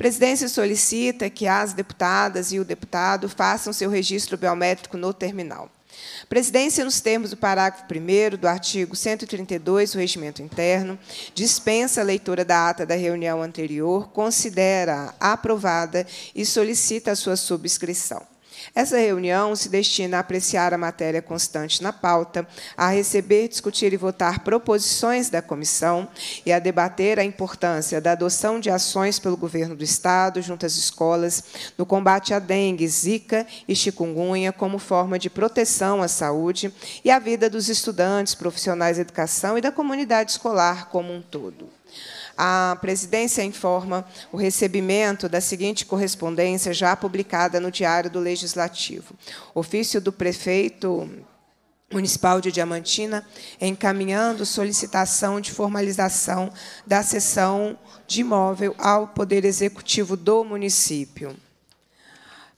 presidência solicita que as deputadas e o deputado façam seu registro biométrico no terminal. Presidência, nos termos do parágrafo 1 do artigo 132 do Regimento Interno, dispensa a leitura da ata da reunião anterior, considera aprovada e solicita a sua subscrição. Essa reunião se destina a apreciar a matéria constante na pauta, a receber, discutir e votar proposições da comissão e a debater a importância da adoção de ações pelo governo do Estado junto às escolas no combate à dengue, zika e chikungunya como forma de proteção à saúde e à vida dos estudantes, profissionais da educação e da comunidade escolar como um todo. A presidência informa o recebimento da seguinte correspondência, já publicada no Diário do Legislativo: ofício do prefeito. Municipal de Diamantina, encaminhando solicitação de formalização da cessão de imóvel ao Poder Executivo do município.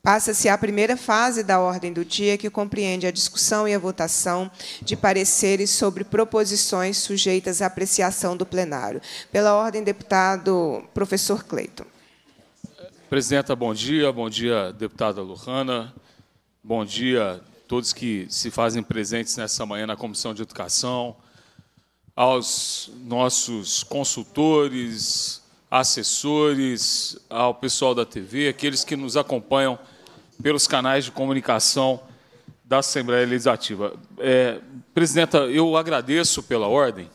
Passa-se à primeira fase da ordem do dia, que compreende a discussão e a votação de pareceres sobre proposições sujeitas à apreciação do plenário. Pela ordem, deputado professor Cleiton. Presidenta, bom dia. Bom dia, deputada Lujana. Bom dia a todos que se fazem presentes nessa manhã na Comissão de Educação, aos nossos consultores, assessores, ao pessoal da TV, aqueles que nos acompanham pelos canais de comunicação da Assembleia Legislativa. É, presidenta, eu agradeço pela ordem,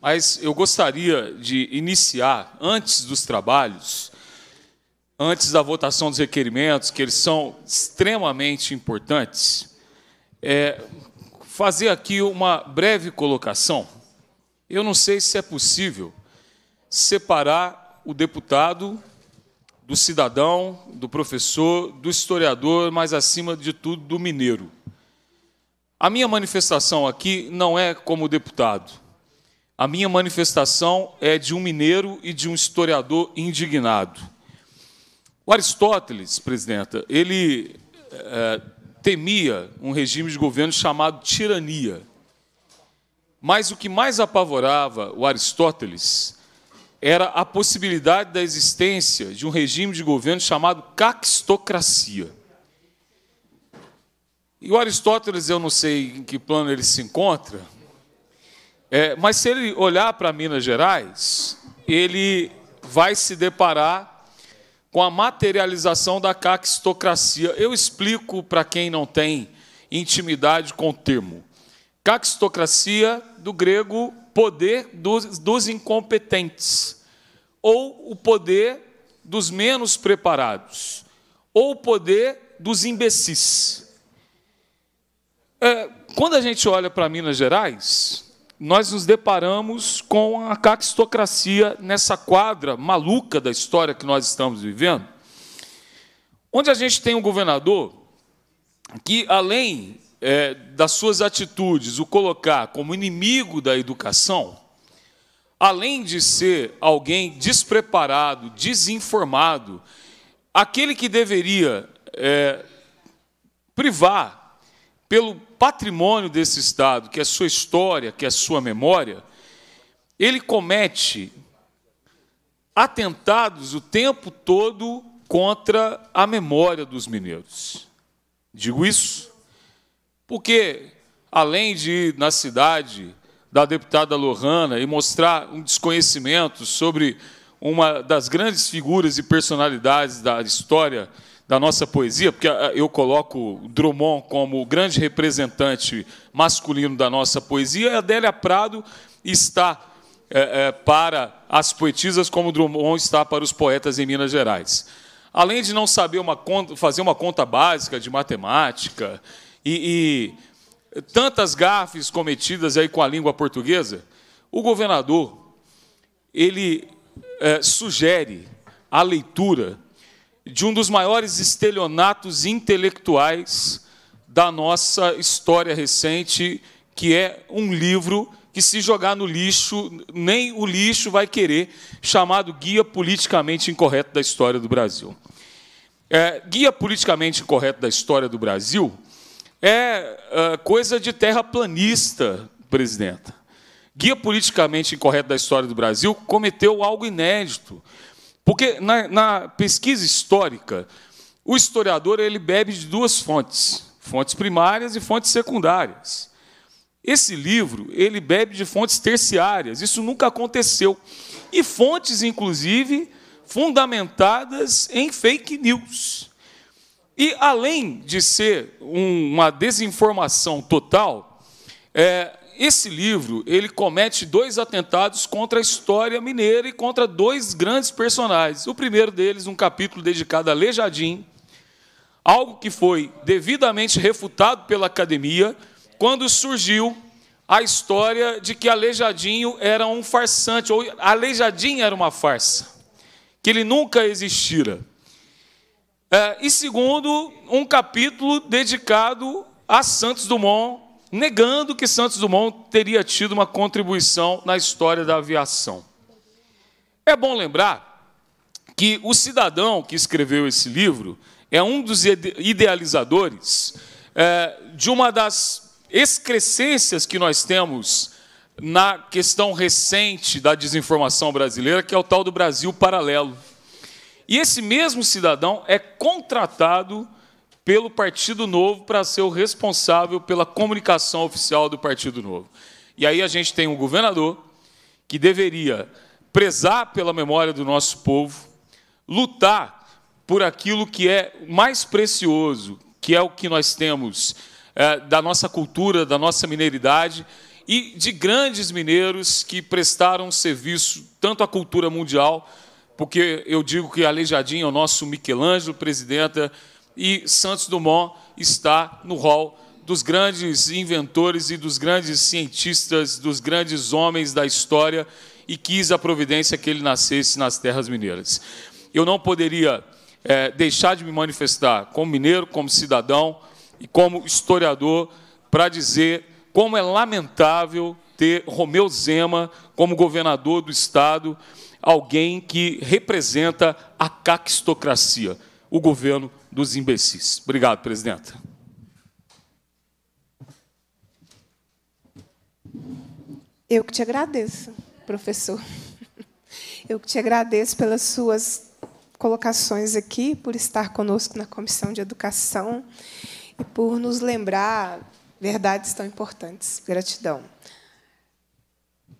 mas eu gostaria de iniciar, antes dos trabalhos, antes da votação dos requerimentos, que eles são extremamente importantes, é, fazer aqui uma breve colocação. Eu não sei se é possível separar o deputado do cidadão, do professor, do historiador, mas acima de tudo do mineiro. A minha manifestação aqui não é como deputado. A minha manifestação é de um mineiro e de um historiador indignado. O Aristóteles, presidenta, ele é, temia um regime de governo chamado tirania. Mas o que mais apavorava o Aristóteles era a possibilidade da existência de um regime de governo chamado caquistocracia. E o Aristóteles, eu não sei em que plano ele se encontra, é, mas se ele olhar para Minas Gerais, ele vai se deparar com a materialização da caquistocracia. Eu explico para quem não tem intimidade com o termo. Caquistocracia, do grego poder dos, dos incompetentes, ou o poder dos menos preparados, ou o poder dos imbecis. É, quando a gente olha para Minas Gerais, nós nos deparamos com a caquistocracia nessa quadra maluca da história que nós estamos vivendo, onde a gente tem um governador que, além é, das suas atitudes o colocar como inimigo da educação, além de ser alguém despreparado, desinformado, aquele que deveria é, privar pelo patrimônio desse Estado, que é sua história, que é sua memória, ele comete atentados o tempo todo contra a memória dos mineiros. Digo isso porque, além de ir na cidade da deputada Lohana e mostrar um desconhecimento sobre uma das grandes figuras e personalidades da história da nossa poesia, porque ah, eu coloco Drummond como o grande representante masculino da nossa poesia, a Adélia Prado está é, é, para as poetisas como Drummond está para os poetas em Minas Gerais. Além de não saber uma conta, fazer uma conta básica de matemática, e, e tantas gafes cometidas aí com a língua portuguesa, o governador ele é, sugere a leitura de um dos maiores estelionatos intelectuais da nossa história recente, que é um livro que, se jogar no lixo, nem o lixo vai querer, chamado Guia Politicamente Incorreto da História do Brasil. É, Guia Politicamente Incorreto da História do Brasil é uh, coisa de terraplanista, presidenta. Guia politicamente incorreto da história do Brasil cometeu algo inédito. Porque na, na pesquisa histórica, o historiador ele bebe de duas fontes, fontes primárias e fontes secundárias. Esse livro ele bebe de fontes terciárias, isso nunca aconteceu. E fontes, inclusive, fundamentadas em fake news. E além de ser um, uma desinformação total, é, esse livro ele comete dois atentados contra a história mineira e contra dois grandes personagens. O primeiro deles, um capítulo dedicado a Lejadim, algo que foi devidamente refutado pela academia quando surgiu a história de que Aleijadinho era um farsante, ou Aleijadinho era uma farsa, que ele nunca existira. É, e segundo, um capítulo dedicado a Santos Dumont, negando que Santos Dumont teria tido uma contribuição na história da aviação. É bom lembrar que o cidadão que escreveu esse livro é um dos idealizadores é, de uma das excrescências que nós temos na questão recente da desinformação brasileira, que é o tal do Brasil paralelo. E esse mesmo cidadão é contratado pelo Partido Novo para ser o responsável pela comunicação oficial do Partido Novo. E aí a gente tem um governador que deveria prezar pela memória do nosso povo, lutar por aquilo que é mais precioso, que é o que nós temos é, da nossa cultura, da nossa mineridade e de grandes mineiros que prestaram serviço tanto à cultura mundial porque eu digo que Aleijadinho é o nosso Michelangelo, presidenta, e Santos Dumont está no hall dos grandes inventores e dos grandes cientistas, dos grandes homens da história, e quis a providência que ele nascesse nas terras mineiras. Eu não poderia é, deixar de me manifestar como mineiro, como cidadão e como historiador para dizer como é lamentável ter Romeu Zema como governador do Estado alguém que representa a caquistocracia, o governo dos imbecis. Obrigado, presidenta. Eu que te agradeço, professor. Eu que te agradeço pelas suas colocações aqui, por estar conosco na Comissão de Educação e por nos lembrar verdades tão importantes. Gratidão.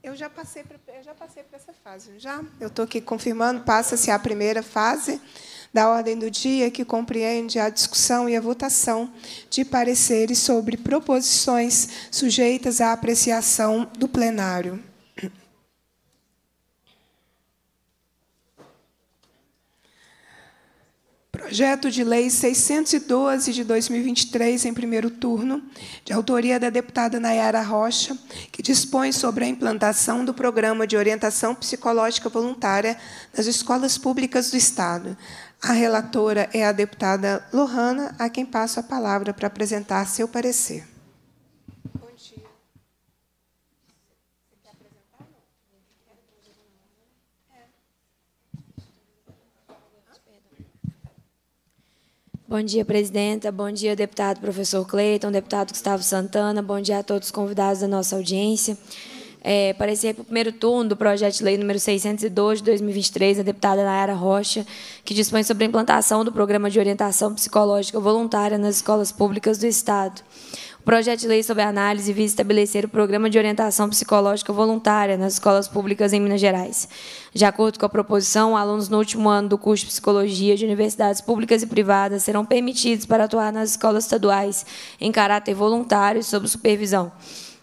Eu já passei por, eu já passei por essa fase, já. Eu estou aqui confirmando, passa-se a primeira fase da ordem do dia, que compreende a discussão e a votação de pareceres sobre proposições sujeitas à apreciação do plenário. Projeto de Lei 612 de 2023, em primeiro turno, de autoria da deputada Nayara Rocha, que dispõe sobre a implantação do Programa de Orientação Psicológica Voluntária nas escolas públicas do Estado. A relatora é a deputada Lohana, a quem passo a palavra para apresentar seu parecer. Bom dia, presidenta. Bom dia, deputado professor Cleiton, deputado Gustavo Santana. Bom dia a todos os convidados da nossa audiência. É, parecer para o primeiro turno do projeto de lei número 602 de 2023, a deputada Nayara Rocha, que dispõe sobre a implantação do programa de orientação psicológica voluntária nas escolas públicas do Estado projeto de lei sobre análise visa estabelecer o programa de orientação psicológica voluntária nas escolas públicas em Minas Gerais. De acordo com a proposição, alunos no último ano do curso de psicologia de universidades públicas e privadas serão permitidos para atuar nas escolas estaduais em caráter voluntário e sob supervisão.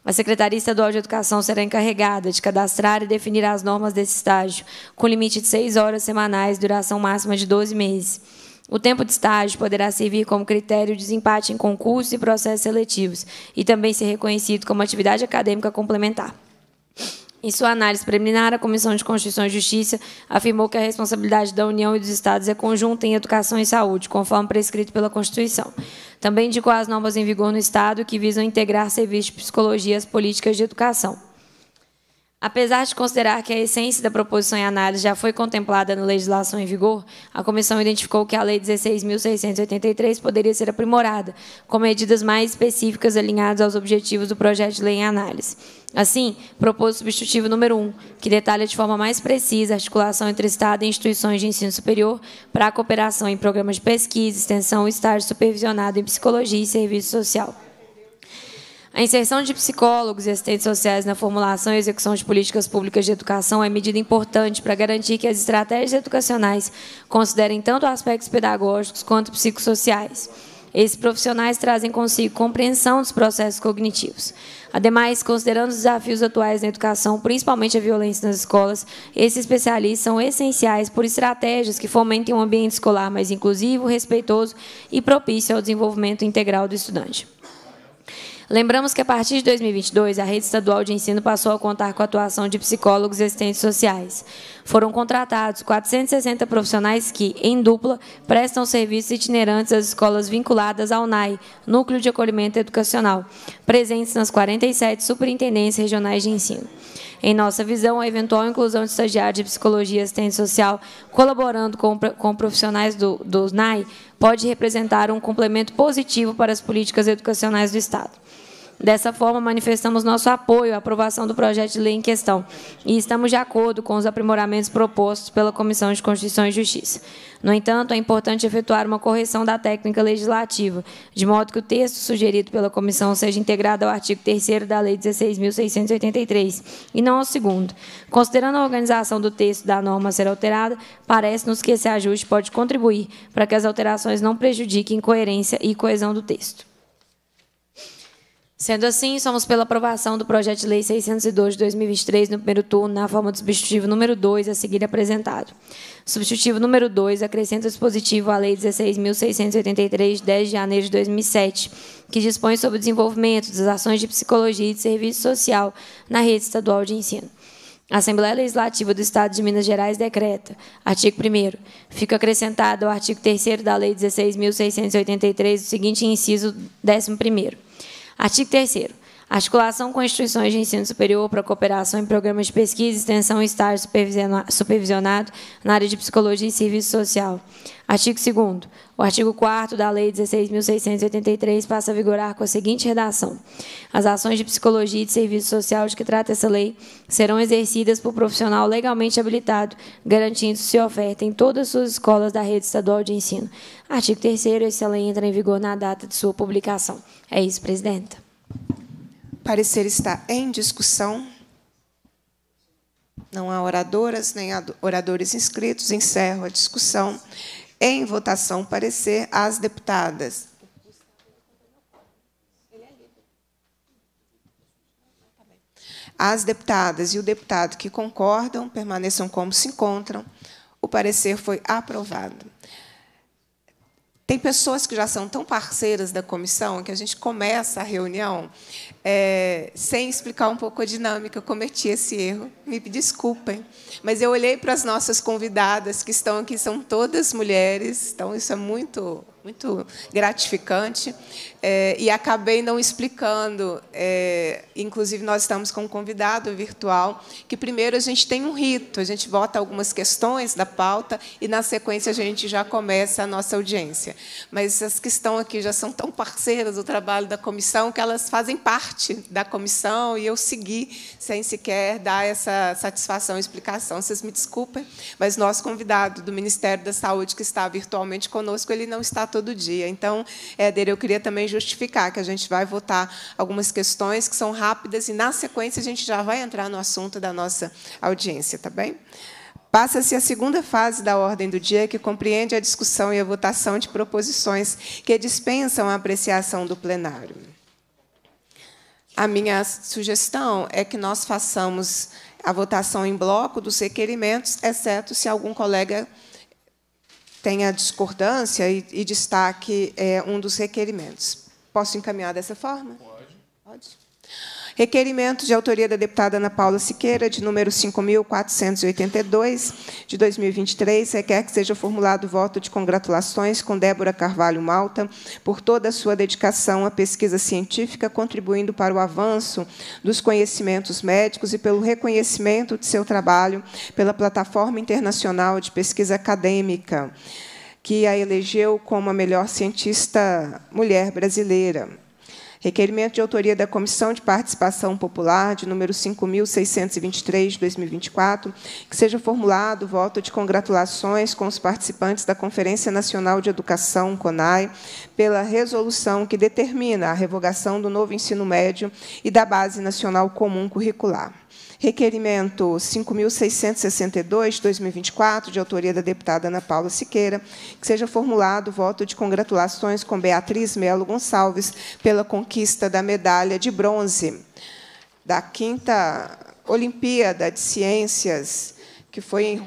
A Secretaria Estadual de Educação será encarregada de cadastrar e definir as normas desse estágio, com limite de seis horas semanais, duração máxima de 12 meses. O tempo de estágio poderá servir como critério de desempate em concursos e processos seletivos e também ser reconhecido como atividade acadêmica complementar. Em sua análise preliminar, a Comissão de Constituição e Justiça afirmou que a responsabilidade da União e dos Estados é conjunta em educação e saúde, conforme prescrito pela Constituição. Também indicou as normas em vigor no Estado que visam integrar serviços de psicologia às políticas de educação. Apesar de considerar que a essência da proposição em análise já foi contemplada na legislação em vigor, a comissão identificou que a Lei 16.683 poderia ser aprimorada, com medidas mais específicas alinhadas aos objetivos do projeto de lei em análise. Assim, propôs o substitutivo número 1, que detalha de forma mais precisa a articulação entre Estado e instituições de ensino superior para a cooperação em programas de pesquisa, extensão, estágio supervisionado em psicologia e serviço social. A inserção de psicólogos e assistentes sociais na formulação e execução de políticas públicas de educação é medida importante para garantir que as estratégias educacionais considerem tanto aspectos pedagógicos quanto psicossociais. Esses profissionais trazem consigo compreensão dos processos cognitivos. Ademais, considerando os desafios atuais na educação, principalmente a violência nas escolas, esses especialistas são essenciais por estratégias que fomentem um ambiente escolar mais inclusivo, respeitoso e propício ao desenvolvimento integral do estudante. Lembramos que, a partir de 2022, a rede estadual de ensino passou a contar com a atuação de psicólogos e assistentes sociais. Foram contratados 460 profissionais que, em dupla, prestam serviços itinerantes às escolas vinculadas ao NAI, Núcleo de Acolhimento Educacional, presentes nas 47 superintendências regionais de ensino. Em nossa visão, a eventual inclusão de estagiários de psicologia e assistência social colaborando com, com profissionais do, do NAI pode representar um complemento positivo para as políticas educacionais do Estado. Dessa forma, manifestamos nosso apoio à aprovação do projeto de lei em questão e estamos de acordo com os aprimoramentos propostos pela Comissão de Constituição e Justiça. No entanto, é importante efetuar uma correção da técnica legislativa, de modo que o texto sugerido pela comissão seja integrado ao artigo 3 da Lei 16.683 e não ao segundo. Considerando a organização do texto da norma ser alterada, parece-nos que esse ajuste pode contribuir para que as alterações não prejudiquem coerência e coesão do texto. Sendo assim, somos pela aprovação do projeto de lei 602 de 2023 no primeiro turno, na forma do substitutivo número 2 a seguir apresentado. substitutivo número 2 acrescenta o dispositivo à lei 16.683 10 de janeiro de 2007, que dispõe sobre o desenvolvimento das ações de psicologia e de serviço social na rede estadual de ensino. A Assembleia Legislativa do Estado de Minas Gerais decreta, artigo 1 fica acrescentado ao artigo 3 da Lei 16.683 o seguinte inciso 11 Artigo 3 Articulação com instituições de ensino superior para cooperação em programas de pesquisa, extensão e estágio supervisionado na área de psicologia e serviço social. Artigo 2 O artigo 4 da Lei 16.683 passa a vigorar com a seguinte redação. As ações de psicologia e de serviço social de que trata essa lei serão exercidas por profissional legalmente habilitado, garantindo-se oferta em todas as suas escolas da rede estadual de ensino. Artigo 3 Essa lei entra em vigor na data de sua publicação. É isso, presidenta parecer está em discussão. Não há oradoras nem oradores inscritos. Encerro a discussão. Em votação, parecer às deputadas. As deputadas e o deputado que concordam permaneçam como se encontram. O parecer foi aprovado. Tem pessoas que já são tão parceiras da comissão que a gente começa a reunião é, sem explicar um pouco a dinâmica. Eu cometi esse erro, me desculpem. Mas eu olhei para as nossas convidadas que estão aqui, são todas mulheres, então isso é muito muito gratificante. É, e acabei não explicando. É, inclusive, nós estamos com um convidado virtual, que primeiro a gente tem um rito, a gente bota algumas questões da pauta e, na sequência, a gente já começa a nossa audiência. Mas as que estão aqui já são tão parceiras do trabalho da comissão que elas fazem parte da comissão e eu segui sem sequer dar essa satisfação e explicação. Vocês me desculpem, mas nosso convidado do Ministério da Saúde, que está virtualmente conosco, ele não está todo dia. Então, Éder, eu queria também justificar que a gente vai votar algumas questões que são rápidas e, na sequência, a gente já vai entrar no assunto da nossa audiência, tá bem? Passa-se a segunda fase da ordem do dia, que compreende a discussão e a votação de proposições que dispensam a apreciação do plenário. A minha sugestão é que nós façamos a votação em bloco dos requerimentos, exceto se algum colega tenha discordância e, e destaque é, um dos requerimentos. Posso encaminhar dessa forma? Pode. Pode. Requerimento de autoria da deputada Ana Paula Siqueira, de número 5.482, de 2023, requer que seja formulado voto de congratulações com Débora Carvalho Malta por toda a sua dedicação à pesquisa científica, contribuindo para o avanço dos conhecimentos médicos e pelo reconhecimento de seu trabalho pela Plataforma Internacional de Pesquisa Acadêmica, que a elegeu como a melhor cientista mulher brasileira. Requerimento de autoria da Comissão de Participação Popular, de número 5.623, 2024, que seja formulado voto de congratulações com os participantes da Conferência Nacional de Educação, CONAI, pela resolução que determina a revogação do novo ensino médio e da Base Nacional Comum Curricular requerimento 5.662/2024, de autoria da deputada Ana Paula Siqueira, que seja formulado voto de congratulações com Beatriz Melo Gonçalves pela conquista da medalha de bronze da quinta Olimpíada de Ciências, que foi em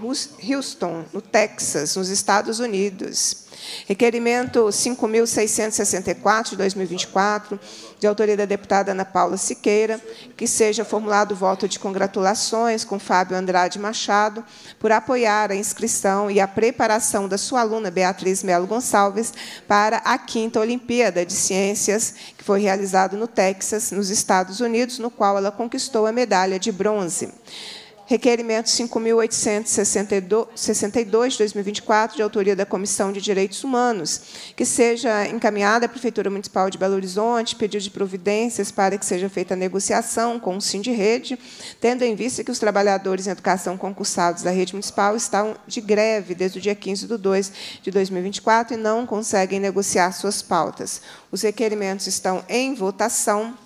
Houston, no Texas, nos Estados Unidos, Requerimento 5.664, de 2024, de autoria da deputada Ana Paula Siqueira, que seja formulado voto de congratulações com Fábio Andrade Machado por apoiar a inscrição e a preparação da sua aluna Beatriz Melo Gonçalves para a quinta Olimpíada de Ciências, que foi realizada no Texas, nos Estados Unidos, no qual ela conquistou a medalha de bronze. Requerimento 5.862, 2024, de autoria da Comissão de Direitos Humanos, que seja encaminhada à Prefeitura Municipal de Belo Horizonte, pedido de providências para que seja feita a negociação com o Sim de Rede, tendo em vista que os trabalhadores em educação concursados da rede municipal estão de greve desde o dia 15 de 2 de 2024 e não conseguem negociar suas pautas. Os requerimentos estão em votação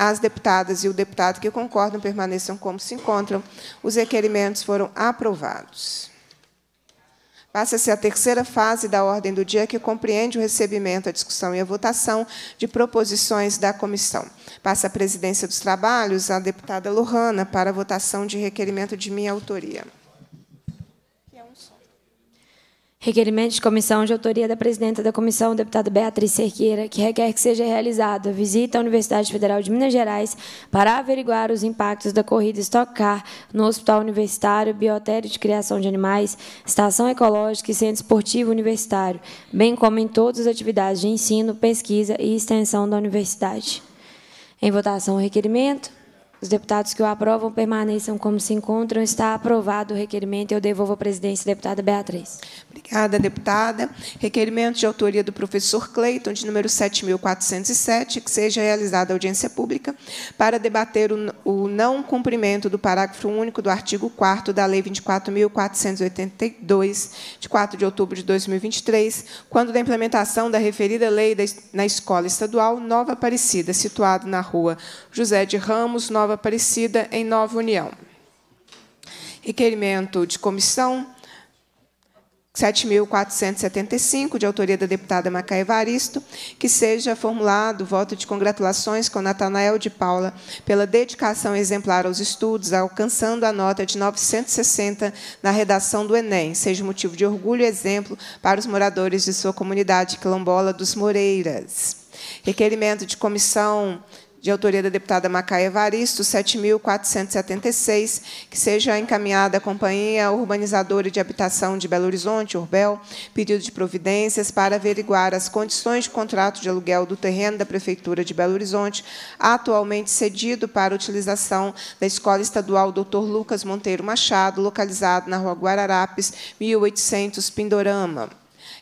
as deputadas e o deputado que concordam permaneçam como se encontram. Os requerimentos foram aprovados. Passa-se a terceira fase da ordem do dia, que compreende o recebimento, a discussão e a votação de proposições da comissão. Passa a presidência dos trabalhos à deputada Lohana para a votação de requerimento de minha autoria. Requerimento de comissão de autoria da presidenta da comissão, deputada Beatriz Cerqueira, que requer que seja realizada visita à Universidade Federal de Minas Gerais para averiguar os impactos da corrida Stock Car no Hospital Universitário, Biotério de Criação de Animais, Estação Ecológica e Centro Esportivo Universitário, bem como em todas as atividades de ensino, pesquisa e extensão da universidade. Em votação, o requerimento. Os deputados que o aprovam permaneçam como se encontram. Está aprovado o requerimento. Eu devolvo a presidência, deputada Beatriz. Obrigada, deputada. Requerimento de autoria do professor Cleiton, de número 7.407, que seja realizada audiência pública para debater o, não cumprimento do parágrafo único do artigo 4 da Lei 24.482, de 4 de outubro de 2023, quando da implementação da referida lei na Escola Estadual Nova Aparecida, situado na rua José de Ramos, Nova Nova Aparecida, em Nova União. Requerimento de comissão 7.475, de autoria da deputada Macaia Varisto que seja formulado voto de congratulações com Natanael de Paula pela dedicação exemplar aos estudos, alcançando a nota de 960 na redação do Enem. Seja motivo de orgulho e exemplo para os moradores de sua comunidade quilombola dos Moreiras. Requerimento de comissão de autoria da deputada Macaia Varisto, 7.476, que seja encaminhada à Companhia Urbanizadora de Habitação de Belo Horizonte, Urbel, pedido de providências para averiguar as condições de contrato de aluguel do terreno da Prefeitura de Belo Horizonte, atualmente cedido para utilização da Escola Estadual Dr. Lucas Monteiro Machado, localizado na Rua Guararapes, 1800, Pindorama.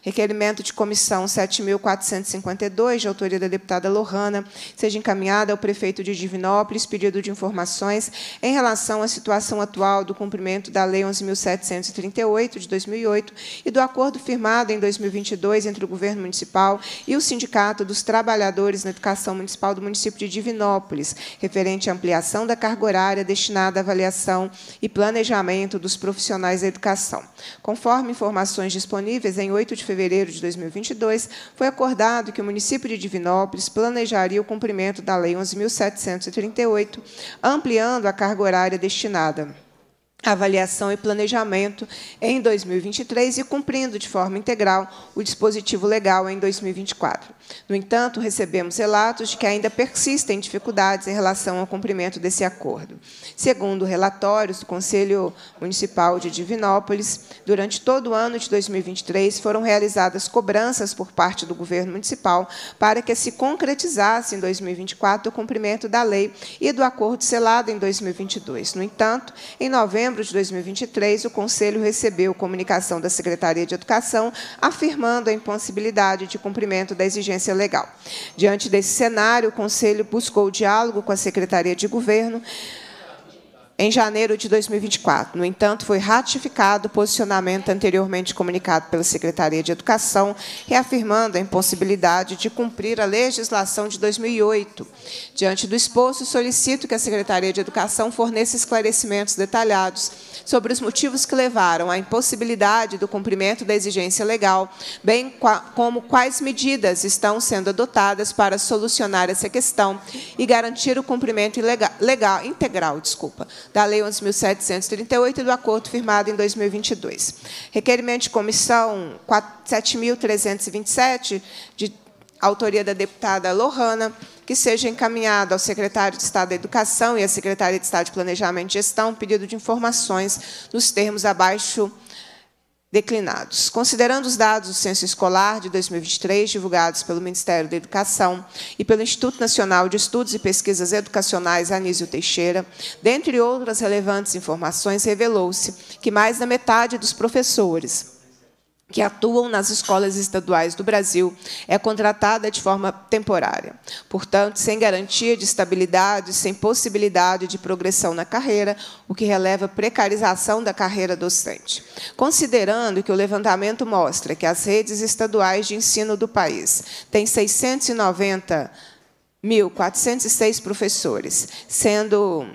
Requerimento de comissão 7.452, de autoria da deputada Lohana, seja encaminhada ao prefeito de Divinópolis pedido de informações em relação à situação atual do cumprimento da Lei 11.738, de 2008, e do acordo firmado em 2022 entre o governo municipal e o Sindicato dos Trabalhadores na Educação Municipal do município de Divinópolis, referente à ampliação da carga horária destinada à avaliação e planejamento dos profissionais da educação. Conforme informações disponíveis, em 8 de fevereiro, fevereiro de 2022, foi acordado que o município de Divinópolis planejaria o cumprimento da Lei 11.738, ampliando a carga horária destinada avaliação e planejamento em 2023 e cumprindo de forma integral o dispositivo legal em 2024. No entanto, recebemos relatos de que ainda persistem dificuldades em relação ao cumprimento desse acordo. Segundo relatórios do Conselho Municipal de Divinópolis, durante todo o ano de 2023 foram realizadas cobranças por parte do governo municipal para que se concretizasse em 2024 o cumprimento da lei e do acordo selado em 2022. No entanto, em novembro dezembro de 2023, o Conselho recebeu comunicação da Secretaria de Educação afirmando a impossibilidade de cumprimento da exigência legal. Diante desse cenário, o Conselho buscou diálogo com a Secretaria de Governo em janeiro de 2024. No entanto, foi ratificado o posicionamento anteriormente comunicado pela Secretaria de Educação, reafirmando a impossibilidade de cumprir a legislação de 2008. Diante do exposto, solicito que a Secretaria de Educação forneça esclarecimentos detalhados sobre os motivos que levaram à impossibilidade do cumprimento da exigência legal, bem como quais medidas estão sendo adotadas para solucionar essa questão e garantir o cumprimento legal, legal integral, desculpa, da Lei 11.738 e do acordo firmado em 2022. Requerimento de comissão 7.327, de autoria da deputada Lohana, que seja encaminhado ao secretário de Estado da Educação e à secretária de Estado de Planejamento e Gestão pedido de informações nos termos abaixo declinados. Considerando os dados do Censo Escolar de 2023, divulgados pelo Ministério da Educação e pelo Instituto Nacional de Estudos e Pesquisas Educacionais Anísio Teixeira, dentre outras relevantes informações, revelou-se que mais da metade dos professores que atuam nas escolas estaduais do Brasil é contratada de forma temporária. Portanto, sem garantia de estabilidade, sem possibilidade de progressão na carreira, o que releva precarização da carreira docente. Considerando que o levantamento mostra que as redes estaduais de ensino do país têm 690 1.406 professores, sendo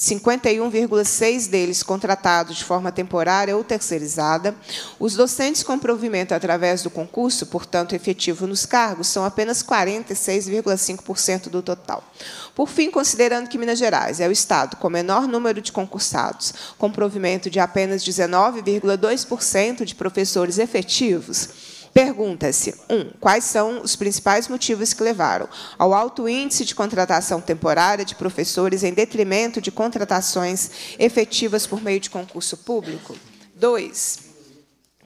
51,6 deles contratados de forma temporária ou terceirizada. Os docentes com provimento através do concurso, portanto efetivo nos cargos, são apenas 46,5% do total. Por fim, considerando que Minas Gerais é o estado com menor número de concursados, com provimento de apenas 19,2% de professores efetivos, Pergunta-se: 1. Um, quais são os principais motivos que levaram ao alto índice de contratação temporária de professores em detrimento de contratações efetivas por meio de concurso público? 2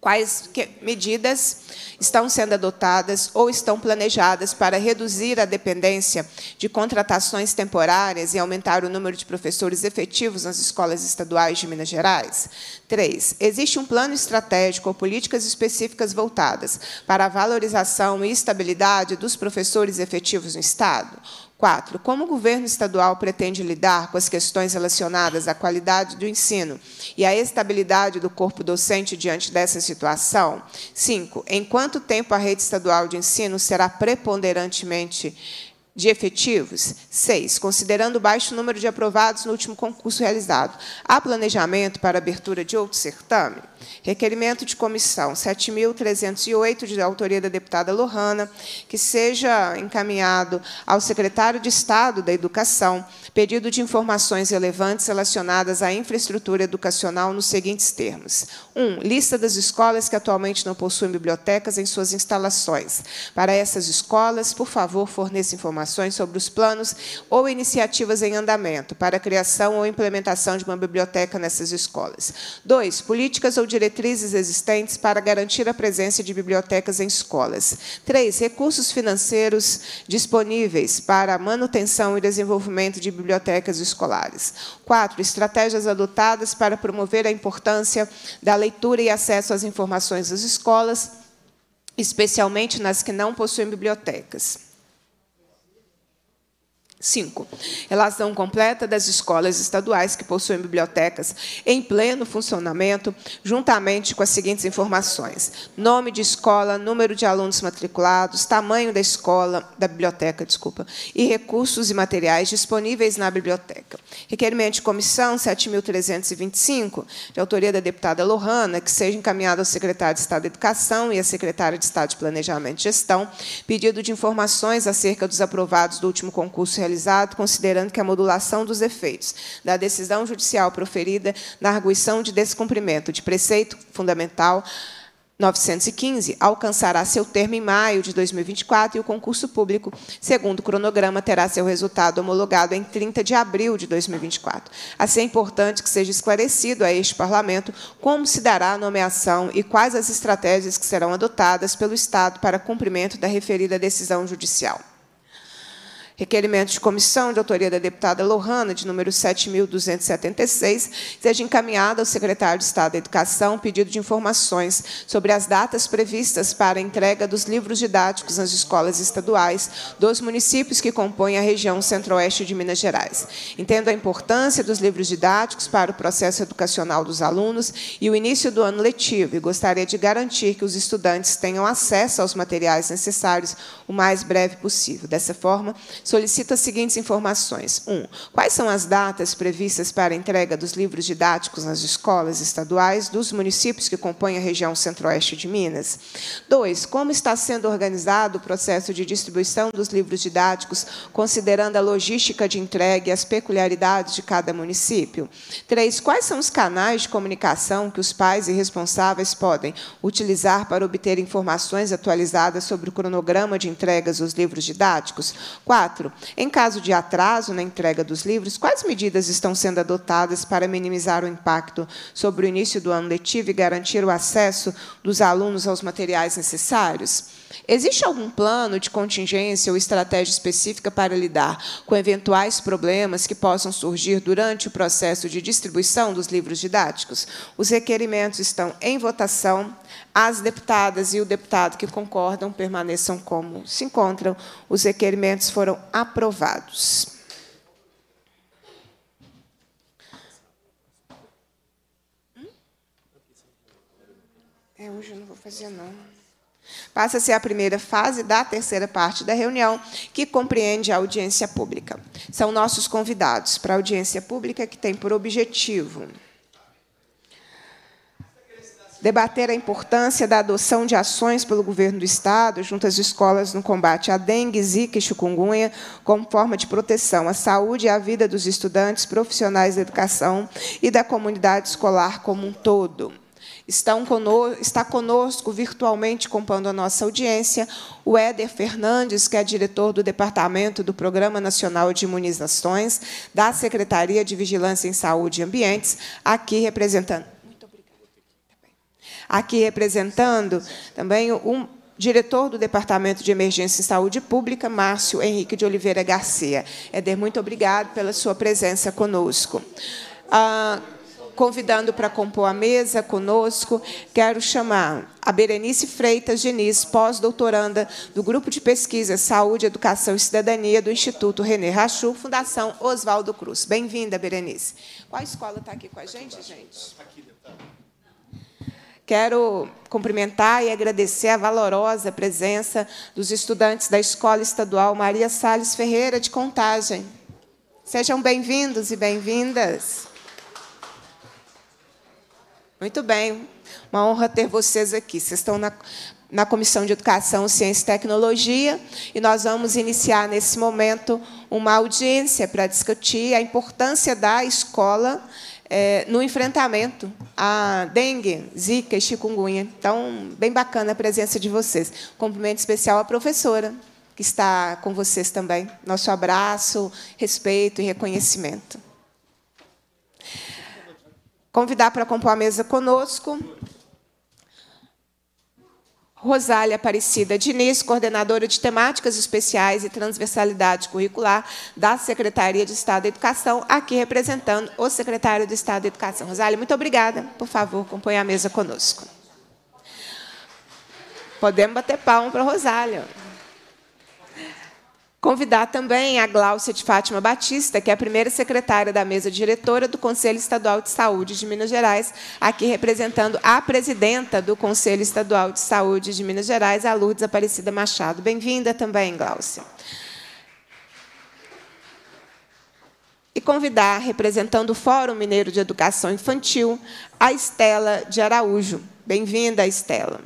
quais medidas estão sendo adotadas ou estão planejadas para reduzir a dependência de contratações temporárias e aumentar o número de professores efetivos nas escolas estaduais de Minas Gerais? Três, existe um plano estratégico ou políticas específicas voltadas para a valorização e estabilidade dos professores efetivos no Estado? 4. Como o governo estadual pretende lidar com as questões relacionadas à qualidade do ensino e à estabilidade do corpo docente diante dessa situação? 5. Em quanto tempo a rede estadual de ensino será preponderantemente de efetivos? Seis, considerando o baixo número de aprovados no último concurso realizado, há planejamento para abertura de outro certame? Requerimento de comissão 7.308, de autoria da deputada Lohana, que seja encaminhado ao secretário de Estado da Educação pedido de informações relevantes relacionadas à infraestrutura educacional nos seguintes termos. 1. Um, lista das escolas que atualmente não possuem bibliotecas em suas instalações. Para essas escolas, por favor, forneça informações informações sobre os planos ou iniciativas em andamento para a criação ou implementação de uma biblioteca nessas escolas. 2. Políticas ou diretrizes existentes para garantir a presença de bibliotecas em escolas. 3. Recursos financeiros disponíveis para a manutenção e desenvolvimento de bibliotecas escolares. 4. Estratégias adotadas para promover a importância da leitura e acesso às informações das escolas, especialmente nas que não possuem bibliotecas. 5. Relação completa das escolas estaduais que possuem bibliotecas em pleno funcionamento, juntamente com as seguintes informações: nome de escola, número de alunos matriculados, tamanho da escola, da biblioteca, desculpa, e recursos e materiais disponíveis na biblioteca. Requerimento de comissão 7.325, de autoria da deputada Lohana, que seja encaminhado ao secretário de Estado de Educação e à secretária de Estado de Planejamento e Gestão, pedido de informações acerca dos aprovados do último concurso realizado considerando que a modulação dos efeitos da decisão judicial proferida na arguição de descumprimento de preceito fundamental 915 alcançará seu termo em maio de 2024 e o concurso público, segundo o cronograma, terá seu resultado homologado em 30 de abril de 2024. Assim, é importante que seja esclarecido a este Parlamento como se dará a nomeação e quais as estratégias que serão adotadas pelo Estado para cumprimento da referida decisão judicial. Requerimento de comissão de autoria da deputada Lohana, de número 7.276, seja encaminhado ao secretário de Estado da Educação pedido de informações sobre as datas previstas para a entrega dos livros didáticos nas escolas estaduais dos municípios que compõem a região centro-oeste de Minas Gerais. Entendo a importância dos livros didáticos para o processo educacional dos alunos e o início do ano letivo e gostaria de garantir que os estudantes tenham acesso aos materiais necessários o mais breve possível. Dessa forma, solicito as seguintes informações. 1. Um, quais são as datas previstas para a entrega dos livros didáticos nas escolas estaduais dos municípios que compõem a região centro-oeste de Minas? 2. Como está sendo organizado o processo de distribuição dos livros didáticos, considerando a logística de entrega e as peculiaridades de cada município? 3. Quais são os canais de comunicação que os pais e responsáveis podem utilizar para obter informações atualizadas sobre o cronograma de entregas dos livros didáticos? 4. 4, em caso de atraso na entrega dos livros, quais medidas estão sendo adotadas para minimizar o impacto sobre o início do ano letivo e garantir o acesso dos alunos aos materiais necessários? Existe algum plano de contingência ou estratégia específica para lidar com eventuais problemas que possam surgir durante o processo de distribuição dos livros didáticos? Os requerimentos estão em votação. As deputadas e o deputado que concordam permaneçam como se encontram. Os requerimentos foram aprovados. Hum? É, hoje eu não vou fazer, não. Passa-se a primeira fase da terceira parte da reunião, que compreende a audiência pública. São nossos convidados para a audiência pública, que tem por objetivo debater a importância da adoção de ações pelo governo do Estado junto às escolas no combate à dengue, zika e chikungunya, como forma de proteção à saúde e à vida dos estudantes, profissionais da educação e da comunidade escolar como um todo está conosco virtualmente compondo a nossa audiência o Éder Fernandes, que é diretor do Departamento do Programa Nacional de Imunizações da Secretaria de Vigilância em Saúde e Ambientes, aqui representando. Aqui representando também um diretor do Departamento de Emergência e Saúde Pública, Márcio Henrique de Oliveira Garcia. Éder, muito obrigado pela sua presença conosco. Ah, convidando para compor a mesa conosco, quero chamar a Berenice Freitas Diniz, pós-doutoranda do Grupo de Pesquisa Saúde, Educação e Cidadania do Instituto René Rachu, Fundação Oswaldo Cruz. Bem-vinda, Berenice. Qual escola está aqui com a gente, gente? Quero cumprimentar e agradecer a valorosa presença dos estudantes da Escola Estadual Maria Salles Ferreira de Contagem. Sejam bem-vindos e bem-vindas. Muito bem. Uma honra ter vocês aqui. Vocês estão na, na Comissão de Educação, Ciência e Tecnologia e nós vamos iniciar, nesse momento, uma audiência para discutir a importância da escola é, no enfrentamento à dengue, zika e chikungunya. Então, bem bacana a presença de vocês. Cumprimento especial à professora, que está com vocês também. Nosso abraço, respeito e reconhecimento convidar para compor a mesa conosco. Rosália Aparecida Diniz, coordenadora de temáticas especiais e transversalidade curricular da Secretaria de Estado da Educação, aqui representando o secretário do Estado da Educação. Rosália, muito obrigada. Por favor, compõe a mesa conosco. Podemos bater palma para a Rosália. Convidar também a Gláucia de Fátima Batista, que é a primeira secretária da mesa diretora do Conselho Estadual de Saúde de Minas Gerais, aqui representando a presidenta do Conselho Estadual de Saúde de Minas Gerais, a Lourdes Aparecida Machado. Bem-vinda também, Gláucia. E convidar, representando o Fórum Mineiro de Educação Infantil, a Estela de Araújo. Bem-vinda, Estela.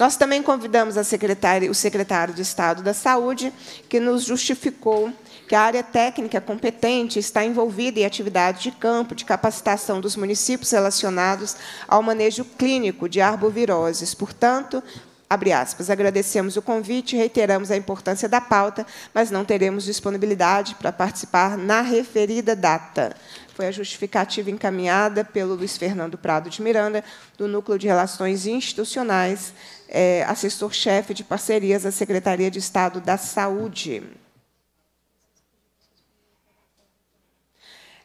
Nós também convidamos secretária, o secretário de Estado da Saúde, que nos justificou que a área técnica competente está envolvida em atividades de campo de capacitação dos municípios relacionados ao manejo clínico de arboviroses. Portanto, abre aspas, agradecemos o convite, reiteramos a importância da pauta, mas não teremos disponibilidade para participar na referida data. Foi a justificativa encaminhada pelo Luiz Fernando Prado de Miranda, do Núcleo de Relações Institucionais é, assessor-chefe de parcerias da Secretaria de Estado da Saúde.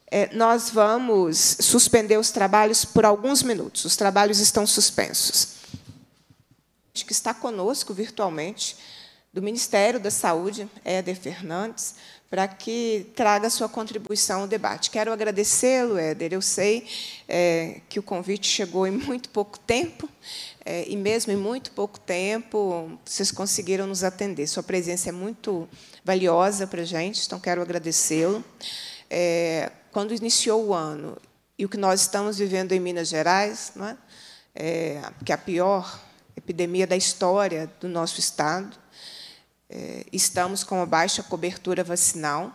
É, nós vamos suspender os trabalhos por alguns minutos. Os trabalhos estão suspensos. Que está conosco virtualmente do Ministério da Saúde, Éder Fernandes, para que traga sua contribuição ao debate. Quero agradecê-lo, Éder. Eu sei é, que o convite chegou em muito pouco tempo, é, e mesmo em muito pouco tempo, vocês conseguiram nos atender. Sua presença é muito valiosa para a gente, então quero agradecê-lo. É, quando iniciou o ano e o que nós estamos vivendo em Minas Gerais, é? É, que é a pior epidemia da história do nosso estado, é, estamos com uma baixa cobertura vacinal.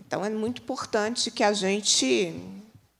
Então é muito importante que a gente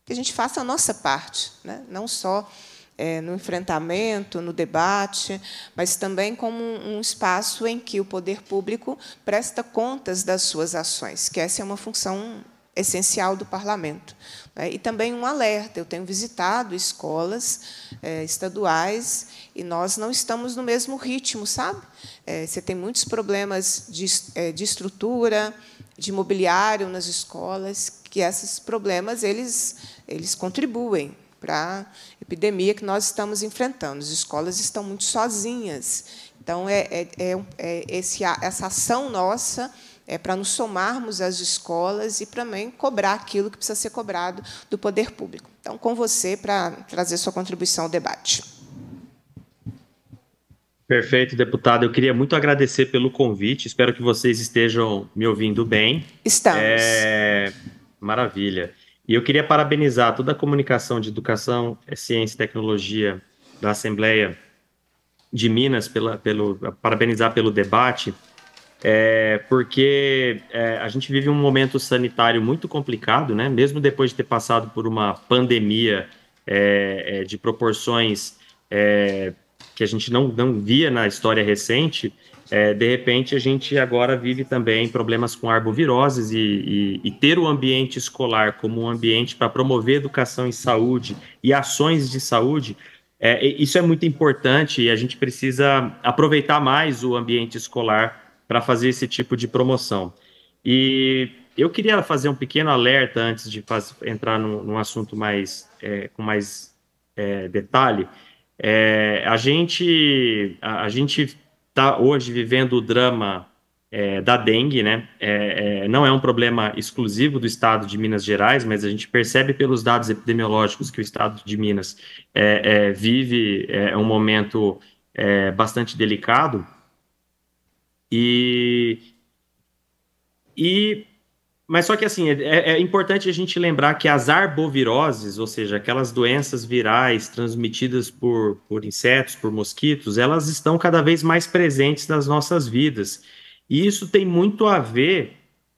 que a gente faça a nossa parte, né? não só é, no enfrentamento, no debate, mas também como um, espaço em que o poder público presta contas das suas ações, que essa é uma função essencial do parlamento. Né? E também um alerta: eu tenho visitado escolas é, estaduais e nós não estamos no mesmo ritmo, sabe? É, você tem muitos problemas de, é, de estrutura, de mobiliário nas escolas, que esses problemas eles, eles contribuem para a epidemia que nós estamos enfrentando. As escolas estão muito sozinhas. Então, é, é, é, é esse, essa ação nossa é para nos somarmos às escolas e também cobrar aquilo que precisa ser cobrado do poder público. Então, com você para trazer sua contribuição ao debate. Perfeito, deputado. Eu queria muito agradecer pelo convite. Espero que vocês estejam me ouvindo bem. Estamos. É... Maravilha. E eu queria parabenizar toda a comunicação de educação, eh, ciência e tecnologia da Assembleia de Minas, pela, pelo, parabenizar pelo debate, é, porque é, a gente vive um momento sanitário muito complicado, né? mesmo depois de ter passado por uma pandemia é, de proporções que a gente não, não via na história recente, é, de repente, a gente agora vive também problemas com arboviroses e, e, e ter o ambiente escolar como um ambiente para promover educação em saúde e ações de saúde, é, isso é muito importante e a gente precisa aproveitar mais o ambiente escolar para fazer esse tipo de promoção. E eu queria fazer um pequeno alerta antes de faz, entrar num, num, assunto mais é, com mais é, detalhe. É, a gente a, a, gente está hoje vivendo o drama é, da dengue, né? É, é, não é um problema exclusivo do estado de Minas Gerais, mas a gente percebe pelos dados epidemiológicos que o estado de Minas é, é, vive é, um momento bastante delicado. E, e mas só que assim, é, é, é, importante a gente lembrar que as arboviroses, ou seja, aquelas doenças virais transmitidas por, por insetos, por mosquitos, elas estão cada vez mais presentes nas nossas vidas. E isso tem muito a ver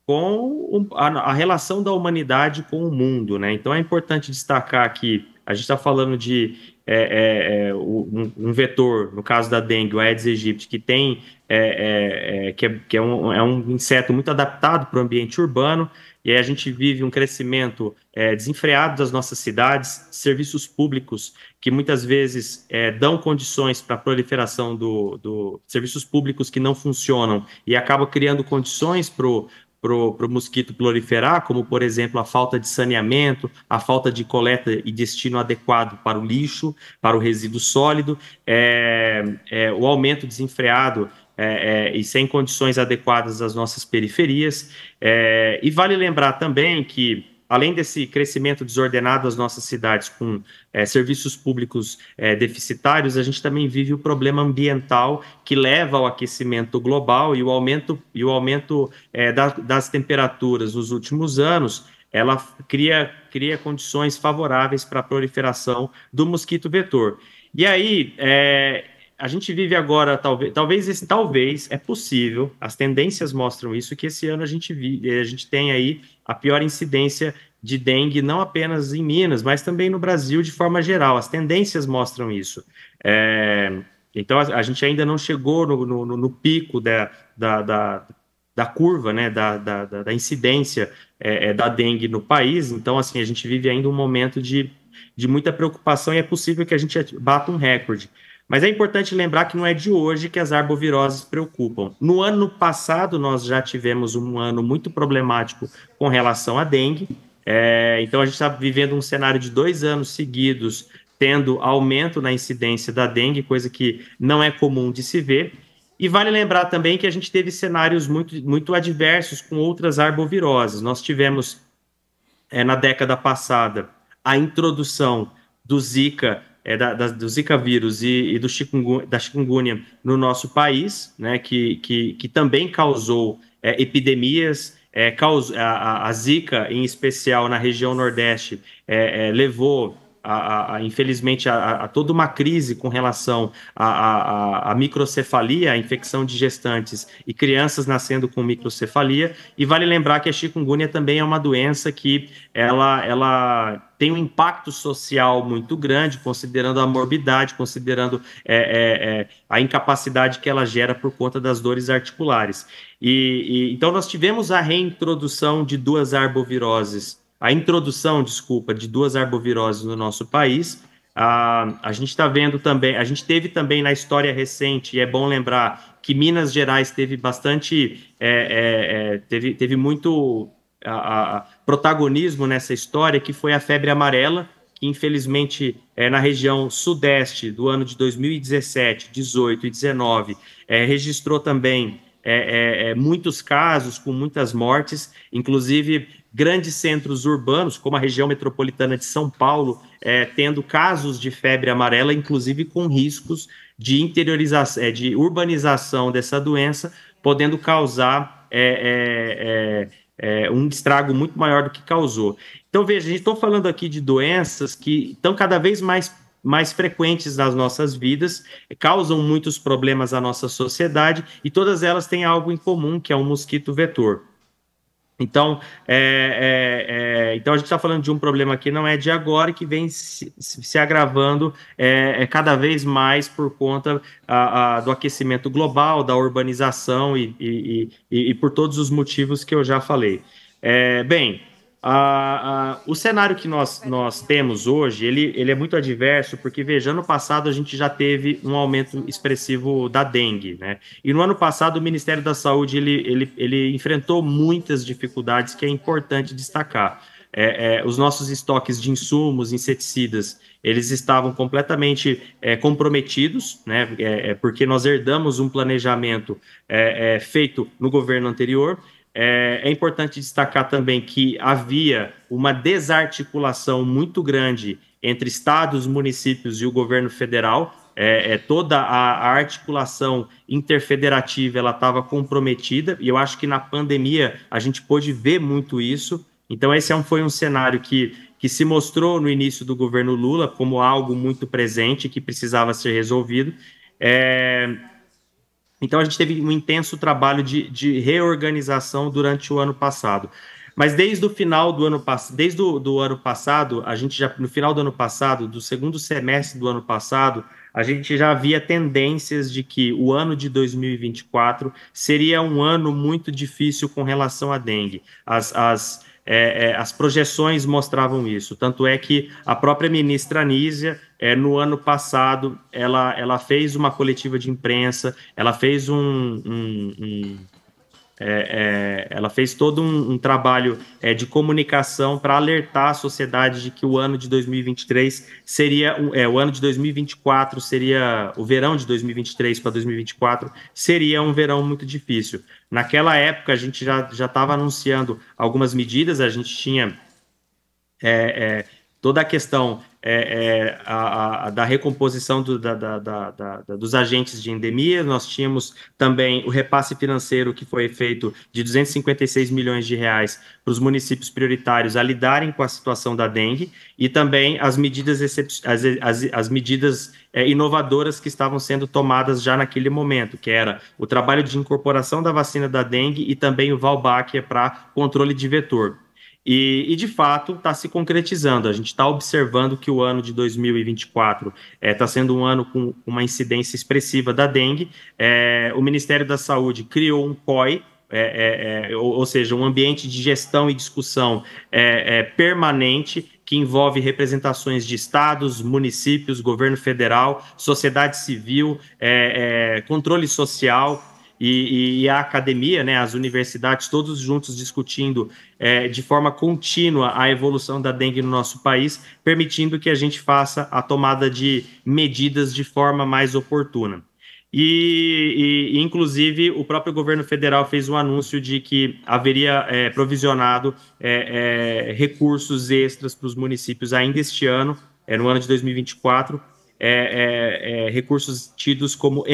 com a, a relação da humanidade com o mundo, né? Então é importante destacar que a gente está falando de é, é, é um, um, vetor, no caso da dengue, o Aedes aegypti, que tem é, é, é que, que um, é, um, inseto muito adaptado para o ambiente urbano, e aí a gente vive um crescimento desenfreado das nossas cidades, serviços públicos que muitas vezes dão condições para a proliferação do, do serviços públicos que não funcionam e acaba criando condições para o para o mosquito proliferar, como por exemplo a falta de saneamento, a falta de coleta e destino adequado para o lixo, para o resíduo sólido, é, é, o aumento desenfreado é, é e sem condições adequadas das nossas periferias. É, e vale lembrar também que além desse crescimento desordenado das nossas cidades com é, serviços públicos é, deficitários, a gente também vive o problema ambiental que leva ao aquecimento global e o aumento, e o aumento é, da, das temperaturas nos últimos anos, ela cria, cria condições favoráveis para a proliferação do mosquito vetor. E aí, é, a gente vive agora, talvez, talvez, esse, talvez é possível, as tendências mostram isso, que esse ano a gente, eh, a gente tem aí a pior incidência de dengue, não apenas em Minas, mas também no Brasil de forma geral. As tendências mostram isso. É, então, a, a, gente ainda não chegou no, no, no pico da, da, da, da, curva, né, da, da, da incidência é, da dengue no país. Então, assim, a gente vive ainda um momento de, de muita preocupação e é possível que a gente bata um recorde. Mas é importante lembrar que não é de hoje que as arboviroses preocupam. No ano passado, nós já tivemos um ano muito problemático com relação à dengue. É, então, a gente está vivendo um cenário de dois anos seguidos tendo aumento na incidência da dengue, coisa que não é comum de se ver. E vale lembrar também que a gente teve cenários muito, muito adversos com outras arboviroses. Nós tivemos, é, na década passada, a introdução do Zika é, da, da, do Zika vírus e, e do chikungunya, da chikungunya no nosso país, né, que, que, que também causou é, epidemias, é, a, a, Zika, em especial na região Nordeste, é, é, levou a, a, infelizmente, a, toda uma crise com relação à microcefalia, a infecção de gestantes e crianças nascendo com microcefalia. E vale lembrar que a chikungunya também é uma doença que ela, ela tem um impacto social muito grande, considerando a morbidade, considerando é, é, é, a incapacidade que ela gera por conta das dores articulares. E, e então nós tivemos a reintrodução de duas arboviroses a introdução, desculpa, de duas arboviroses no nosso país. Ah, a gente está vendo também, a gente teve também na história recente, e é bom lembrar que Minas Gerais teve bastante, é, é, é, teve, teve muito a, a, protagonismo nessa história, que foi a febre amarela, que infelizmente é, na região sudeste do ano de 2017, 18 e 19 é, registrou também é, é, é, muitos casos, com muitas mortes, inclusive grandes centros urbanos, como a região metropolitana de São Paulo, é, tendo casos de febre amarela, inclusive com riscos de interiorização, é, de urbanização dessa doença, podendo causar é é, é, é, um estrago muito maior do que causou. Então, veja, a gente está falando aqui de doenças que estão cada vez mais mais frequentes nas nossas vidas, causam muitos problemas à nossa sociedade e todas elas têm algo em comum, que é o um mosquito vetor. Então, é, é, é, então a gente está falando de um problema que não é de agora e que vem se, se agravando é, é, cada vez mais por conta a, a, do aquecimento global, da urbanização e, e, e, e, por todos os motivos que eu já falei. É, bem, o cenário que nós, nós temos hoje, ele, ele é muito adverso, porque veja, ano passado a gente já teve um aumento expressivo da dengue, né? E no ano passado o Ministério da Saúde, ele, ele, ele enfrentou muitas dificuldades que é importante destacar. É, é, os nossos estoques de insumos, inseticidas, eles estavam completamente é, comprometidos, né, é, é, porque nós herdamos um planejamento é, feito no governo anterior é, é, importante destacar também que havia uma desarticulação muito grande entre estados, municípios e o governo federal. É, é toda a, a, articulação interfederativa ela estava comprometida e eu acho que na pandemia a gente pôde ver muito isso. Então esse é um, foi um cenário que, que se mostrou no início do governo Lula como algo muito presente que precisava ser resolvido. É, então a gente teve um intenso trabalho de, de reorganização durante o ano passado. Mas desde o final do ano passado, desde do, do, ano passado, a gente já no final do ano passado, do segundo semestre do ano passado, a gente já havia tendências de que o ano de 2024 seria um ano muito difícil com relação à dengue. As, as, é, é, as projeções mostravam isso. Tanto é que a própria ministra Anísia é, no ano passado, ela, ela fez uma coletiva de imprensa, ela fez um. um, um é, é, ela fez todo um, um trabalho é, de comunicação para alertar a sociedade de que o ano de 2023 seria é, o ano de 2024 seria o verão de 2023 para 2024 seria um verão muito difícil. Naquela época a gente já já estava anunciando algumas medidas, a gente tinha é, é, toda a questão é, é, a, a, da recomposição do, da, da, da, dos agentes de endemia, nós tínhamos também o repasse financeiro que foi feito de 256 milhões de reais para os municípios prioritários a lidarem com a situação da dengue e também as medidas, as, as, as medidas é, inovadoras que estavam sendo tomadas já naquele momento, que era o trabalho de incorporação da vacina da dengue e também o Valbáquia para controle de vetor. E, e, de fato está se concretizando. A gente está observando que o ano de 2024 está é, sendo um ano com uma incidência expressiva da dengue. É, o Ministério da Saúde criou um COI. É, eh, eh, ou, ou, seja, um ambiente de gestão e discussão permanente que envolve representações de estados, municípios, governo federal, sociedade civil, controle social, e, e, a academia, né, as universidades, todos juntos discutindo é, de forma contínua a evolução da dengue no nosso país, permitindo que a gente faça a tomada de medidas de forma mais oportuna. E, e inclusive, o próprio governo federal fez um anúncio de que haveria é, provisionado é, é recursos extras para os municípios ainda este ano, é, no ano de 2024, é, é, recursos tidos como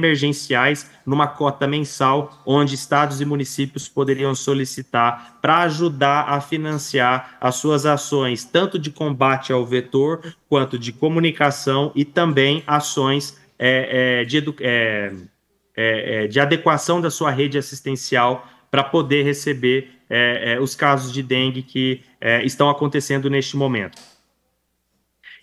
emergenciais numa cota mensal, onde estados e municípios poderiam solicitar para ajudar a financiar as suas ações, tanto de combate ao vetor, quanto de comunicação e também ações é, é, de, é, é, é, de adequação da sua rede assistencial para poder receber é, os casos de dengue que estão acontecendo neste momento.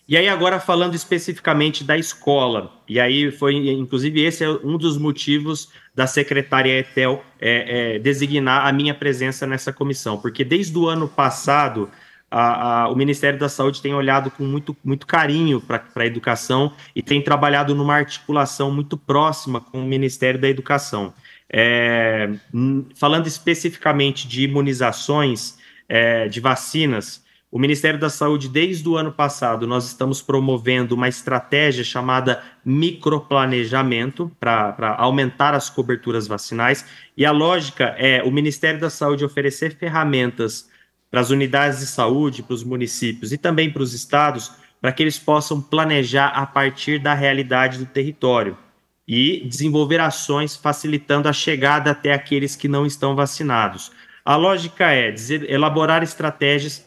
E aí, agora falando especificamente da escola, e aí foi, inclusive, esse é um dos motivos da secretária Etel é, é, designar a minha presença nessa comissão, porque desde o ano passado. A, a, o Ministério da Saúde tem olhado com muito, muito carinho para a educação e tem trabalhado numa articulação muito próxima com o Ministério da Educação. É, falando especificamente de imunizações, é, de vacinas, o Ministério da Saúde, desde o ano passado, nós estamos promovendo uma estratégia chamada microplanejamento para aumentar as coberturas vacinais. E a lógica é o Ministério da Saúde oferecer ferramentas para as unidades de saúde, para os municípios e também para os estados, para que eles possam planejar a partir da realidade do território e desenvolver ações facilitando a chegada até aqueles que não estão vacinados. A lógica é dizer, elaborar estratégias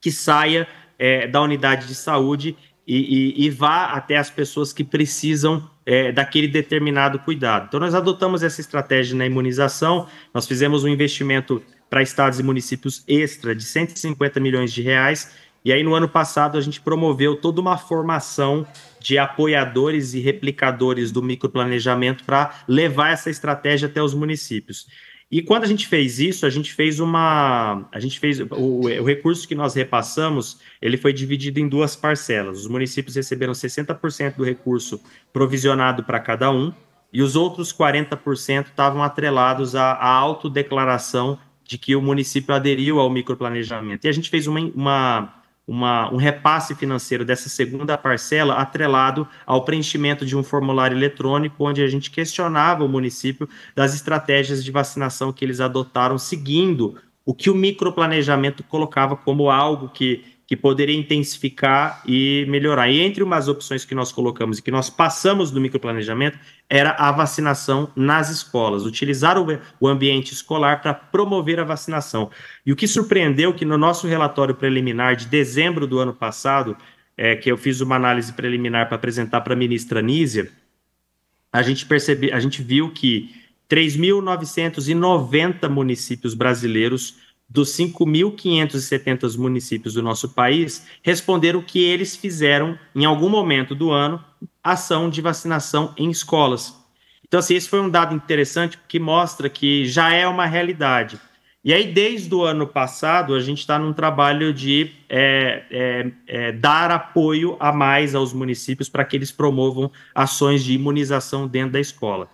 que saia é, da unidade de saúde e, e, e, vá até as pessoas que precisam é, daquele determinado cuidado. Então, nós adotamos essa estratégia na imunização, nós fizemos um investimento para estados e municípios extra de 150 milhões de reais. E aí, no ano passado, a gente promoveu toda uma formação de apoiadores e replicadores do microplanejamento para levar essa estratégia até os municípios. E quando a gente fez isso, a gente fez uma. A gente fez. O, o, recurso que nós repassamos, ele foi dividido em duas parcelas. Os municípios receberam 60% do recurso provisionado para cada um, e os outros 40% estavam atrelados à, à autodeclaração de que o município aderiu ao microplanejamento. E a gente fez uma, uma uma, um repasse financeiro dessa segunda parcela atrelado ao preenchimento de um formulário eletrônico, onde a gente questionava o município das estratégias de vacinação que eles adotaram, seguindo o que o microplanejamento colocava como algo que que poderia intensificar e melhorar. E entre umas opções que nós colocamos e que nós passamos do microplanejamento era a vacinação nas escolas, utilizar o ambiente escolar para promover a vacinação. E o que surpreendeu é que no nosso relatório preliminar de dezembro do ano passado, é, que eu fiz uma análise preliminar para apresentar para a ministra Nízia, a gente percebe, a gente viu que 3.990 municípios brasileiros dos 5.570 municípios do nosso país responderam que eles fizeram, em algum momento do ano, ação de vacinação em escolas. Então, assim, esse foi um dado interessante que mostra que já é uma realidade. E aí, desde o ano passado, a gente está num trabalho de é, é, é, dar apoio a mais aos municípios para que eles promovam ações de imunização dentro da escola.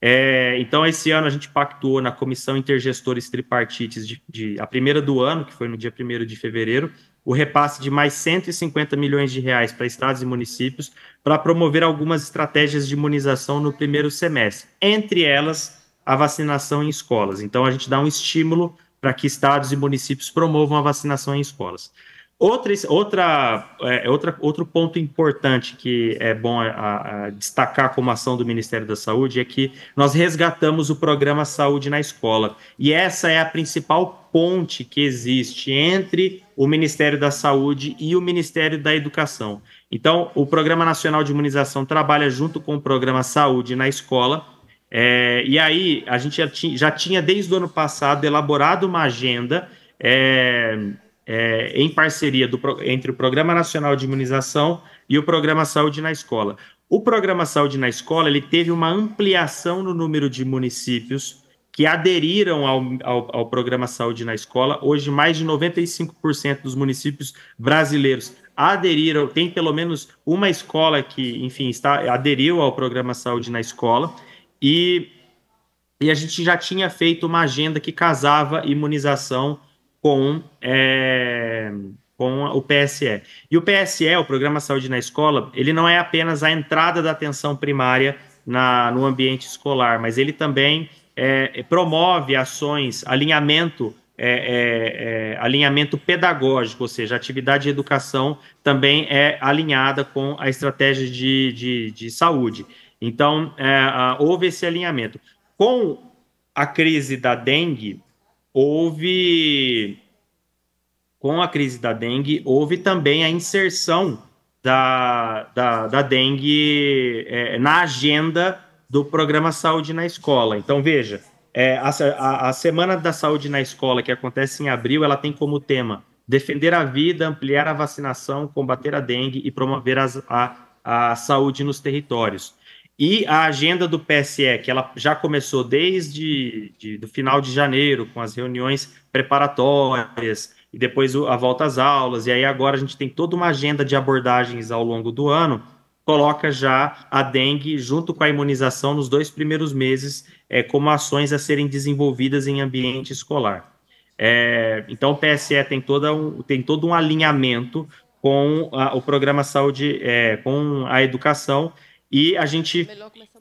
É, então, esse ano a gente pactuou na Comissão Intergestores Tripartites, de, de, a primeira do ano, que foi no dia 1 de fevereiro, o repasse de mais 150 milhões de reais para estados e municípios para promover algumas estratégias de imunização no primeiro semestre, entre elas a vacinação em escolas. Então, a gente dá um estímulo para que estados e municípios promovam a vacinação em escolas. Outra, outra, é, é, outra, outro ponto importante que é bom a, a destacar como ação do Ministério da Saúde é que nós resgatamos o programa Saúde na Escola. E essa é a principal ponte que existe entre o Ministério da Saúde e o Ministério da Educação. Então, o Programa Nacional de Imunização trabalha junto com o Programa Saúde na Escola. É, e aí, a gente já tinha, já tinha, desde o ano passado, elaborado uma agenda. É, é, em parceria do, entre o Programa Nacional de Imunização e o Programa Saúde na Escola. O Programa Saúde na Escola ele teve uma ampliação no número de municípios que aderiram ao, ao, ao Programa Saúde na Escola. Hoje, mais de 95% dos municípios brasileiros aderiram, tem pelo menos uma escola que, enfim, está, aderiu ao Programa Saúde na Escola. E, e a gente já tinha feito uma agenda que casava imunização com, é, com o PSE. E o PSE, o Programa Saúde na Escola, ele não é apenas a entrada da atenção primária na, no ambiente escolar, mas ele também é, é, promove ações, alinhamento é, é, é, alinhamento pedagógico, ou seja, a atividade de educação também é alinhada com a estratégia de, de, de saúde. Então, é, houve esse alinhamento. Com a crise da dengue, houve, com a crise da dengue, houve também a inserção da, da, da dengue é, na agenda do programa Saúde na Escola. Então, veja, é, a, a, a Semana da Saúde na Escola, que acontece em abril, ela tem como tema defender a vida, ampliar a vacinação, combater a dengue e promover as, a, a saúde nos territórios. E a agenda do PSE, que ela já começou desde de, do final de janeiro, com as reuniões preparatórias, e depois a volta às aulas, e aí agora a gente tem toda uma agenda de abordagens ao longo do ano, coloca já a dengue junto com a imunização nos dois primeiros meses, é, como ações a serem desenvolvidas em ambiente escolar. É, então o PSE tem, toda um, tem todo um alinhamento com a, o programa saúde, é, com a educação, e a gente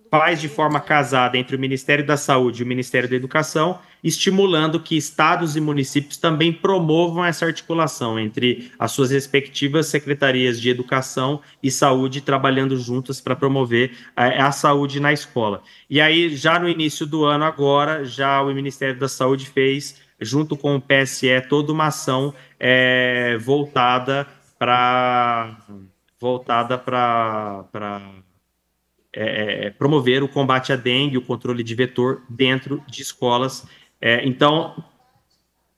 faz de forma casada entre o Ministério da Saúde e o Ministério da Educação, estimulando que estados e municípios também promovam essa articulação entre as suas respectivas secretarias de educação e saúde, trabalhando juntas para promover eh, a, saúde na escola. E aí, já no início do ano, agora, já o Ministério da Saúde fez, junto com o PSE, toda uma ação é, voltada para voltada para é, é, promover o combate à dengue, o controle de vetor dentro de escolas. É, então,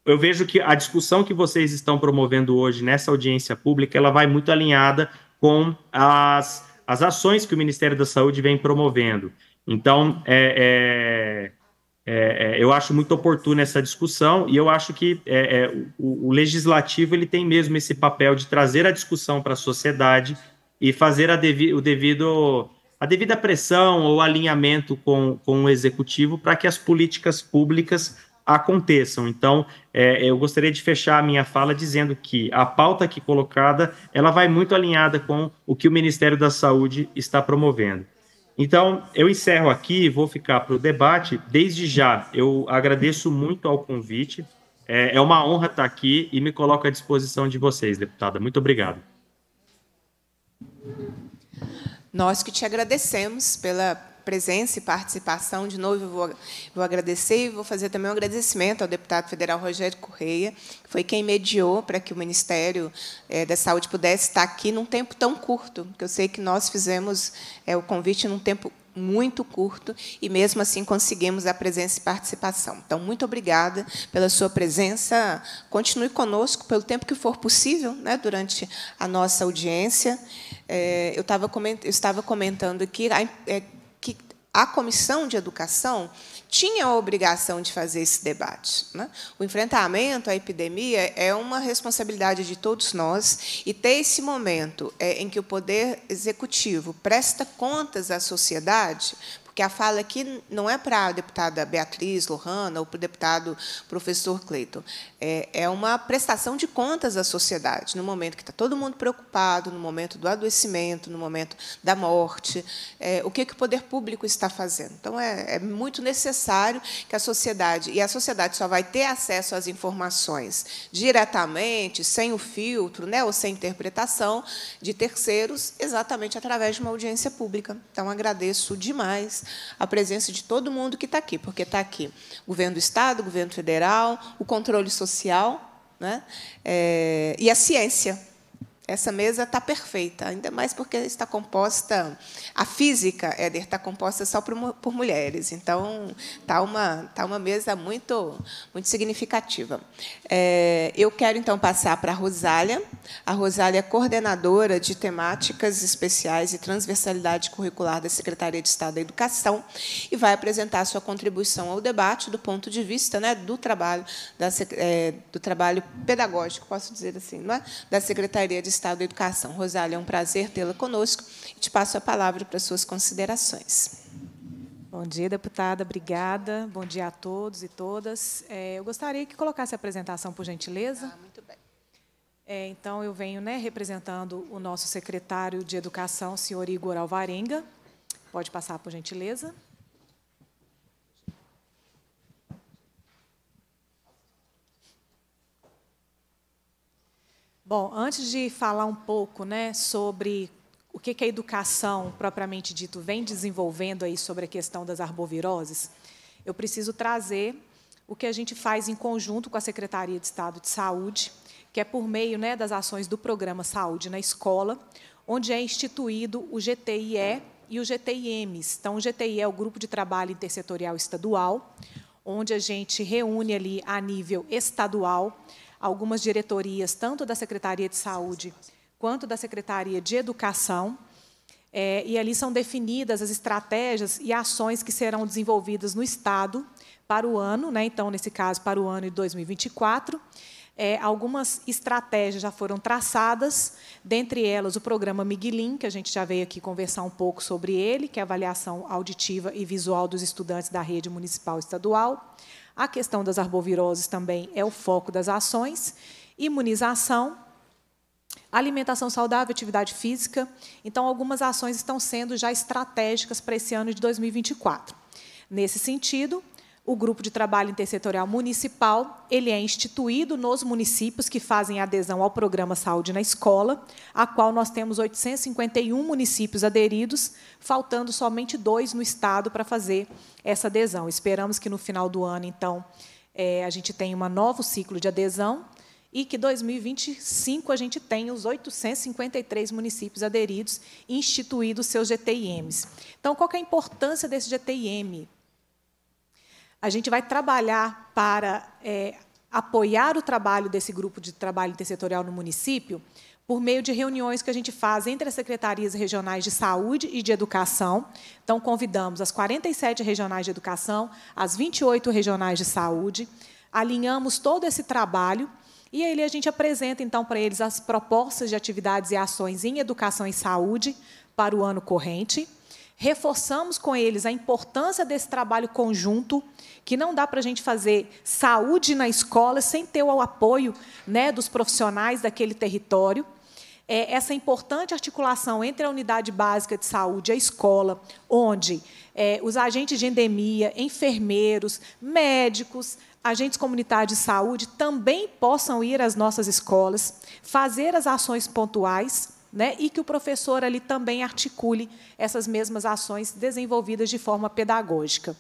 eu vejo que a discussão que vocês estão promovendo hoje nessa audiência pública, ela vai muito alinhada com as, as ações que o Ministério da Saúde vem promovendo. Então, é, é, é, é eu acho muito oportuna essa discussão e eu acho que é, o, o, legislativo ele tem mesmo esse papel de trazer a discussão para a sociedade e fazer devi o devido a devida pressão ou alinhamento com, com o executivo para que as políticas públicas aconteçam. Então, é, eu gostaria de fechar a minha fala dizendo que a pauta aqui colocada, ela vai muito alinhada com o que o Ministério da Saúde está promovendo. Então, eu encerro aqui, vou ficar para o debate. Desde já, eu agradeço muito ao convite. É, é uma honra estar aqui e me coloco à disposição de vocês, deputada. Muito obrigado. Nós que te agradecemos pela presença e participação. De novo, eu vou, vou agradecer e vou fazer também um agradecimento ao deputado federal Rogério Correia, que foi quem mediou para que o Ministério é, da Saúde pudesse estar aqui num tempo tão curto, porque eu sei que nós fizemos é, o convite num tempo muito curto e mesmo assim conseguimos a presença e participação. Então, muito obrigada pela sua presença. Continue conosco pelo tempo que for possível né, durante a nossa audiência. É, eu, coment, eu, estava comentando aqui a, é, que a Comissão de Educação tinha a obrigação de fazer esse debate. Né? O enfrentamento à epidemia é uma responsabilidade de todos nós, e ter esse momento é, em que o Poder Executivo presta contas à sociedade, porque a fala aqui não é para a deputada Beatriz Lohana ou para o deputado professor Cleiton. É, é uma prestação de contas à sociedade, no momento que está todo mundo preocupado, no momento do adoecimento, no momento da morte, é, o que, que o poder público está fazendo. Então, é, é muito necessário que a sociedade, e a sociedade só vai ter acesso às informações diretamente, sem o filtro, né, ou sem interpretação de terceiros, exatamente através de uma audiência pública. Então, agradeço demais a presença de todo mundo que está aqui, porque está aqui governo do Estado, governo federal, o controle social né? É, e a ciência. Essa mesa está perfeita, ainda mais porque está composta, a física, Éder, está composta só por, por mulheres. Então, está uma, tá uma mesa muito, muito significativa. É, eu quero, então, passar para a Rosália. A Rosália é coordenadora de temáticas especiais e transversalidade curricular da Secretaria de Estado da Educação e vai apresentar sua contribuição ao debate do ponto de vista né, do, trabalho da, é, do trabalho pedagógico, posso dizer assim, é? da Secretaria de Estado da Educação. Rosália, é um prazer tê-la conosco. Te passo a palavra para suas considerações. Bom dia, deputada. Obrigada. Bom dia a todos e todas. É, eu gostaria que colocasse a apresentação, por gentileza. Ah, muito bem. É, então, eu venho né, representando o nosso secretário de Educação, senhor Igor Alvarenga. Pode passar, por gentileza. Bom, antes de falar um pouco né, sobre o que, que a educação, propriamente dito, vem desenvolvendo aí sobre a questão das arboviroses, eu preciso trazer o que a gente faz em conjunto com a Secretaria de Estado de Saúde, que é por meio né, das ações do Programa Saúde na Escola, onde é instituído o GTIE e o GTIMs. Então, o GTIE é o Grupo de Trabalho Intersetorial Estadual, onde a gente reúne ali a nível estadual algumas diretorias, tanto da Secretaria de Saúde quanto da Secretaria de Educação, é, e ali são definidas as estratégias e ações que serão desenvolvidas no Estado para o ano, né, então, nesse caso, para o ano de 2024. É, algumas estratégias já foram traçadas, dentre elas o programa Miguelin, que a gente já veio aqui conversar um pouco sobre ele, que é a avaliação auditiva e visual dos estudantes da rede municipal e estadual. A questão das arboviroses também é o foco das ações. Imunização, alimentação saudável, atividade física. Então, algumas ações estão sendo já estratégicas para esse ano de 2024. Nesse sentido, o grupo de trabalho intersetorial municipal ele é instituído nos municípios que fazem adesão ao programa Saúde na Escola, a qual nós temos 851 municípios aderidos, faltando somente dois no estado para fazer essa adesão. Esperamos que no final do ano, então, é, a gente tenha um novo ciclo de adesão e que 2025 a gente tenha os 853 municípios aderidos e instituídos seus GTIMs. Então, qual é a importância desse GTIM a gente vai trabalhar para é, apoiar o trabalho desse grupo de trabalho intersetorial no município por meio de reuniões que a gente faz entre as secretarias regionais de saúde e de educação. Então, convidamos as 47 regionais de educação, as 28 regionais de saúde, alinhamos todo esse trabalho. E aí a gente apresenta então para eles as propostas de atividades e ações em educação e saúde para o ano corrente reforçamos com eles a importância desse trabalho conjunto, que não dá para a gente fazer saúde na escola sem ter o apoio né, dos profissionais daquele território. É, essa importante articulação entre a unidade básica de saúde e a escola, onde é, os agentes de endemia, enfermeiros, médicos, agentes comunitários de saúde também possam ir às nossas escolas, fazer as ações pontuais né, e que o professor ali também articule essas mesmas ações desenvolvidas de forma pedagógica.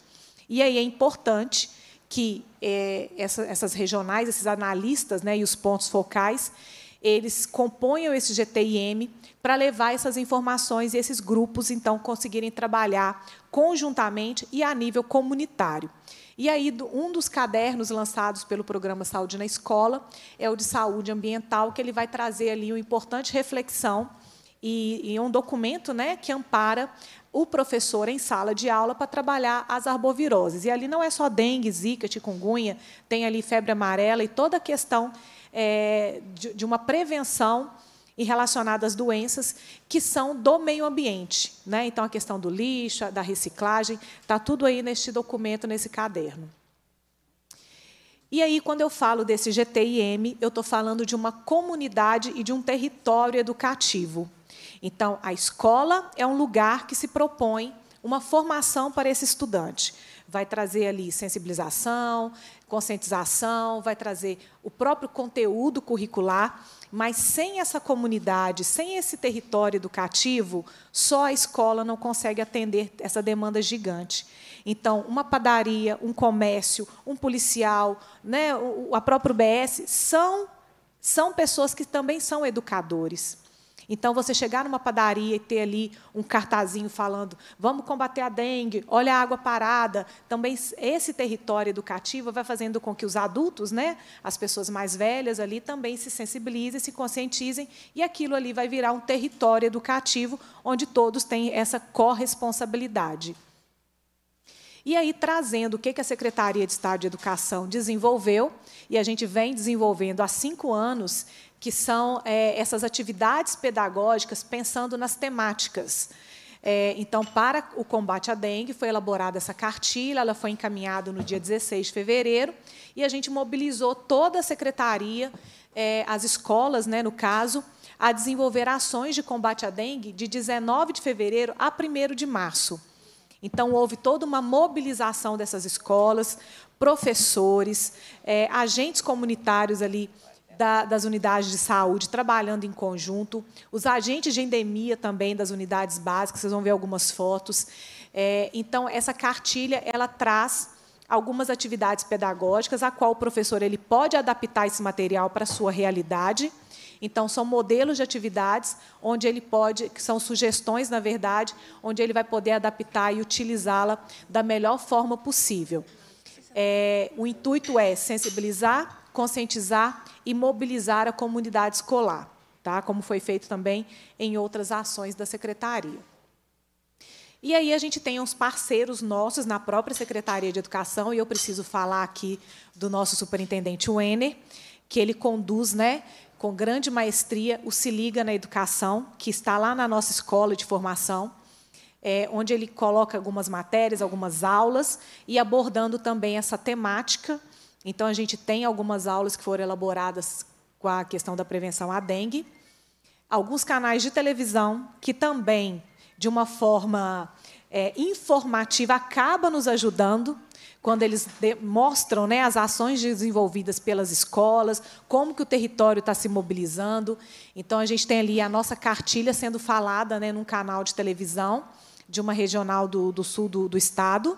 E aí é importante que é, essa, essas regionais, esses analistas né, e os pontos focais, eles componham esse GTIM para levar essas informações e esses grupos, então, conseguirem trabalhar conjuntamente e a nível comunitário. E aí, um dos cadernos lançados pelo programa Saúde na Escola é o de saúde ambiental, que ele vai trazer ali uma importante reflexão e, e um documento né, que ampara o professor em sala de aula para trabalhar as arboviroses. E ali não é só dengue, zika, chikungunya, tem ali febre amarela e toda a questão é, de, de uma prevenção e relacionadas às doenças que são do meio ambiente. Né? Então, a questão do lixo, da reciclagem, está tudo aí neste documento, nesse caderno. E aí, quando eu falo desse GTIM, eu estou falando de uma comunidade e de um território educativo. Então, a escola é um lugar que se propõe uma formação para esse estudante. Vai trazer ali sensibilização, conscientização, vai trazer o próprio conteúdo curricular, mas sem essa comunidade, sem esse território educativo, só a escola não consegue atender essa demanda gigante. Então, uma padaria, um comércio, um policial, né, a própria UBS, são, são pessoas que também são educadores. Então, você chegar numa padaria e ter ali um cartazinho falando: vamos combater a dengue, olha a água parada. Também esse território educativo vai fazendo com que os adultos, né, as pessoas mais velhas ali, também se sensibilizem, se conscientizem, e aquilo ali vai virar um território educativo onde todos têm essa corresponsabilidade. E aí, trazendo o que a Secretaria de Estado de Educação desenvolveu, e a gente vem desenvolvendo há cinco anos, que são é, essas atividades pedagógicas pensando nas temáticas. É, então, para o combate à dengue, foi elaborada essa cartilha, ela foi encaminhada no dia 16 de fevereiro, e a gente mobilizou toda a secretaria, é, as escolas, né, no caso, a desenvolver ações de combate à dengue de 19 de fevereiro a 1 de março. Então, houve toda uma mobilização dessas escolas, professores, é, agentes comunitários ali da, das unidades de saúde trabalhando em conjunto, os agentes de endemia também das unidades básicas, vocês vão ver algumas fotos. É, então, essa cartilha ela traz algumas atividades pedagógicas, a qual o professor ele pode adaptar esse material para a sua realidade. Então, são modelos de atividades onde ele pode, que são sugestões, na verdade, onde ele vai poder adaptar e utilizá-la da melhor forma possível. É, o intuito é sensibilizar, conscientizar e mobilizar a comunidade escolar, tá? como foi feito também em outras ações da secretaria. E aí a gente tem uns parceiros nossos na própria Secretaria de Educação, e eu preciso falar aqui do nosso superintendente Wenner, que ele conduz né, com grande maestria o Se Liga na Educação, que está lá na nossa escola de formação, é, onde ele coloca algumas matérias, algumas aulas, e abordando também essa temática então, a gente tem algumas aulas que foram elaboradas com a questão da prevenção à dengue. Alguns canais de televisão que também, de uma forma é, informativa, acaba nos ajudando quando eles mostram né, as ações desenvolvidas pelas escolas, como que o território está se mobilizando. Então, a gente tem ali a nossa cartilha sendo falada né, num canal de televisão de uma regional do, do sul do, do estado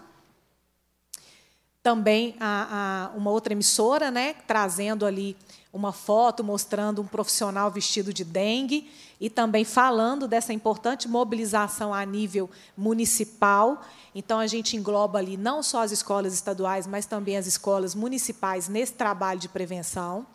também a, a uma outra emissora, né, trazendo ali uma foto mostrando um profissional vestido de dengue e também falando dessa importante mobilização a nível municipal. Então, a gente engloba ali não só as escolas estaduais, mas também as escolas municipais nesse trabalho de prevenção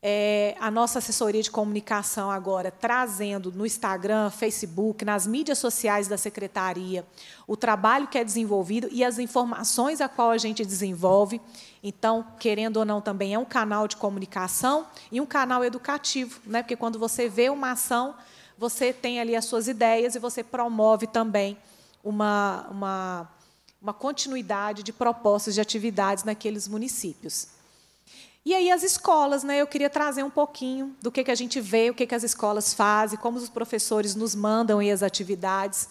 é, a nossa assessoria de comunicação agora trazendo no Instagram, Facebook, nas mídias sociais da secretaria o trabalho que é desenvolvido e as informações a qual a gente desenvolve. Então, querendo ou não, também é um canal de comunicação e um canal educativo, né? Porque quando você vê uma ação, você tem ali as suas ideias e você promove também uma, uma, uma continuidade de propostas de atividades naqueles municípios. E aí as escolas, né? Eu queria trazer um pouquinho do que, que a gente vê, o que, que as escolas fazem, como os professores nos mandam aí as atividades.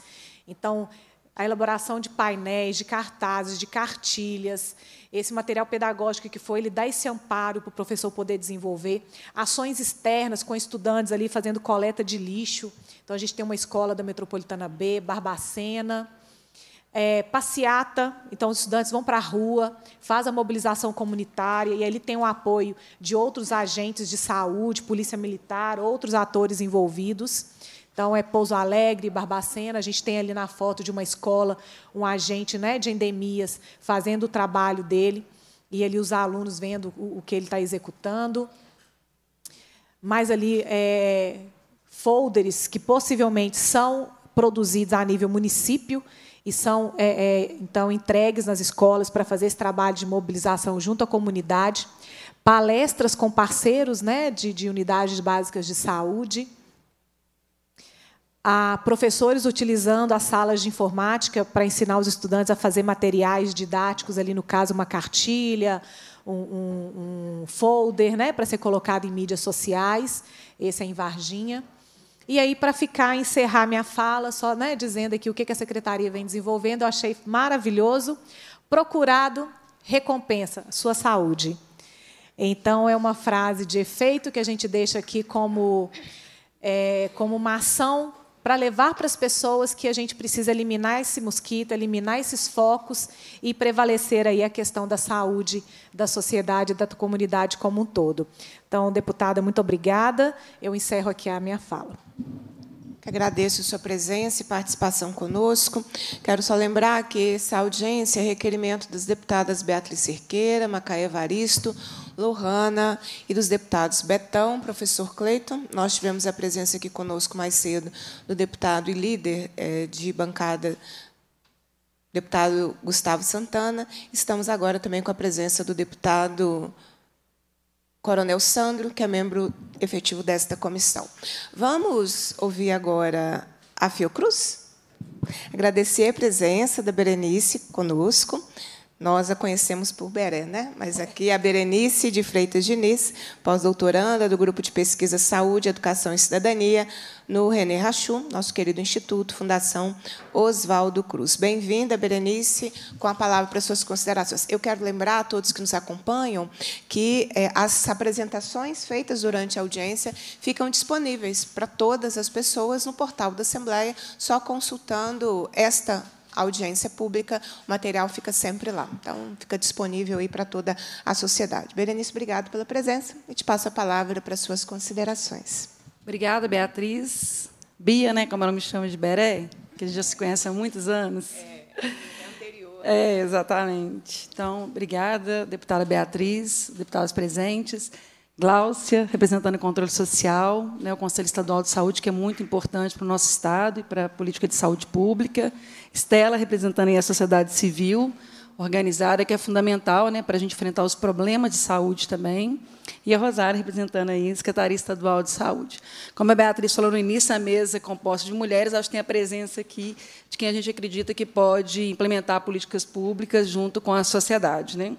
Então, a elaboração de painéis, de cartazes, de cartilhas, esse material pedagógico que foi, ele dá esse amparo para o professor poder desenvolver, ações externas com estudantes ali fazendo coleta de lixo. Então a gente tem uma escola da Metropolitana B, Barbacena, é, passeata, então os estudantes vão para a rua, faz a mobilização comunitária e ele tem o apoio de outros agentes de saúde, polícia militar, outros atores envolvidos. Então é Pouso Alegre, Barbacena, a gente tem ali na foto de uma escola um agente né, de endemias fazendo o trabalho dele e ali os alunos vendo o, o que ele está executando. Mais ali é, folders que possivelmente são produzidos a nível município e são é, é, então entregues nas escolas para fazer esse trabalho de mobilização junto à comunidade, palestras com parceiros né, de, de unidades básicas de saúde, a professores utilizando as salas de informática para ensinar os estudantes a fazer materiais didáticos, ali no caso uma cartilha, um, um, um folder né, para ser colocado em mídias sociais, esse é em Varginha e aí, para ficar, encerrar minha fala, só né, dizendo aqui o que a secretaria vem desenvolvendo, eu achei maravilhoso. Procurado, recompensa, sua saúde. Então, é uma frase de efeito que a gente deixa aqui como, é, como uma ação para levar para as pessoas que a gente precisa eliminar esse mosquito, eliminar esses focos e prevalecer aí a questão da saúde da sociedade, da comunidade como um todo. Então, deputada, muito obrigada. Eu encerro aqui a minha fala. Agradeço sua presença e participação conosco. Quero só lembrar que essa audiência é requerimento das deputadas Beatriz Cerqueira, Macaé Varisto, Lohana e dos deputados Betão, professor Cleiton. Nós tivemos a presença aqui conosco mais cedo do deputado e líder eh, de bancada, deputado Gustavo Santana. Estamos agora também com a presença do deputado Coronel Sandro, que é membro efetivo desta comissão. Vamos ouvir agora a Fiocruz? Agradecer a presença da Berenice conosco nós a conhecemos por Beré, né? mas aqui é a Berenice de Freitas Diniz, pós-doutoranda do Grupo de Pesquisa Saúde, Educação e Cidadania, no René Rachum, nosso querido Instituto, Fundação Oswaldo Cruz. Bem-vinda, Berenice, com a palavra para suas considerações. Eu quero lembrar a todos que nos acompanham que é, as apresentações feitas durante a audiência ficam disponíveis para todas as pessoas no portal da Assembleia, só consultando esta audiência pública, o material fica sempre lá. Então, fica disponível aí para toda a sociedade. Berenice, obrigado pela presença e te passo a palavra para suas considerações. Obrigada, Beatriz. Bia, né, como ela me chama de Beré, que a gente já se conhece há muitos anos. É, é anterior. É, exatamente. Então, obrigada, deputada Beatriz, deputados presentes. Gláucia, representando o controle social, né, o Conselho Estadual de Saúde, que é muito importante para o nosso Estado e para a política de saúde pública. Estela, representando a sociedade civil organizada, que é fundamental né, para a gente enfrentar os problemas de saúde também, e a Rosária, representando aí a Secretaria Estadual de Saúde. Como a Beatriz falou no início, a mesa é composta de mulheres, acho que tem a presença aqui de quem a gente acredita que pode implementar políticas públicas junto com a sociedade. Né?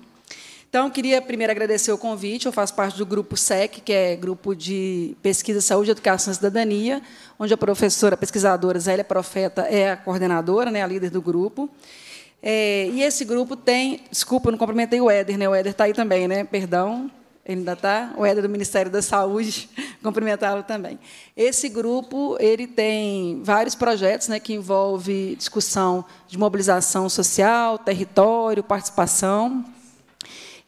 Então, queria primeiro agradecer o convite. Eu faço parte do grupo SEC, que é Grupo de Pesquisa, Saúde, Educação e Cidadania, onde a professora, a pesquisadora Zélia Profeta é a coordenadora, né, a líder do grupo. É, e esse grupo tem. Desculpa, eu não cumprimentei o Éder, né? O Éder está aí também, né? Perdão. Ele ainda está? O Éder do Ministério da Saúde, cumprimentá-lo também. Esse grupo ele tem vários projetos né, que envolve discussão de mobilização social, território, participação.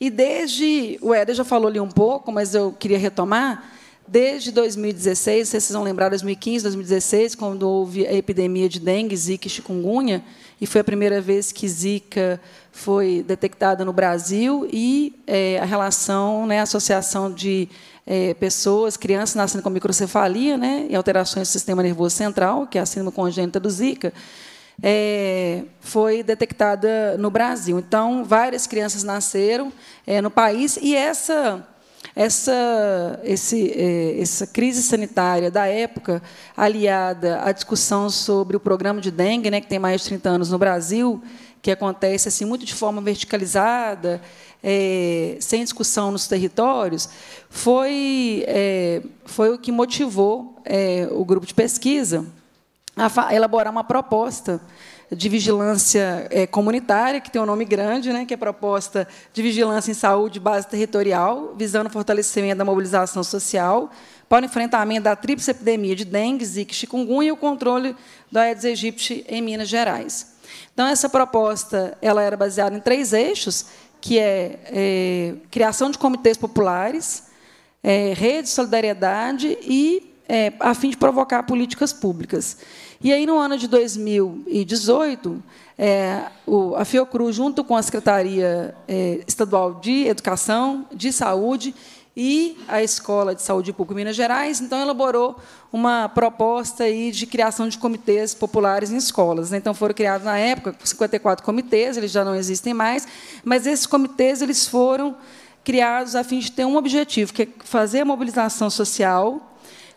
E desde. O Ed já falou ali um pouco, mas eu queria retomar. Desde 2016, vocês vão lembrar, 2015, 2016, quando houve a epidemia de dengue, zika e chikungunya, e foi a primeira vez que zika foi detectada no Brasil, e é, a relação, né, a associação de é, pessoas, crianças nascendo com microcefalia né, e alterações do sistema nervoso central, que é a síndrome congênita do zika, é, foi detectada no Brasil. Então, várias crianças nasceram é, no país e essa essa, esse, é, essa crise sanitária da época, aliada à discussão sobre o programa de dengue, né, que tem mais de 30 anos no Brasil, que acontece assim muito de forma verticalizada, é, sem discussão nos territórios, foi, é, foi o que motivou é, o grupo de pesquisa a elaborar uma proposta de vigilância é, comunitária, que tem um nome grande, né, que é a proposta de vigilância em saúde base territorial, visando o fortalecimento da mobilização social para o enfrentamento da tríplice epidemia de dengue, zika chikungunya e o controle da Aedes aegypti em Minas Gerais. Então, essa proposta ela era baseada em três eixos, que é, é criação de comitês populares, é, rede de solidariedade e é, a fim de provocar políticas públicas. E aí, no ano de 2018, é, o, a Fiocruz, junto com a Secretaria é, Estadual de Educação, de Saúde e a Escola de Saúde Pública Minas Gerais, então, elaborou uma proposta aí de criação de comitês populares em escolas. Né? Então, foram criados, na época, 54 comitês, eles já não existem mais, mas esses comitês eles foram criados a fim de ter um objetivo, que é fazer a mobilização social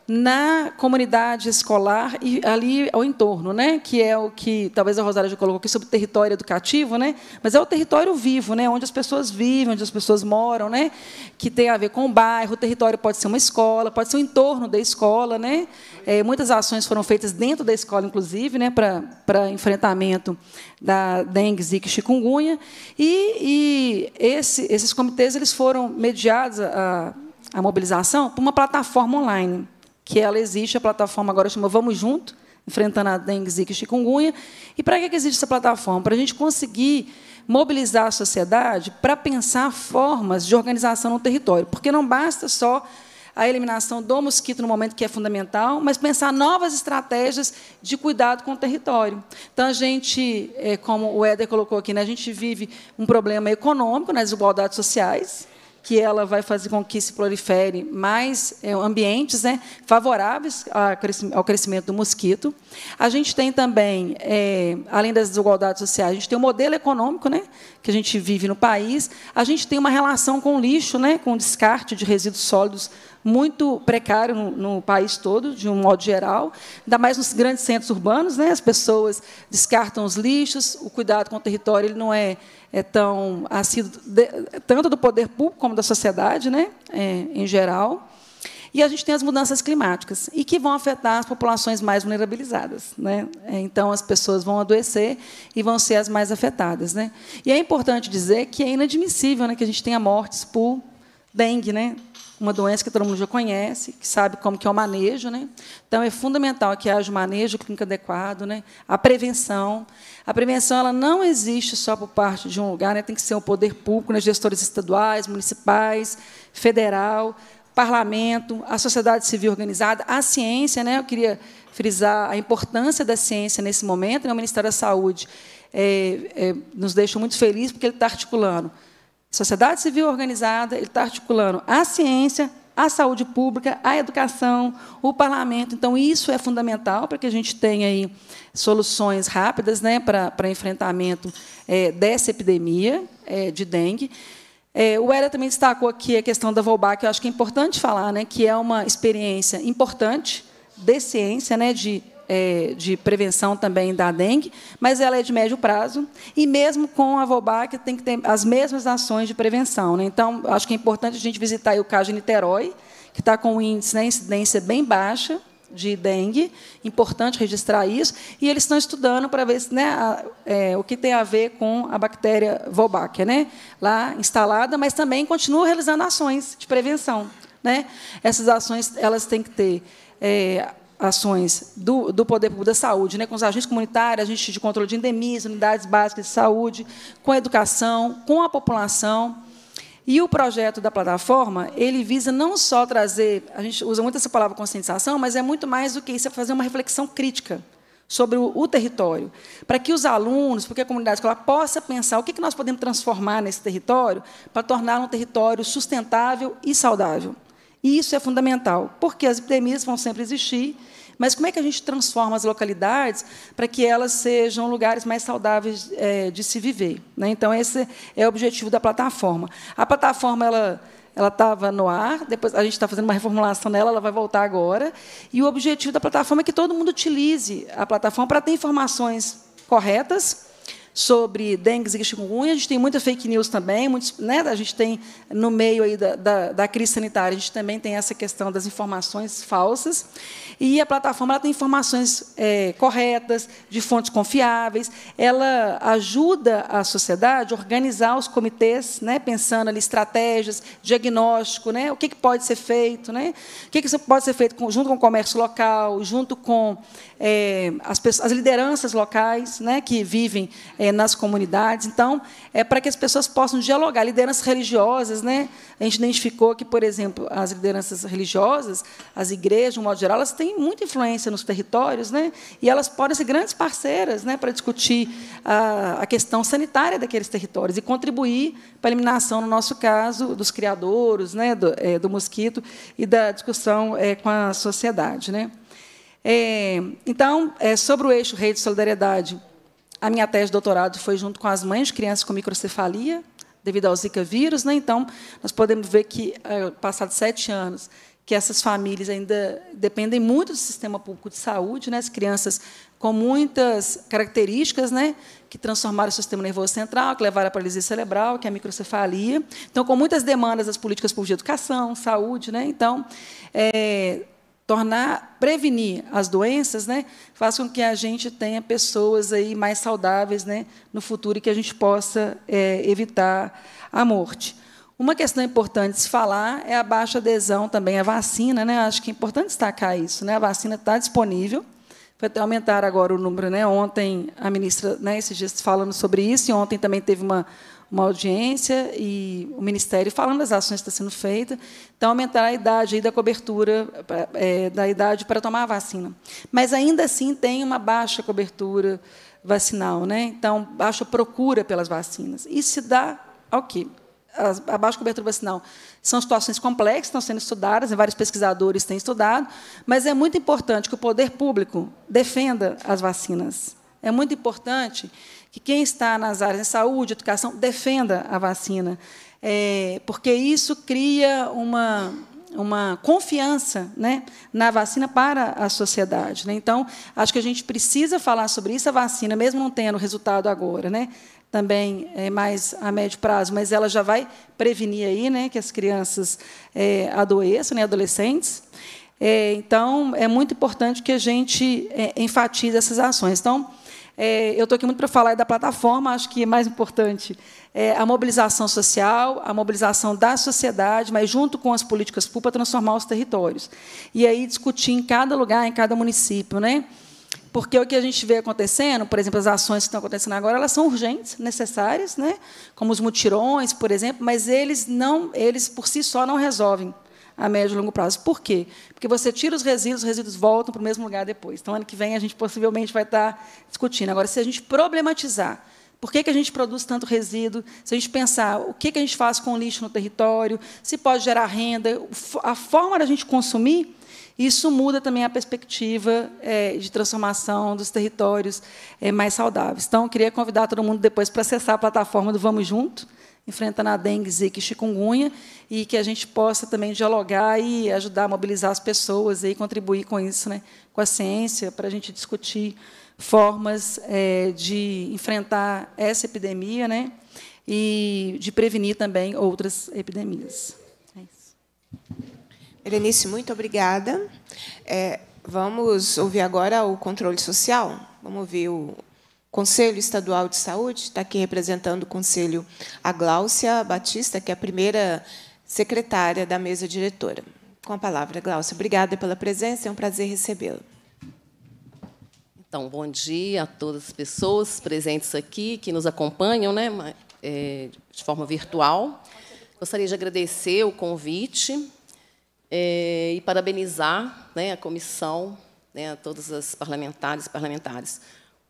na comunidade escolar e ali ao entorno, né? que é o que talvez a Rosário já colocou aqui sobre território educativo, né? mas é o território vivo, né? onde as pessoas vivem, onde as pessoas moram, né? que tem a ver com o bairro, o território pode ser uma escola, pode ser o entorno da escola. Né? É, muitas ações foram feitas dentro da escola, inclusive, né? para enfrentamento da dengue, zika e chikungunya, e, e esse, esses comitês eles foram mediados a, a mobilização por uma plataforma online que ela existe, a plataforma agora chama Vamos Junto, enfrentando a dengue, zika e chikungunya. E para que existe essa plataforma? Para a gente conseguir mobilizar a sociedade para pensar formas de organização no território, porque não basta só a eliminação do mosquito no momento que é fundamental, mas pensar novas estratégias de cuidado com o território. Então, a gente, eh, como o Éder colocou aqui, né, a gente vive um problema econômico, nas desigualdades sociais, que ela vai fazer com que se prolifere mais é, ambientes né, favoráveis ao crescimento do mosquito. A gente tem também, é, além das desigualdades sociais, a gente tem o um modelo econômico né, que a gente vive no país, a gente tem uma relação com o lixo, né, com o descarte de resíduos sólidos muito precário no, no, país todo, de um modo geral, ainda mais nos grandes centros urbanos, né? as pessoas descartam os lixos, o cuidado com o território ele não é é tão assíduo, tanto do poder público como da sociedade, né, é, em geral. E a gente tem as mudanças climáticas, e que vão afetar as populações mais vulnerabilizadas. Né? É, então, as pessoas vão adoecer e vão ser as mais afetadas. Né? E é importante dizer que é inadmissível né, que a gente tenha mortes por dengue. Né? uma doença que todo mundo já conhece, que sabe como que é o manejo. Né? Então, é fundamental que haja o manejo clínico adequado, né? a prevenção. A prevenção ela não existe só por parte de um lugar, né? tem que ser o um poder público, né? gestores estaduais, municipais, federal, parlamento, a sociedade civil organizada, a ciência. Né? Eu queria frisar a importância da ciência nesse momento. Né? O Ministério da Saúde é, é, nos deixa muito felizes porque ele está articulando Sociedade civil organizada, ele está articulando a ciência, a saúde pública, a educação, o parlamento. Então, isso é fundamental para que a gente tenha aí soluções rápidas né, para, para enfrentamento é, dessa epidemia é, de dengue. É, o Era também destacou aqui a questão da Volbac, que eu acho que é importante falar, né, que é uma experiência importante de ciência, né, de é, de prevenção também da dengue, mas ela é de médio prazo, e mesmo com a Vobac tem que ter as mesmas ações de prevenção. Né? Então, acho que é importante a gente visitar o caso de Niterói, que está com um índice, né, incidência bem baixa, de dengue, importante registrar isso, e eles estão estudando para ver né, a, é, o que tem a ver com a bactéria Wolbachia, né, lá instalada, mas também continuam realizando ações de prevenção. Né? Essas ações elas têm que ter é, ações do, do Poder Público da Saúde, né, com os agentes comunitários, agentes de controle de endemias, unidades básicas de saúde, com a educação, com a população. E o projeto da plataforma, ele visa não só trazer, a gente usa muito essa palavra conscientização, mas é muito mais do que isso, é fazer uma reflexão crítica sobre o, o território, para que os alunos, porque a comunidade escolar possa pensar o que, que nós podemos transformar nesse território para torná-lo um território sustentável e saudável. E isso é fundamental, porque as epidemias vão sempre existir, mas como é que a gente transforma as localidades para que elas sejam lugares mais saudáveis é, de se viver? Né? Então, esse é o objetivo da plataforma. A plataforma, ela ela estava no ar, depois a gente está fazendo uma reformulação nela, ela vai voltar agora. E o objetivo da plataforma é que todo mundo utilize a plataforma para ter informações corretas sobre dengue e chikungunya. A gente tem muita fake news também. Muitos, né, a gente tem, no meio aí da, da, da crise sanitária, a gente também tem essa questão das informações falsas. E a plataforma tem informações é, corretas, de fontes confiáveis, ela ajuda a sociedade a organizar os comitês, né, pensando ali estratégias, diagnóstico, né, o que, que pode ser feito, né, o que, que pode ser feito com, junto com o comércio local, junto com é, as, pessoas, as, lideranças locais né, que vivem é, nas comunidades. Então, é para que as pessoas possam dialogar. Lideranças religiosas, né, a gente identificou que, por exemplo, as lideranças religiosas, as igrejas, de um modo geral, elas têm têm muita influência nos territórios, né? e elas podem ser grandes parceiras né, para discutir a, a questão sanitária daqueles territórios e contribuir para a eliminação, no nosso caso, dos criadores, né, do, é, do mosquito e da discussão é, com a sociedade. Né? É, então, é, sobre o eixo Rede de Solidariedade, a minha tese de doutorado foi junto com as mães de crianças com microcefalia, devido ao Zika vírus. Né? Então, nós podemos ver que, é, passados sete anos, que essas famílias ainda dependem muito do sistema público de saúde, né? as crianças com muitas características né? que transformaram o sistema nervoso central, que levaram à paralisia cerebral, que é a microcefalia. Então, com muitas demandas das políticas públicas de educação, saúde. Né? Então, é, tornar, prevenir as doenças né? faz com que a gente tenha pessoas aí mais saudáveis né? no futuro e que a gente possa é, evitar a morte. Uma questão importante de se falar é a baixa adesão também à vacina, né? Acho que é importante destacar isso, né? A vacina está disponível. Foi até aumentar agora o número, né? Ontem a ministra, né, esses dias falando sobre isso, e ontem também teve uma uma audiência e o ministério falando das ações que estão tá sendo feitas, então aumentar a idade aí da cobertura é, da idade para tomar a vacina. Mas ainda assim tem uma baixa cobertura vacinal, né? Então baixa procura pelas vacinas. Isso se dá ao quê? a baixa cobertura vacinal são situações complexas, estão sendo estudadas, vários pesquisadores têm estudado, mas é muito importante que o poder público defenda as vacinas. É muito importante que quem está nas áreas de saúde, educação, defenda a vacina, é, porque isso cria uma, uma confiança né, na vacina para a sociedade. Né? Então, acho que a gente precisa falar sobre isso, a vacina, mesmo não tendo resultado agora. Né? também é, mais a médio prazo, mas ela já vai prevenir aí, né, que as crianças é, adoeçam, né, adolescentes. É, então, é muito importante que a gente enfatize essas ações. Então, eu estou aqui muito para falar da plataforma, acho que é mais importante a mobilização social, a mobilização da sociedade, mas junto com as políticas públicas transformar os territórios. E aí discutir em cada lugar, em cada município, né? Porque o que a gente vê acontecendo, por exemplo, as ações que estão acontecendo agora, elas são urgentes, necessárias, né? como os mutirões, por exemplo, mas eles não, eles por si só não resolvem a médio e longo prazo. Por quê? Porque você tira os resíduos, os resíduos voltam para o mesmo lugar depois. Então, ano que vem, a gente possivelmente vai estar discutindo. Agora, se a gente problematizar por que, que a gente produz tanto resíduo? Se a gente pensar o que, que a gente faz com o lixo no território, se pode gerar renda, a forma da gente consumir isso muda também a perspectiva é, de transformação dos territórios é, mais saudáveis. Então, queria convidar todo mundo depois para acessar a plataforma do Vamos Junto, enfrentando a dengue, zika e chikungunya, e que a gente possa também dialogar e ajudar a mobilizar as pessoas e contribuir com isso, né, com a ciência, para a gente discutir formas é, de enfrentar essa epidemia né, e de prevenir também outras epidemias. Helenice, muito obrigada. É, vamos ouvir agora o controle social. Vamos ouvir o Conselho Estadual de Saúde, está aqui representando o Conselho a Gláucia Batista, que é a primeira secretária da mesa diretora. Com a palavra, Gláucia. Obrigada pela presença, é um prazer recebê-la. Então, bom dia a todas as pessoas presentes aqui, que nos acompanham né, é, de forma virtual. Gostaria de agradecer o convite é, e parabenizar né, a comissão, né, a todas as parlamentares e parlamentares,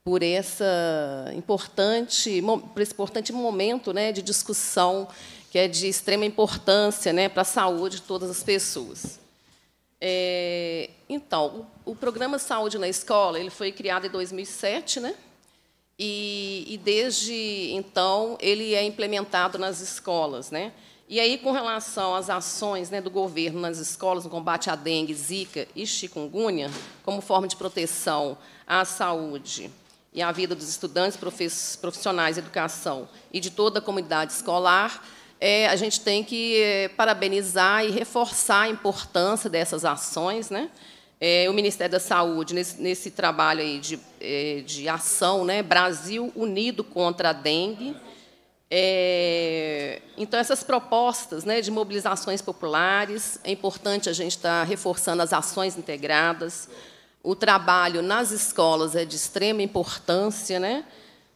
por, essa importante, por esse importante momento né, de discussão que é de extrema importância né, para a saúde de todas as pessoas. É, então, o, o, programa Saúde na Escola ele foi criado em 2007, né? E, e desde então ele é implementado nas escolas, né? E aí, com relação às ações né, do governo nas escolas no combate à dengue, zika e chikungunya, como forma de proteção à saúde e à vida dos estudantes, profissionais, educação e de toda a comunidade escolar, é, a gente tem que é, parabenizar e reforçar a importância dessas ações, né? É, o Ministério da Saúde, nesse, nesse trabalho aí de, é, de ação, né? Brasil Unido contra a Dengue, é, então, essas propostas né, de mobilizações populares, é importante a gente estar tá reforçando as ações integradas. O trabalho nas escolas é de extrema importância, né?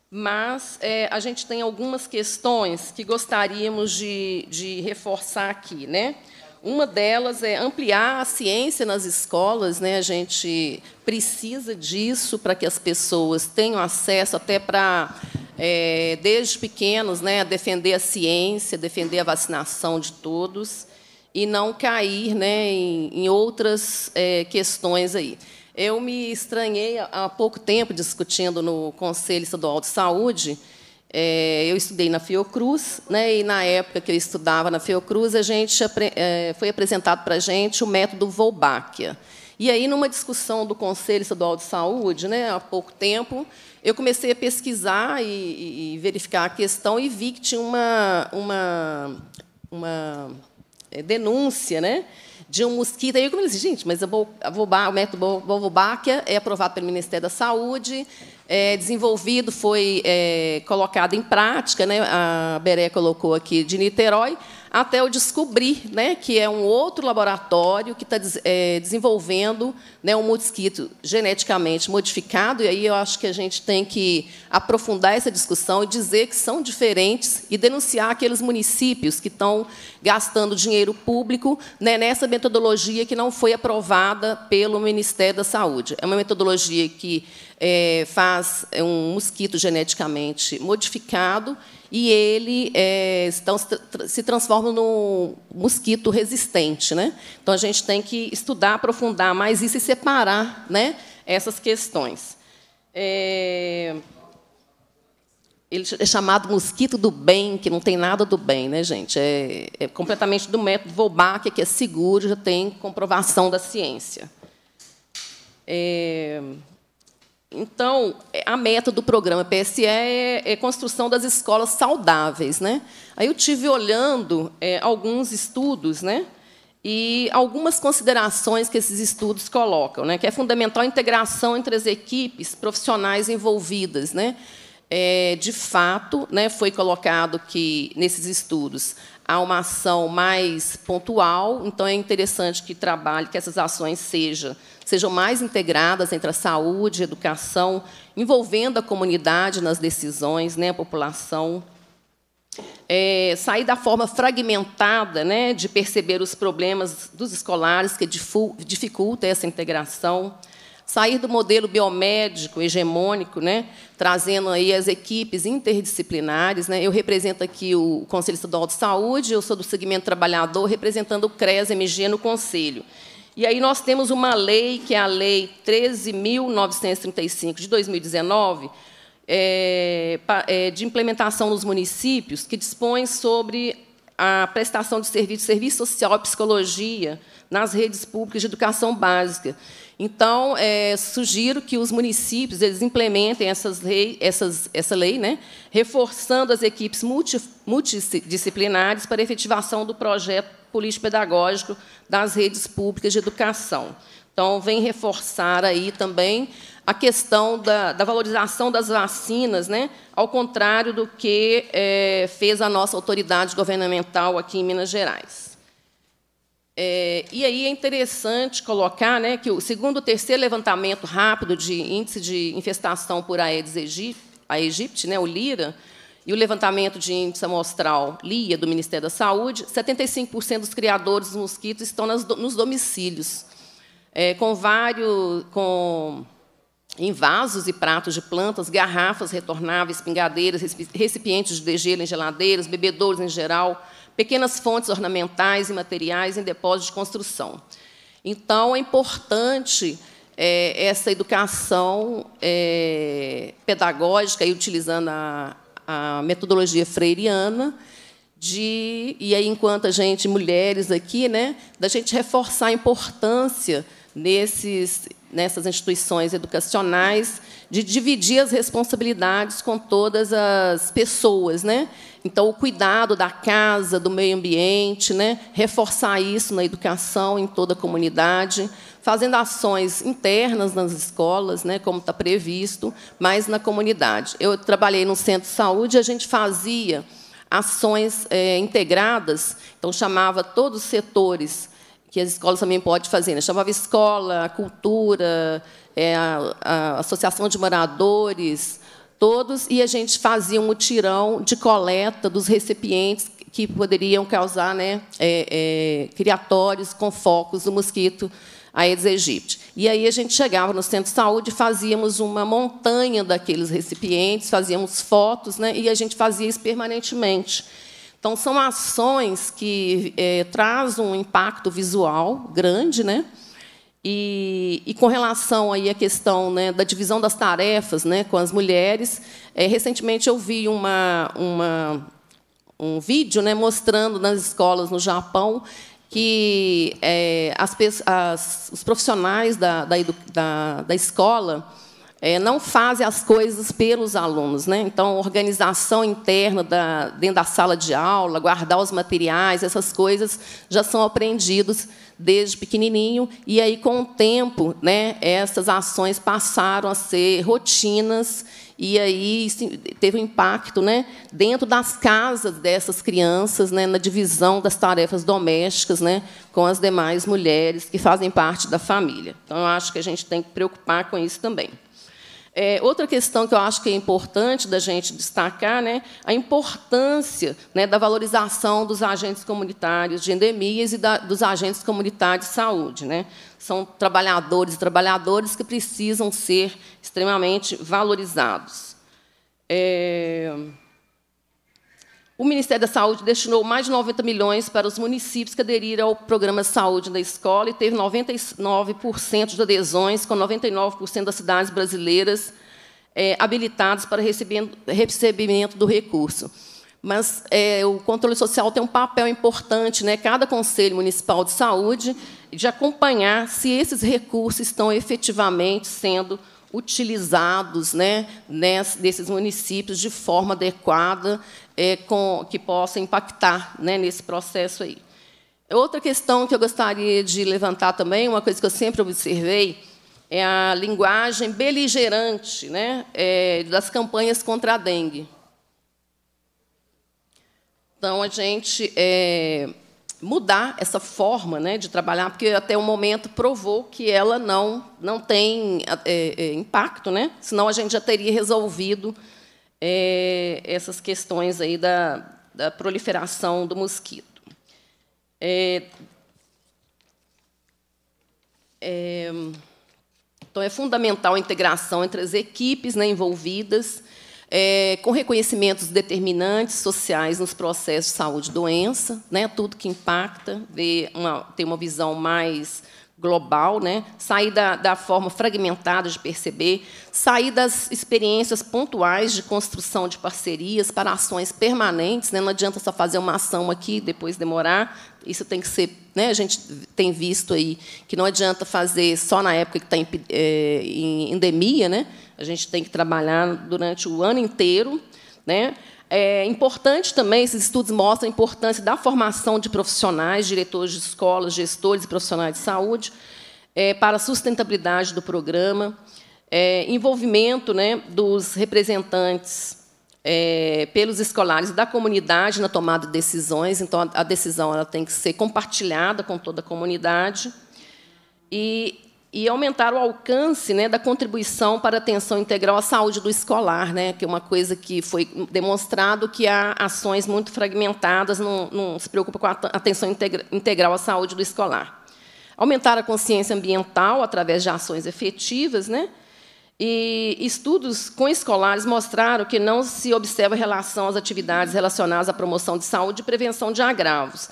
mas é, a gente tem algumas questões que gostaríamos de, de reforçar aqui. Né? Uma delas é ampliar a ciência nas escolas. Né? A gente precisa disso para que as pessoas tenham acesso até para é, desde pequenos, né, defender a ciência, defender a vacinação de todos e não cair né, em, em outras é, questões aí. Eu me estranhei há pouco tempo discutindo no Conselho Estadual de Saúde. É, eu estudei na Fiocruz, né, e na época que eu estudava na Fiocruz, a gente é, foi apresentado para a gente o método Volbáquia. E aí, numa discussão do Conselho Estadual de Saúde, né, há pouco tempo, eu comecei a pesquisar e, e verificar a questão e vi que tinha uma, uma, uma é, denúncia né, de um mosquito. Aí eu comecei, gente, mas o método Volvabaquia é aprovado pelo Ministério da Saúde, é, desenvolvido, foi é, colocado em prática, né, a Beré colocou aqui de Niterói, até eu descobrir né, que é um outro laboratório que está é, desenvolvendo né, um mosquito geneticamente modificado, e aí eu acho que a gente tem que aprofundar essa discussão e dizer que são diferentes e denunciar aqueles municípios que estão gastando dinheiro público né, nessa metodologia que não foi aprovada pelo Ministério da Saúde. É uma metodologia que é, faz é, um mosquito geneticamente modificado e ele é, então, se transforma num mosquito resistente. Né? Então, a gente tem que estudar, aprofundar mais isso e separar né, essas questões. É... Ele é chamado mosquito do bem, que não tem nada do bem, né, gente? É, é completamente do método Vobac que é seguro, já tem comprovação da ciência. É... Então, é, a meta do programa PSE é, é construção das escolas saudáveis. Né? Aí eu tive olhando é, alguns estudos né? e algumas considerações que esses estudos colocam, né? que é fundamental a integração entre as equipes profissionais envolvidas. Né? É, de fato, né, foi colocado que, nesses estudos, há uma ação mais pontual, então é interessante que trabalhe, que essas ações sejam sejam mais integradas entre a saúde, a educação, envolvendo a comunidade nas decisões, né, a população. É, sair da forma fragmentada né, de perceber os problemas dos escolares, que dificulta essa integração. Sair do modelo biomédico hegemônico, né, trazendo aí as equipes interdisciplinares. Né. Eu represento aqui o Conselho Estadual de Saúde, eu sou do segmento trabalhador, representando o CRES-MG no Conselho. E aí nós temos uma lei, que é a Lei 13.935, de 2019, é, é, de implementação nos municípios, que dispõe sobre a prestação de serviço, serviço social e psicologia nas redes públicas de educação básica. Então, é, sugiro que os municípios eles implementem essas lei, essas, essa lei, né, reforçando as equipes multi, multidisciplinares para efetivação do projeto político pedagógico das redes públicas de educação. Então, vem reforçar aí também a questão da, da valorização das vacinas, né? ao contrário do que é, fez a nossa autoridade governamental aqui em Minas Gerais. É, e aí é interessante colocar né, que o segundo o terceiro levantamento rápido de índice de infestação por Aedes aegypti, né, o LIRA, e o levantamento de índice amostral LIA, do Ministério da Saúde, 75% dos criadores dos mosquitos estão nas, nos domicílios, é, com vários... Com, em vasos e pratos de plantas, garrafas retornáveis, pingadeiras, recipientes de gelo em geladeiras, bebedouros em geral, pequenas fontes ornamentais e materiais em depósitos de construção. Então, é importante é, essa educação é, pedagógica, e utilizando a, a metodologia freiriana de e aí enquanto a gente mulheres aqui, né, da gente reforçar a importância nesses nessas instituições educacionais de dividir as responsabilidades com todas as pessoas, né? Então o cuidado da casa, do meio ambiente, né? Reforçar isso na educação em toda a comunidade, fazendo ações internas nas escolas, né, como está previsto, mas na comunidade. Eu trabalhei no centro de saúde, a gente fazia ações é, integradas, então chamava todos os setores que as escolas também podem fazer. Né? Chamava escola, cultura, é, a, a associação de moradores, todos, e a gente fazia um mutirão de coleta dos recipientes que poderiam causar né, é, é, criatórios com focos do mosquito a eles egípcios. E aí a gente chegava no centro de saúde, fazíamos uma montanha daqueles recipientes, fazíamos fotos, né? e a gente fazia isso permanentemente. Então, são ações que é, trazem um impacto visual grande, né? E, e, com relação aí à questão né, da divisão das tarefas né, com as mulheres, é, recentemente eu vi uma, uma, um vídeo né, mostrando nas escolas no Japão que é, as, as, os profissionais da, da, da, da escola é, não fazem as coisas pelos alunos. Né? Então, organização interna da, dentro da sala de aula, guardar os materiais, essas coisas já são aprendidos desde pequenininho. E aí, com o tempo, né, essas ações passaram a ser rotinas e aí teve um impacto né, dentro das casas dessas crianças, né, na divisão das tarefas domésticas né, com as demais mulheres que fazem parte da família. Então, eu acho que a gente tem que preocupar com isso também. É, outra questão que eu acho que é importante da gente destacar né, a importância né, da valorização dos agentes comunitários de endemias e da, dos agentes comunitários de saúde. Né? são trabalhadores e trabalhadoras que precisam ser extremamente valorizados. É... O Ministério da Saúde destinou mais de 90 milhões para os municípios que aderiram ao Programa Saúde da Escola e teve 99% de adesões, com 99% das cidades brasileiras é, habilitadas para recebimento do recurso mas é, o controle social tem um papel importante, né? cada Conselho Municipal de Saúde, de acompanhar se esses recursos estão efetivamente sendo utilizados né, nesses municípios de forma adequada, é, com, que possa impactar né, nesse processo aí. Outra questão que eu gostaria de levantar também, uma coisa que eu sempre observei, é a linguagem beligerante né, é, das campanhas contra a dengue. Então, a gente é, mudar essa forma né, de trabalhar, porque até o momento provou que ela não, não tem é, impacto, né? senão a gente já teria resolvido é, essas questões aí da, da proliferação do mosquito. então, é fundamental a integração entre as equipes né, envolvidas, é, com reconhecimentos determinantes sociais nos processos de saúde e doença, né, tudo que impacta, ver uma, ter uma visão mais global, né? sair da, da, forma fragmentada de perceber, sair das experiências pontuais de construção de parcerias para ações permanentes. Né? Não adianta só fazer uma ação aqui depois demorar. Isso tem que ser. Né? A gente tem visto aí que não adianta fazer só na época que está em, é, em endemia, né? A gente tem que trabalhar durante o ano inteiro. Né? É importante também, esses estudos mostram a importância da formação de profissionais, diretores de escolas, gestores e profissionais de saúde, é, para a sustentabilidade do programa, é, envolvimento né, dos representantes é, pelos escolares da comunidade na tomada de decisões, então a, a decisão ela tem que ser compartilhada com toda a comunidade, e e aumentar o alcance né, da contribuição para a atenção integral à saúde do escolar, né, que é uma coisa que foi demonstrado que há ações muito fragmentadas, não, não se preocupa com a atenção integra integral à saúde do escolar. Aumentar a consciência ambiental através de ações efetivas, né, e estudos com escolares mostraram que não se observa relação às atividades relacionadas à promoção de saúde e prevenção de agravos.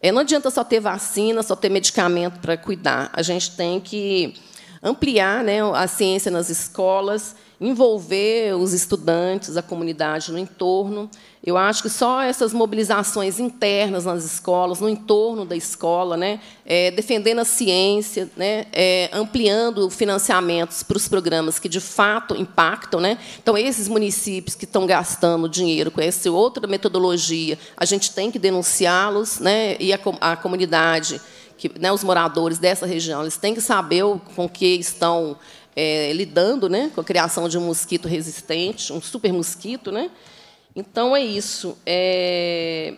É, não adianta só ter vacina, só ter medicamento para cuidar. A gente tem que ampliar né, a ciência nas escolas envolver os estudantes, a comunidade no entorno. Eu acho que só essas mobilizações internas nas escolas, no entorno da escola, né, é, defendendo a ciência, né, é, ampliando financiamentos para os programas que de fato impactam. Né? Então, esses municípios que estão gastando dinheiro com essa outra metodologia, a gente tem que denunciá-los né, e a, a comunidade. Que, né, os moradores dessa região, eles têm que saber com que estão é, lidando né, com a criação de um mosquito resistente, um super mosquito. Né? Então, é isso. É...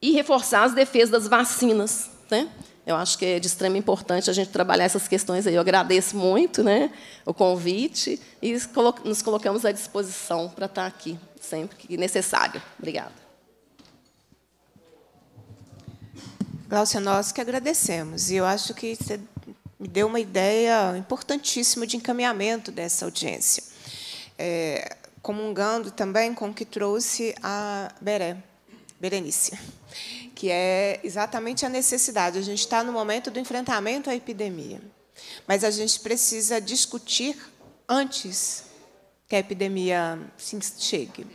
E reforçar as defesas das vacinas. Né? Eu acho que é de extrema importância a gente trabalhar essas questões aí. Eu agradeço muito né, o convite e nos colocamos à disposição para estar tá aqui sempre que necessário. Obrigada. Glaucia, nós que agradecemos. E eu acho que você me deu uma ideia importantíssima de encaminhamento dessa audiência, é, comungando também com o que trouxe a Beré, Berenice, que é exatamente a necessidade. A gente está no momento do enfrentamento à epidemia, mas a gente precisa discutir antes que a epidemia se chegue.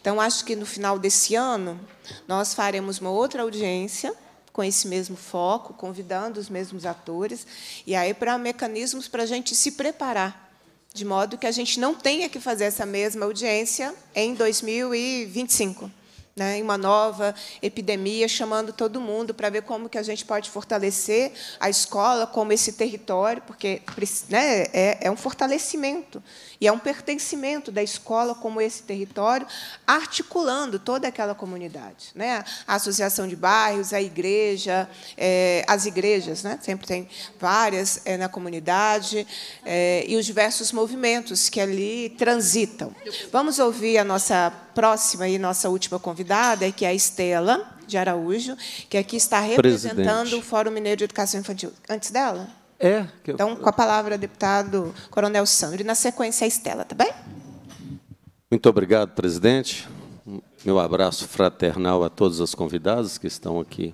Então, acho que no final desse ano, nós faremos uma outra audiência com esse mesmo foco, convidando os mesmos atores, e aí para mecanismos para a gente se preparar, de modo que a gente não tenha que fazer essa mesma audiência em 2025 né, em uma nova epidemia, chamando todo mundo para ver como que a gente pode fortalecer a escola, como esse território, porque né, é, é um fortalecimento e é um pertencimento da escola como esse território, articulando toda aquela comunidade, né, a associação de bairros, a igreja, é, as igrejas, né, sempre tem várias é, na comunidade é, e os diversos movimentos que ali transitam. Vamos ouvir a nossa próxima e nossa última convidada convidada, que é a Estela de Araújo, que aqui está representando Presidente. o Fórum Mineiro de Educação Infantil. Antes dela? É. Eu... Então, com a palavra, deputado Coronel Sandro. E, na sequência, a Estela, tá bem? Muito obrigado, presidente. Meu abraço fraternal a todas as convidadas que estão aqui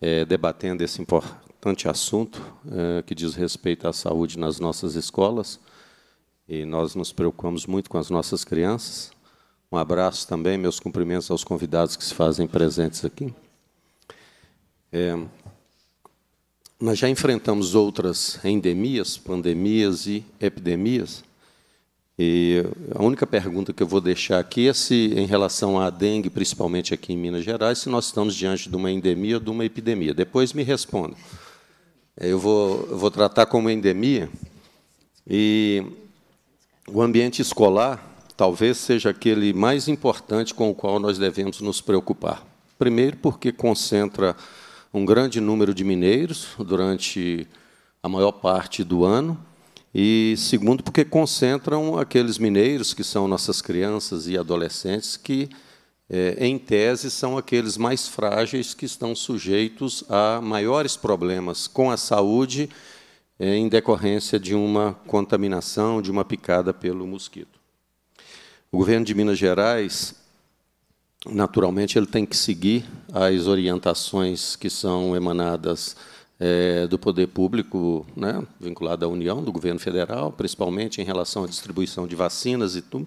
é, debatendo esse importante assunto é, que diz respeito à saúde nas nossas escolas. E nós nos preocupamos muito com as nossas crianças. Um abraço também, meus cumprimentos aos convidados que se fazem presentes aqui. É, nós já enfrentamos outras endemias, pandemias e epidemias. E a única pergunta que eu vou deixar aqui é se, em relação à dengue, principalmente aqui em Minas Gerais, se nós estamos diante de uma endemia ou de uma epidemia. Depois me responda. É, eu vou, eu vou tratar como endemia. E o ambiente escolar talvez seja aquele mais importante com o qual nós devemos nos preocupar. Primeiro, porque concentra um grande número de mineiros durante a maior parte do ano. E segundo, porque concentram aqueles mineiros que são nossas crianças e adolescentes, que, é, em tese, são aqueles mais frágeis que estão sujeitos a maiores problemas com a saúde é, em decorrência de uma contaminação, de uma picada pelo mosquito. O governo de Minas Gerais, naturalmente, ele tem que seguir as orientações que são emanadas é, do poder público, né, vinculado à União, do governo federal, principalmente em relação à distribuição de vacinas e tudo.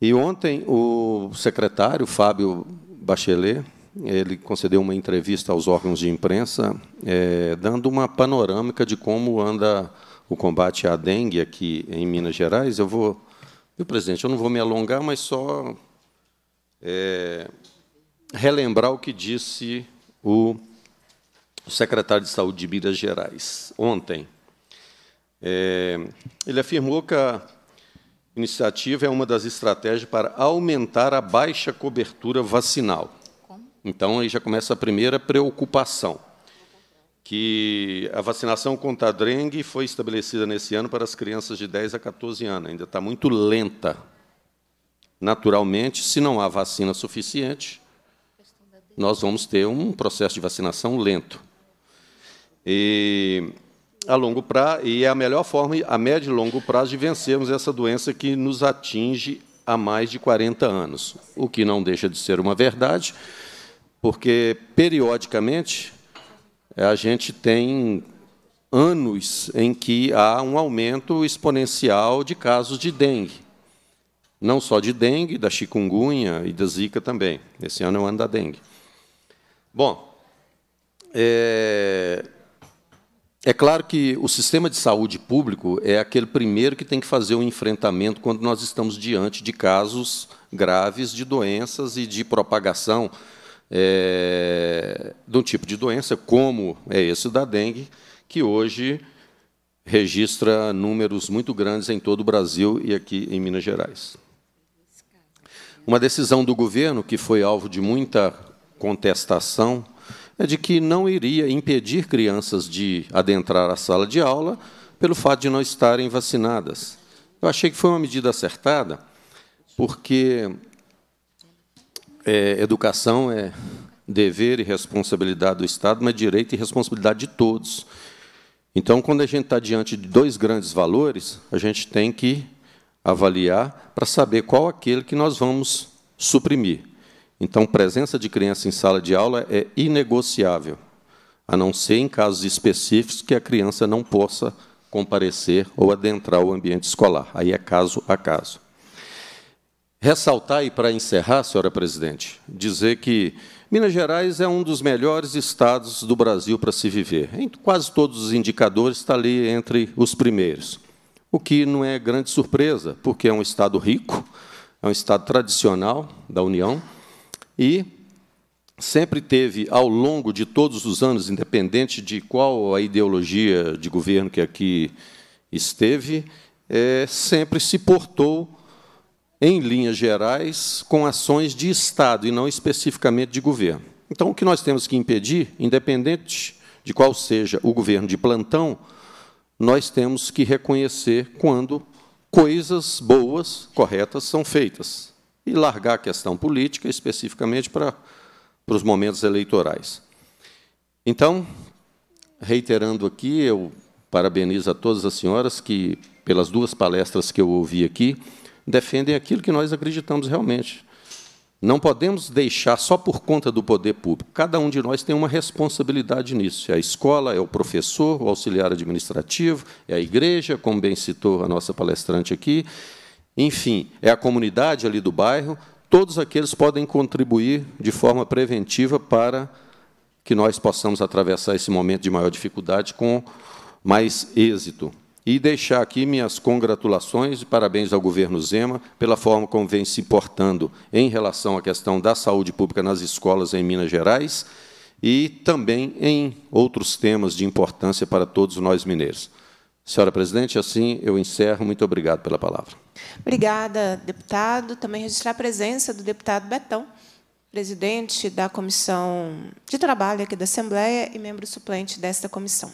E ontem o secretário Fábio Bachelet ele concedeu uma entrevista aos órgãos de imprensa, é, dando uma panorâmica de como anda o combate à dengue aqui em Minas Gerais. Eu vou Viu, presidente? Eu não vou me alongar, mas só é, relembrar o que disse o, o secretário de Saúde de Minas Gerais ontem. É, ele afirmou que a iniciativa é uma das estratégias para aumentar a baixa cobertura vacinal. Então, aí já começa a primeira preocupação que a vacinação contra a dengue foi estabelecida nesse ano para as crianças de 10 a 14 anos. Ainda está muito lenta. Naturalmente, se não há vacina suficiente, nós vamos ter um processo de vacinação lento. E a longo prazo, e é a melhor forma, a médio e longo prazo, de vencermos essa doença que nos atinge há mais de 40 anos. O que não deixa de ser uma verdade, porque, periodicamente, é, a gente tem anos em que há um aumento exponencial de casos de dengue. Não só de dengue, da chikungunya e da zika também. Esse ano é o ano da dengue. Bom, é, é claro que o sistema de saúde público é aquele primeiro que tem que fazer o um enfrentamento quando nós estamos diante de casos graves de doenças e de propagação é, de um tipo de doença, como é esse da dengue, que hoje registra números muito grandes em todo o Brasil e aqui em Minas Gerais. Uma decisão do governo, que foi alvo de muita contestação, é de que não iria impedir crianças de adentrar a sala de aula pelo fato de não estarem vacinadas. Eu achei que foi uma medida acertada, porque é, educação é dever e responsabilidade do Estado, mas direito e responsabilidade de todos. Então, quando a gente está diante de dois grandes valores, a gente tem que avaliar para saber qual aquele que nós vamos suprimir. Então, presença de criança em sala de aula é inegociável, a não ser em casos específicos que a criança não possa comparecer ou adentrar o ambiente escolar. Aí é caso a caso ressaltar e para encerrar, senhora presidente, dizer que Minas Gerais é um dos melhores estados do Brasil para se viver. Em quase todos os indicadores está ali entre os primeiros. O que não é grande surpresa, porque é um estado rico, é um estado tradicional da União e sempre teve, ao longo de todos os anos, independente de qual a ideologia de governo que aqui esteve, é, sempre se portou em linhas gerais, com ações de Estado e não especificamente de governo. Então, o que nós temos que impedir, independente de qual seja o governo de plantão, nós temos que reconhecer quando coisas boas, corretas, são feitas e largar a questão política especificamente para, para os momentos eleitorais. Então, reiterando aqui, eu parabenizo a todas as senhoras que, pelas duas palestras que eu ouvi aqui, defendem aquilo que nós acreditamos realmente. Não podemos deixar só por conta do poder público. Cada um de nós tem uma responsabilidade nisso. É a escola, é o professor, o auxiliar administrativo, é a igreja, como bem citou a nossa palestrante aqui. Enfim, é a comunidade ali do bairro. Todos aqueles podem contribuir de forma preventiva para que nós possamos atravessar esse momento de maior dificuldade com mais êxito e deixar aqui minhas congratulações e parabéns ao governo Zema pela forma como vem se portando em relação à questão da saúde pública nas escolas em Minas Gerais e também em outros temas de importância para todos nós mineiros. Senhora presidente, assim eu encerro. Muito obrigado pela palavra. Obrigada, deputado. Também registrar a presença do deputado Betão, presidente da Comissão de Trabalho aqui da Assembleia e membro suplente desta comissão.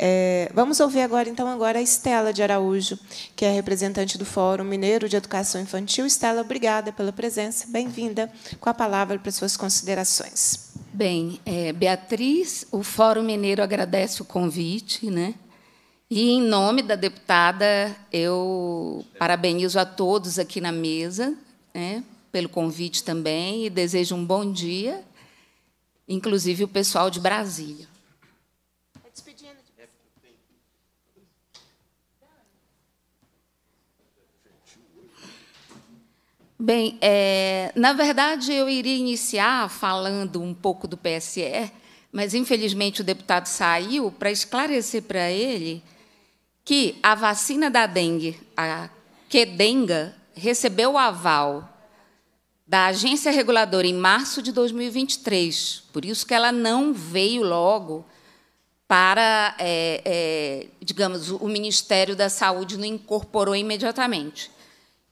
É, vamos ouvir agora, então, agora a Estela de Araújo, que é representante do Fórum Mineiro de Educação Infantil. Estela, obrigada pela presença. Bem-vinda com a palavra para suas considerações. Bem, é, Beatriz, o Fórum Mineiro agradece o convite, né? E, em nome da deputada, eu parabenizo a todos aqui na mesa né, pelo convite também e desejo um bom dia, inclusive o pessoal de Brasília. Bem, é, na verdade, eu iria iniciar falando um pouco do PSE, mas infelizmente o deputado saiu para esclarecer para ele que a vacina da dengue, a Quedenga, recebeu o aval da agência reguladora em março de 2023, por isso que ela não veio logo para, é, é, digamos, o Ministério da Saúde não incorporou imediatamente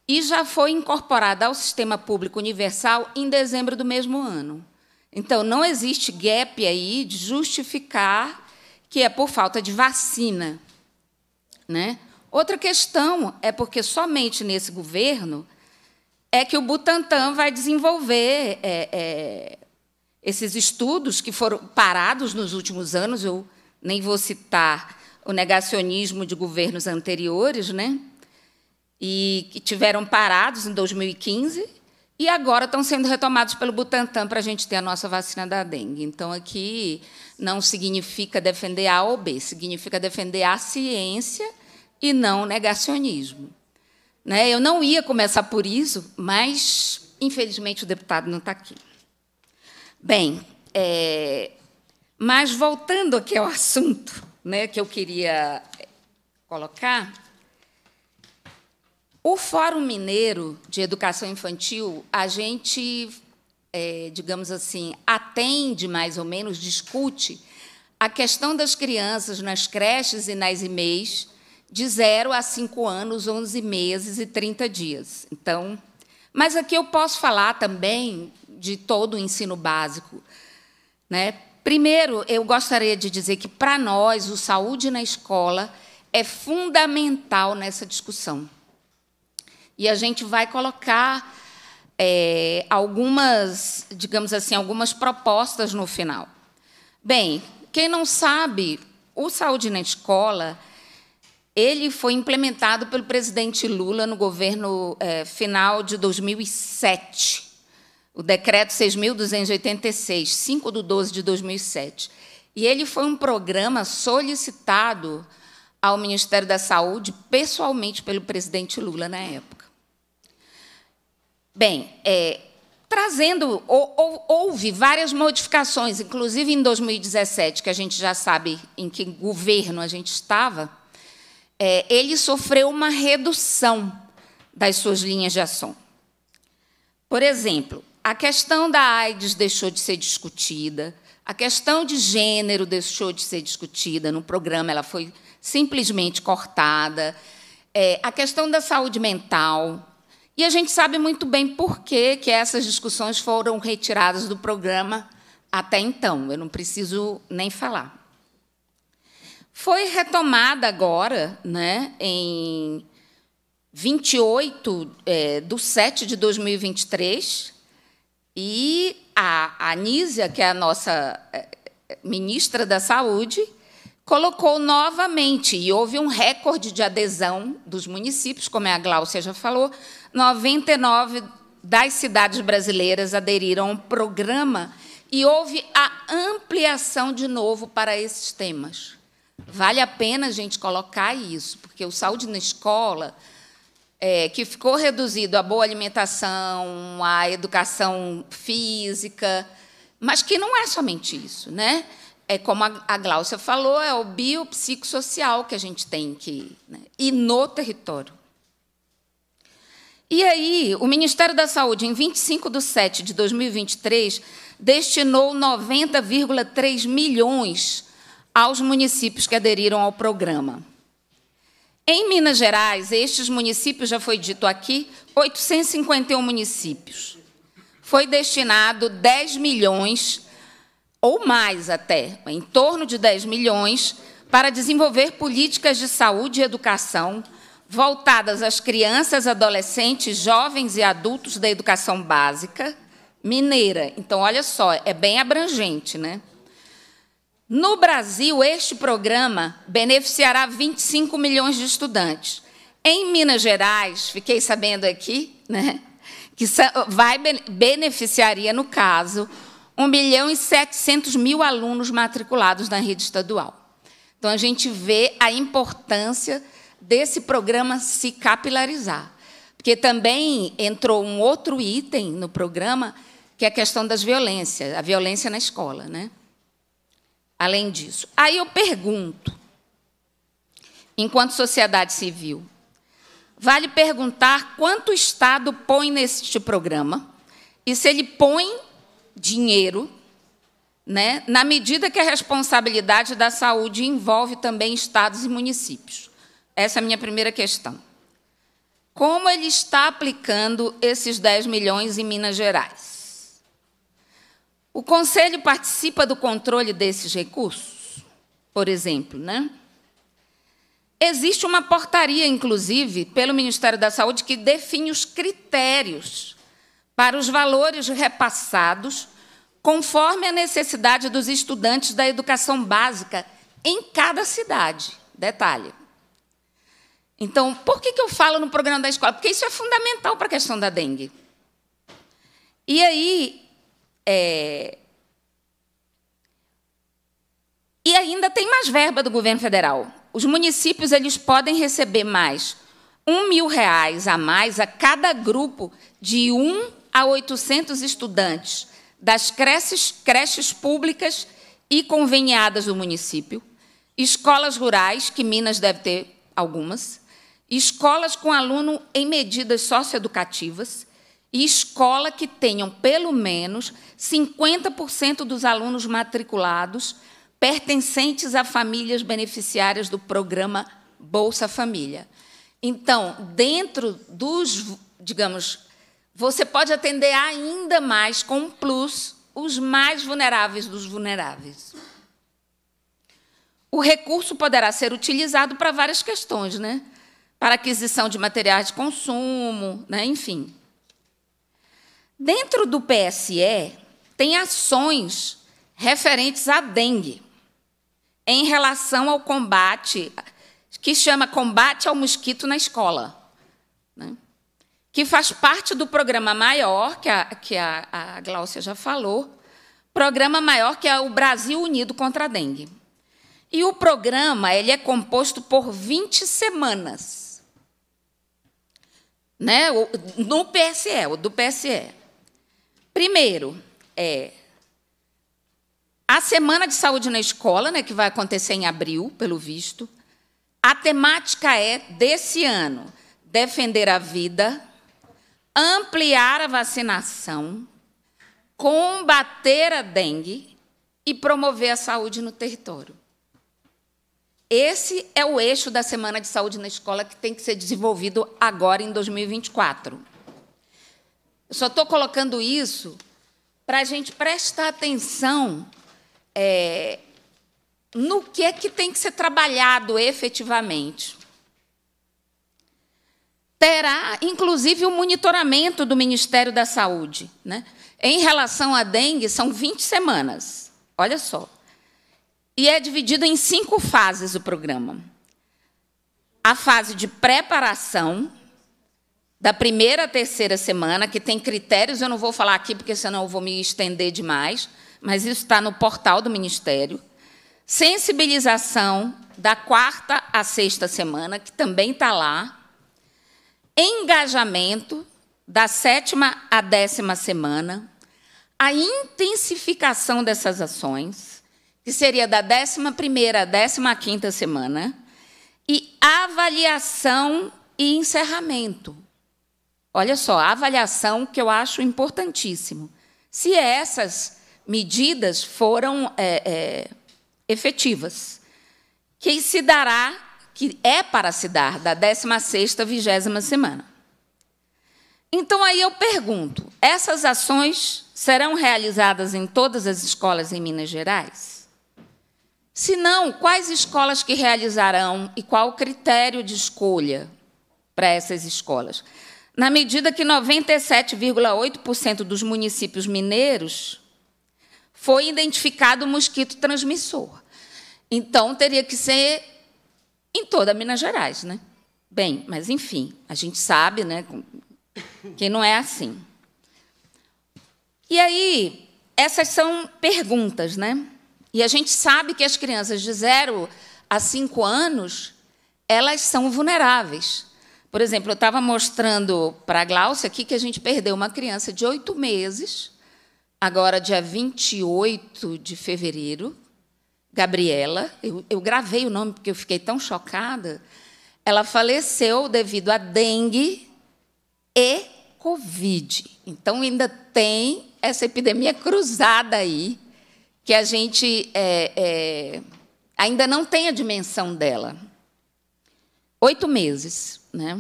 e já foi incorporada ao Sistema Público Universal em dezembro do mesmo ano. Então, não existe gap aí de justificar que é por falta de vacina. Né? Outra questão é porque somente nesse governo é que o Butantan vai desenvolver é, é, esses estudos que foram parados nos últimos anos. Eu nem vou citar o negacionismo de governos anteriores, né? e que tiveram parados em 2015 e agora estão sendo retomados pelo Butantan para a gente ter a nossa vacina da dengue. Então, aqui não significa defender A ou B, significa defender a ciência e não o negacionismo. Né? Eu não ia começar por isso, mas, infelizmente, o deputado não está aqui. Bem, é... mas voltando aqui ao assunto né, que eu queria colocar, o Fórum Mineiro de Educação Infantil, a gente, é, digamos assim, atende mais ou menos, discute a questão das crianças nas creches e nas IMEIs de 0 a 5 anos, 11 meses e 30 dias. Então, mas aqui eu posso falar também de todo o ensino básico. Né? Primeiro, eu gostaria de dizer que, para nós, o saúde na escola é fundamental nessa discussão. E a gente vai colocar é, algumas, digamos assim, algumas propostas no final. Bem, quem não sabe, o Saúde na Escola ele foi implementado pelo presidente Lula no governo é, final de 2007, o decreto 6.286, 5 de 12 de 2007. E ele foi um programa solicitado ao Ministério da Saúde pessoalmente pelo presidente Lula na época. Bem, é, trazendo, ou, ou, houve várias modificações, inclusive em 2017, que a gente já sabe em que governo a gente estava, é, ele sofreu uma redução das suas linhas de ação. Por exemplo, a questão da AIDS deixou de ser discutida, a questão de gênero deixou de ser discutida no programa, ela foi simplesmente cortada. É, a questão da saúde mental, e a gente sabe muito bem por que, que essas discussões foram retiradas do programa até então, eu não preciso nem falar. Foi retomada agora, né, em 28 é, de 7 de 2023, e a Anísia, que é a nossa é, é, ministra da Saúde, colocou novamente, e houve um recorde de adesão dos municípios, como é a Gláucia já falou, 99 das cidades brasileiras aderiram ao programa e houve a ampliação de novo para esses temas. Vale a pena a gente colocar isso, porque o saúde na escola, é, que ficou reduzido à boa alimentação, à educação física, mas que não é somente isso, né? é como a, Gláucia falou, é o biopsicossocial que a gente tem que né, ir no território. E aí, o Ministério da Saúde, em 25 de setembro de 2023, destinou 90,3 milhões aos municípios que aderiram ao programa. Em Minas Gerais, estes municípios, já foi dito aqui, 851 municípios. Foi destinado 10 milhões ou mais até, em torno de 10 milhões, para desenvolver políticas de saúde e educação voltadas às crianças, adolescentes, jovens e adultos da educação básica mineira. Então, olha só, é bem abrangente, né? No Brasil, este programa beneficiará 25 milhões de estudantes. Em Minas Gerais, fiquei sabendo aqui, né, que vai beneficiaria, no caso, 1 milhão e 700 mil alunos matriculados na rede estadual. Então, a gente vê a importância desse programa se capilarizar. Porque também entrou um outro item no programa, que é a questão das violências, a violência na escola. Né? Além disso. Aí eu pergunto, enquanto sociedade civil, vale perguntar quanto o Estado põe neste programa e se ele põe dinheiro, né, na medida que a responsabilidade da saúde envolve também estados e municípios. Essa é a minha primeira questão. Como ele está aplicando esses 10 milhões em Minas Gerais? O Conselho participa do controle desses recursos, por exemplo, né? Existe uma portaria, inclusive, pelo Ministério da Saúde, que define os critérios para os valores repassados conforme a necessidade dos estudantes da educação básica em cada cidade. Detalhe. Então, por que, eu falo no programa da escola? Porque isso é fundamental para a questão da dengue. E aí. É... E ainda tem mais verba do governo federal. Os municípios eles podem receber mais um mil reais a mais a cada grupo de um a 800 estudantes das creches, creches públicas e conveniadas do município, escolas rurais, que Minas deve ter algumas, escolas com aluno em medidas socioeducativas e escola que tenham pelo menos 50% dos alunos matriculados pertencentes a famílias beneficiárias do programa Bolsa Família. Então, dentro dos, digamos, você pode atender ainda mais, com um plus, os mais vulneráveis dos vulneráveis. O recurso poderá ser utilizado para várias questões, né? para aquisição de materiais de consumo, né? enfim. Dentro do PSE, tem ações referentes à dengue, em relação ao combate, que chama Combate ao Mosquito na Escola que faz parte do programa maior, que a, que a, a Gláucia já falou, programa maior que é o Brasil Unido contra a Dengue. E o programa ele é composto por 20 semanas. Né? No PSE, o do PSE. Primeiro, é a Semana de Saúde na Escola, né, que vai acontecer em abril, pelo visto. A temática é, desse ano, defender a vida, ampliar a vacinação, combater a dengue e promover a saúde no território. Esse é o eixo da Semana de Saúde na Escola que tem que ser desenvolvido agora em 2024. Eu só estou colocando isso para a gente prestar atenção é, no que é que tem que ser trabalhado efetivamente terá, inclusive, o monitoramento do Ministério da Saúde. Né? Em relação à dengue, são 20 semanas. Olha só. E é dividido em cinco fases o programa. A fase de preparação, da primeira à terceira semana, que tem critérios, eu não vou falar aqui, porque senão eu vou me estender demais, mas isso está no portal do Ministério. Sensibilização, da quarta à sexta semana, que também está lá engajamento da sétima à décima semana, a intensificação dessas ações, que seria da décima primeira à décima quinta semana, e avaliação e encerramento. Olha só, a avaliação que eu acho importantíssimo. Se essas medidas foram é, é, efetivas, que se dará que é para se dar, da 16ª à 20 semana. Então aí eu pergunto, essas ações serão realizadas em todas as escolas em Minas Gerais? Se não, quais escolas que realizarão e qual o critério de escolha para essas escolas? Na medida que 97,8% dos municípios mineiros foi identificado o mosquito transmissor. Então, teria que ser em toda Minas Gerais, né? Bem, mas enfim, a gente sabe, né, que não é assim. E aí, essas são perguntas, né? E a gente sabe que as crianças de 0 a 5 anos, elas são vulneráveis. Por exemplo, eu estava mostrando para a Glaucia aqui que a gente perdeu uma criança de oito meses, agora dia 28 de fevereiro, Gabriela, eu, eu gravei o nome porque eu fiquei tão chocada, ela faleceu devido a dengue e Covid. Então, ainda tem essa epidemia cruzada aí, que a gente é, é, ainda não tem a dimensão dela. Oito meses. Né?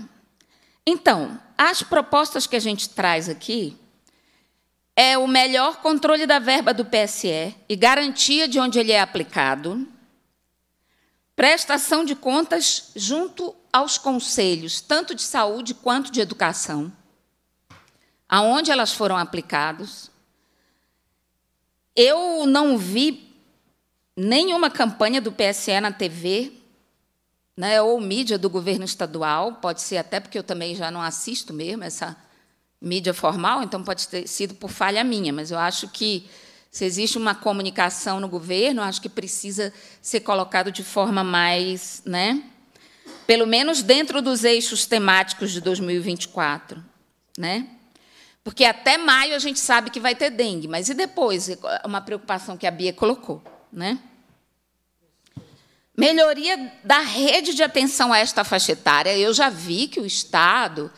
Então, as propostas que a gente traz aqui é o melhor controle da verba do PSE e garantia de onde ele é aplicado, prestação de contas junto aos conselhos, tanto de saúde quanto de educação, aonde elas foram aplicadas. Eu não vi nenhuma campanha do PSE na TV, né, ou mídia do governo estadual, pode ser até porque eu também já não assisto mesmo essa mídia formal, então pode ter sido por falha minha, mas eu acho que se existe uma comunicação no governo, acho que precisa ser colocado de forma mais, né? Pelo menos dentro dos eixos temáticos de 2024, né? Porque até maio a gente sabe que vai ter dengue, mas e depois? É uma preocupação que a Bia colocou, né? Melhoria da rede de atenção a esta faixa etária. Eu já vi que o Estado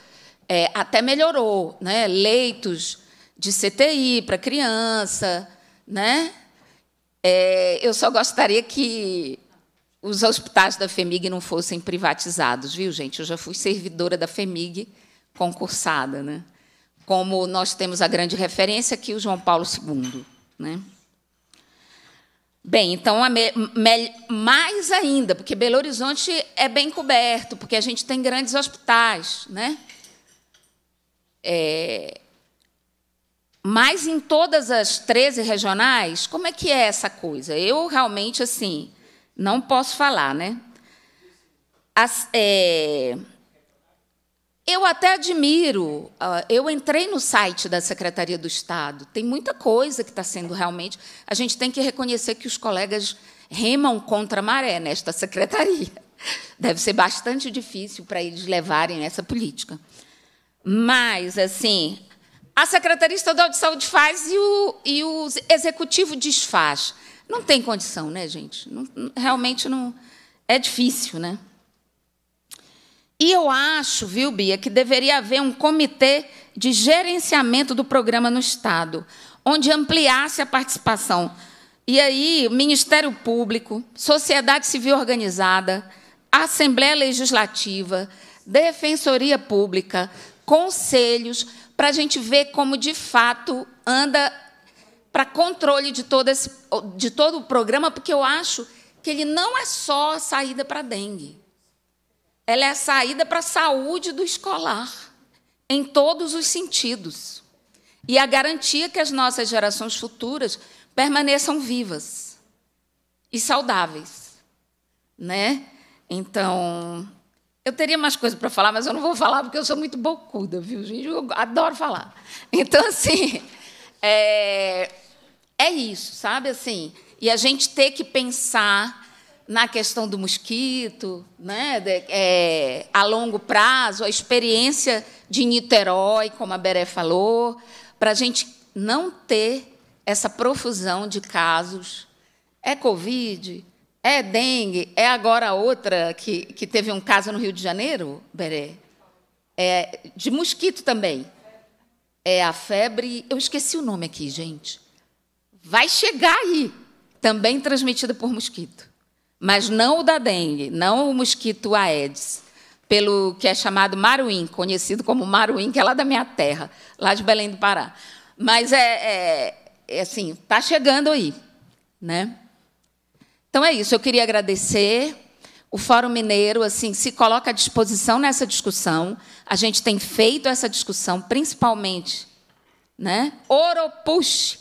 é, até melhorou, né? leitos de CTI para criança, né? É, eu só gostaria que os hospitais da FEMIG não fossem privatizados, viu, gente? Eu já fui servidora da FEMIG concursada, né? Como nós temos a grande referência aqui, o João Paulo II, né? Bem, então, mais ainda, porque Belo Horizonte é bem coberto, porque a gente tem grandes hospitais, né? É, mas em todas as 13 regionais, como é que é essa coisa? Eu realmente, assim, não posso falar, né? As, é, eu até admiro. Eu entrei no site da Secretaria do Estado. Tem muita coisa que está sendo realmente. A gente tem que reconhecer que os colegas remam contra a maré nesta secretaria. Deve ser bastante difícil para eles levarem essa política. Mas, assim, a Secretaria Estadual de Saúde faz e o, e o Executivo desfaz. Não tem condição, né, gente? Não, realmente não. É difícil, né? E eu acho, viu, Bia, que deveria haver um comitê de gerenciamento do programa no Estado, onde ampliasse a participação. E aí, Ministério Público, sociedade civil organizada, Assembleia Legislativa, Defensoria Pública, conselhos, para a gente ver como de fato anda para controle de todo, esse, de todo o programa, porque eu acho que ele não é só a saída para a dengue. Ela é a saída para a saúde do escolar, em todos os sentidos. E a garantia que as nossas gerações futuras permaneçam vivas e saudáveis. Né? Então, eu teria mais coisas para falar, mas eu não vou falar porque eu sou muito bocuda, viu, gente? Eu adoro falar. Então, assim, é, é isso, sabe? Assim, e a gente ter que pensar na questão do mosquito, né, de, é, a longo prazo, a experiência de Niterói, como a Beré falou, para a gente não ter essa profusão de casos. É Covid, é dengue, é agora outra que, que teve um caso no Rio de Janeiro, Beré? É, de mosquito também. É a febre. Eu esqueci o nome aqui, gente. Vai chegar aí. Também transmitida por mosquito. Mas não o da dengue, não o mosquito Aedes. Pelo que é chamado maruim, conhecido como maruim, que é lá da minha terra, lá de Belém do Pará. Mas é, é, é assim, está chegando aí. Né? Então é isso, eu queria agradecer. O Fórum Mineiro assim se coloca à disposição nessa discussão. A gente tem feito essa discussão principalmente, né? Oropush,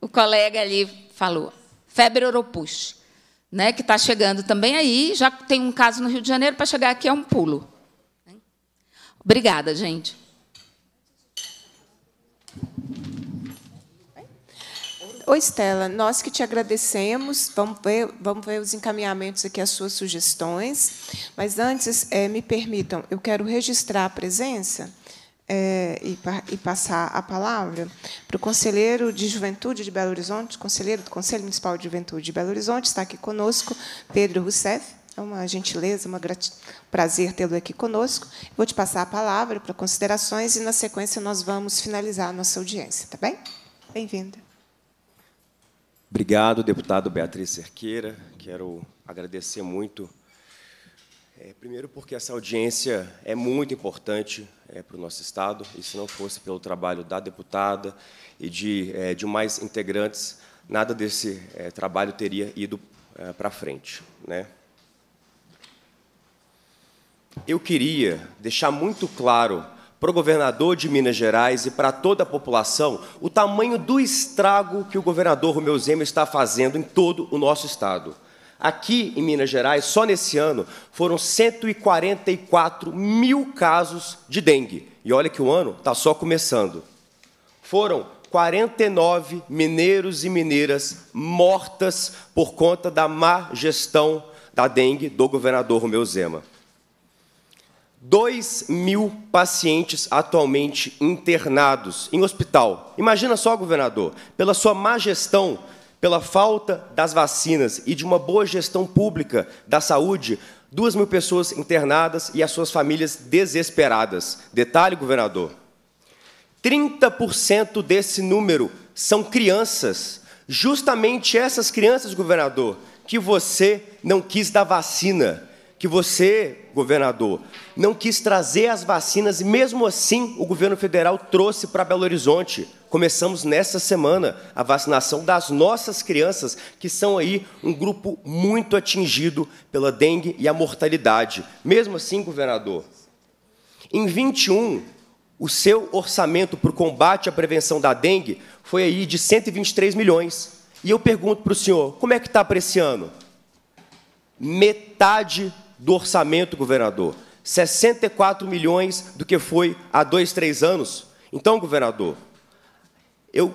o colega ali falou, febre Oropush, né, que está chegando também aí, já tem um caso no Rio de Janeiro para chegar aqui é um pulo. Obrigada, gente. Oi, Stella, nós que te agradecemos. Vamos ver, vamos ver os encaminhamentos aqui, as suas sugestões. Mas antes, é, me permitam, eu quero registrar a presença é, e, e, passar a palavra para o conselheiro de Juventude de Belo Horizonte, conselheiro do Conselho Municipal de Juventude de Belo Horizonte, está aqui conosco, Pedro Rousseff. É uma gentileza, um grat... prazer tê-lo aqui conosco. Vou te passar a palavra para considerações e, na sequência, nós vamos finalizar a nossa audiência, tá bem? Bem-vinda. Obrigado, deputado Beatriz Cerqueira. Quero agradecer muito, é, primeiro porque essa audiência é muito importante é, para o nosso Estado, e se não fosse pelo trabalho da deputada e de, é, de mais integrantes, nada desse é, trabalho teria ido é, para frente. Né? Eu queria deixar muito claro para o governador de Minas Gerais e para toda a população o tamanho do estrago que o governador Romeu Zema está fazendo em todo o nosso estado. Aqui em Minas Gerais, só nesse ano, foram 144 mil casos de dengue. E olha que o ano está só começando. Foram 49 mineiros e mineiras mortas por conta da má gestão da dengue do governador Romeu Zema. 2 mil pacientes atualmente internados em hospital. Imagina só, governador, pela sua má gestão, pela falta das vacinas e de uma boa gestão pública da saúde, 2 mil pessoas internadas e as suas famílias desesperadas. Detalhe, governador: 30% desse número são crianças. Justamente essas crianças, governador, que você não quis dar vacina que você, governador, não quis trazer as vacinas e, mesmo assim, o governo federal trouxe para Belo Horizonte. Começamos nesta semana a vacinação das nossas crianças, que são aí um grupo muito atingido pela dengue e a mortalidade. Mesmo assim, governador, em 21, o seu orçamento para o combate à prevenção da dengue foi aí de 123 milhões. E eu pergunto para o senhor, como é que está para esse ano? Metade do orçamento, governador. 64 milhões do que foi há dois, três anos. Então, governador, eu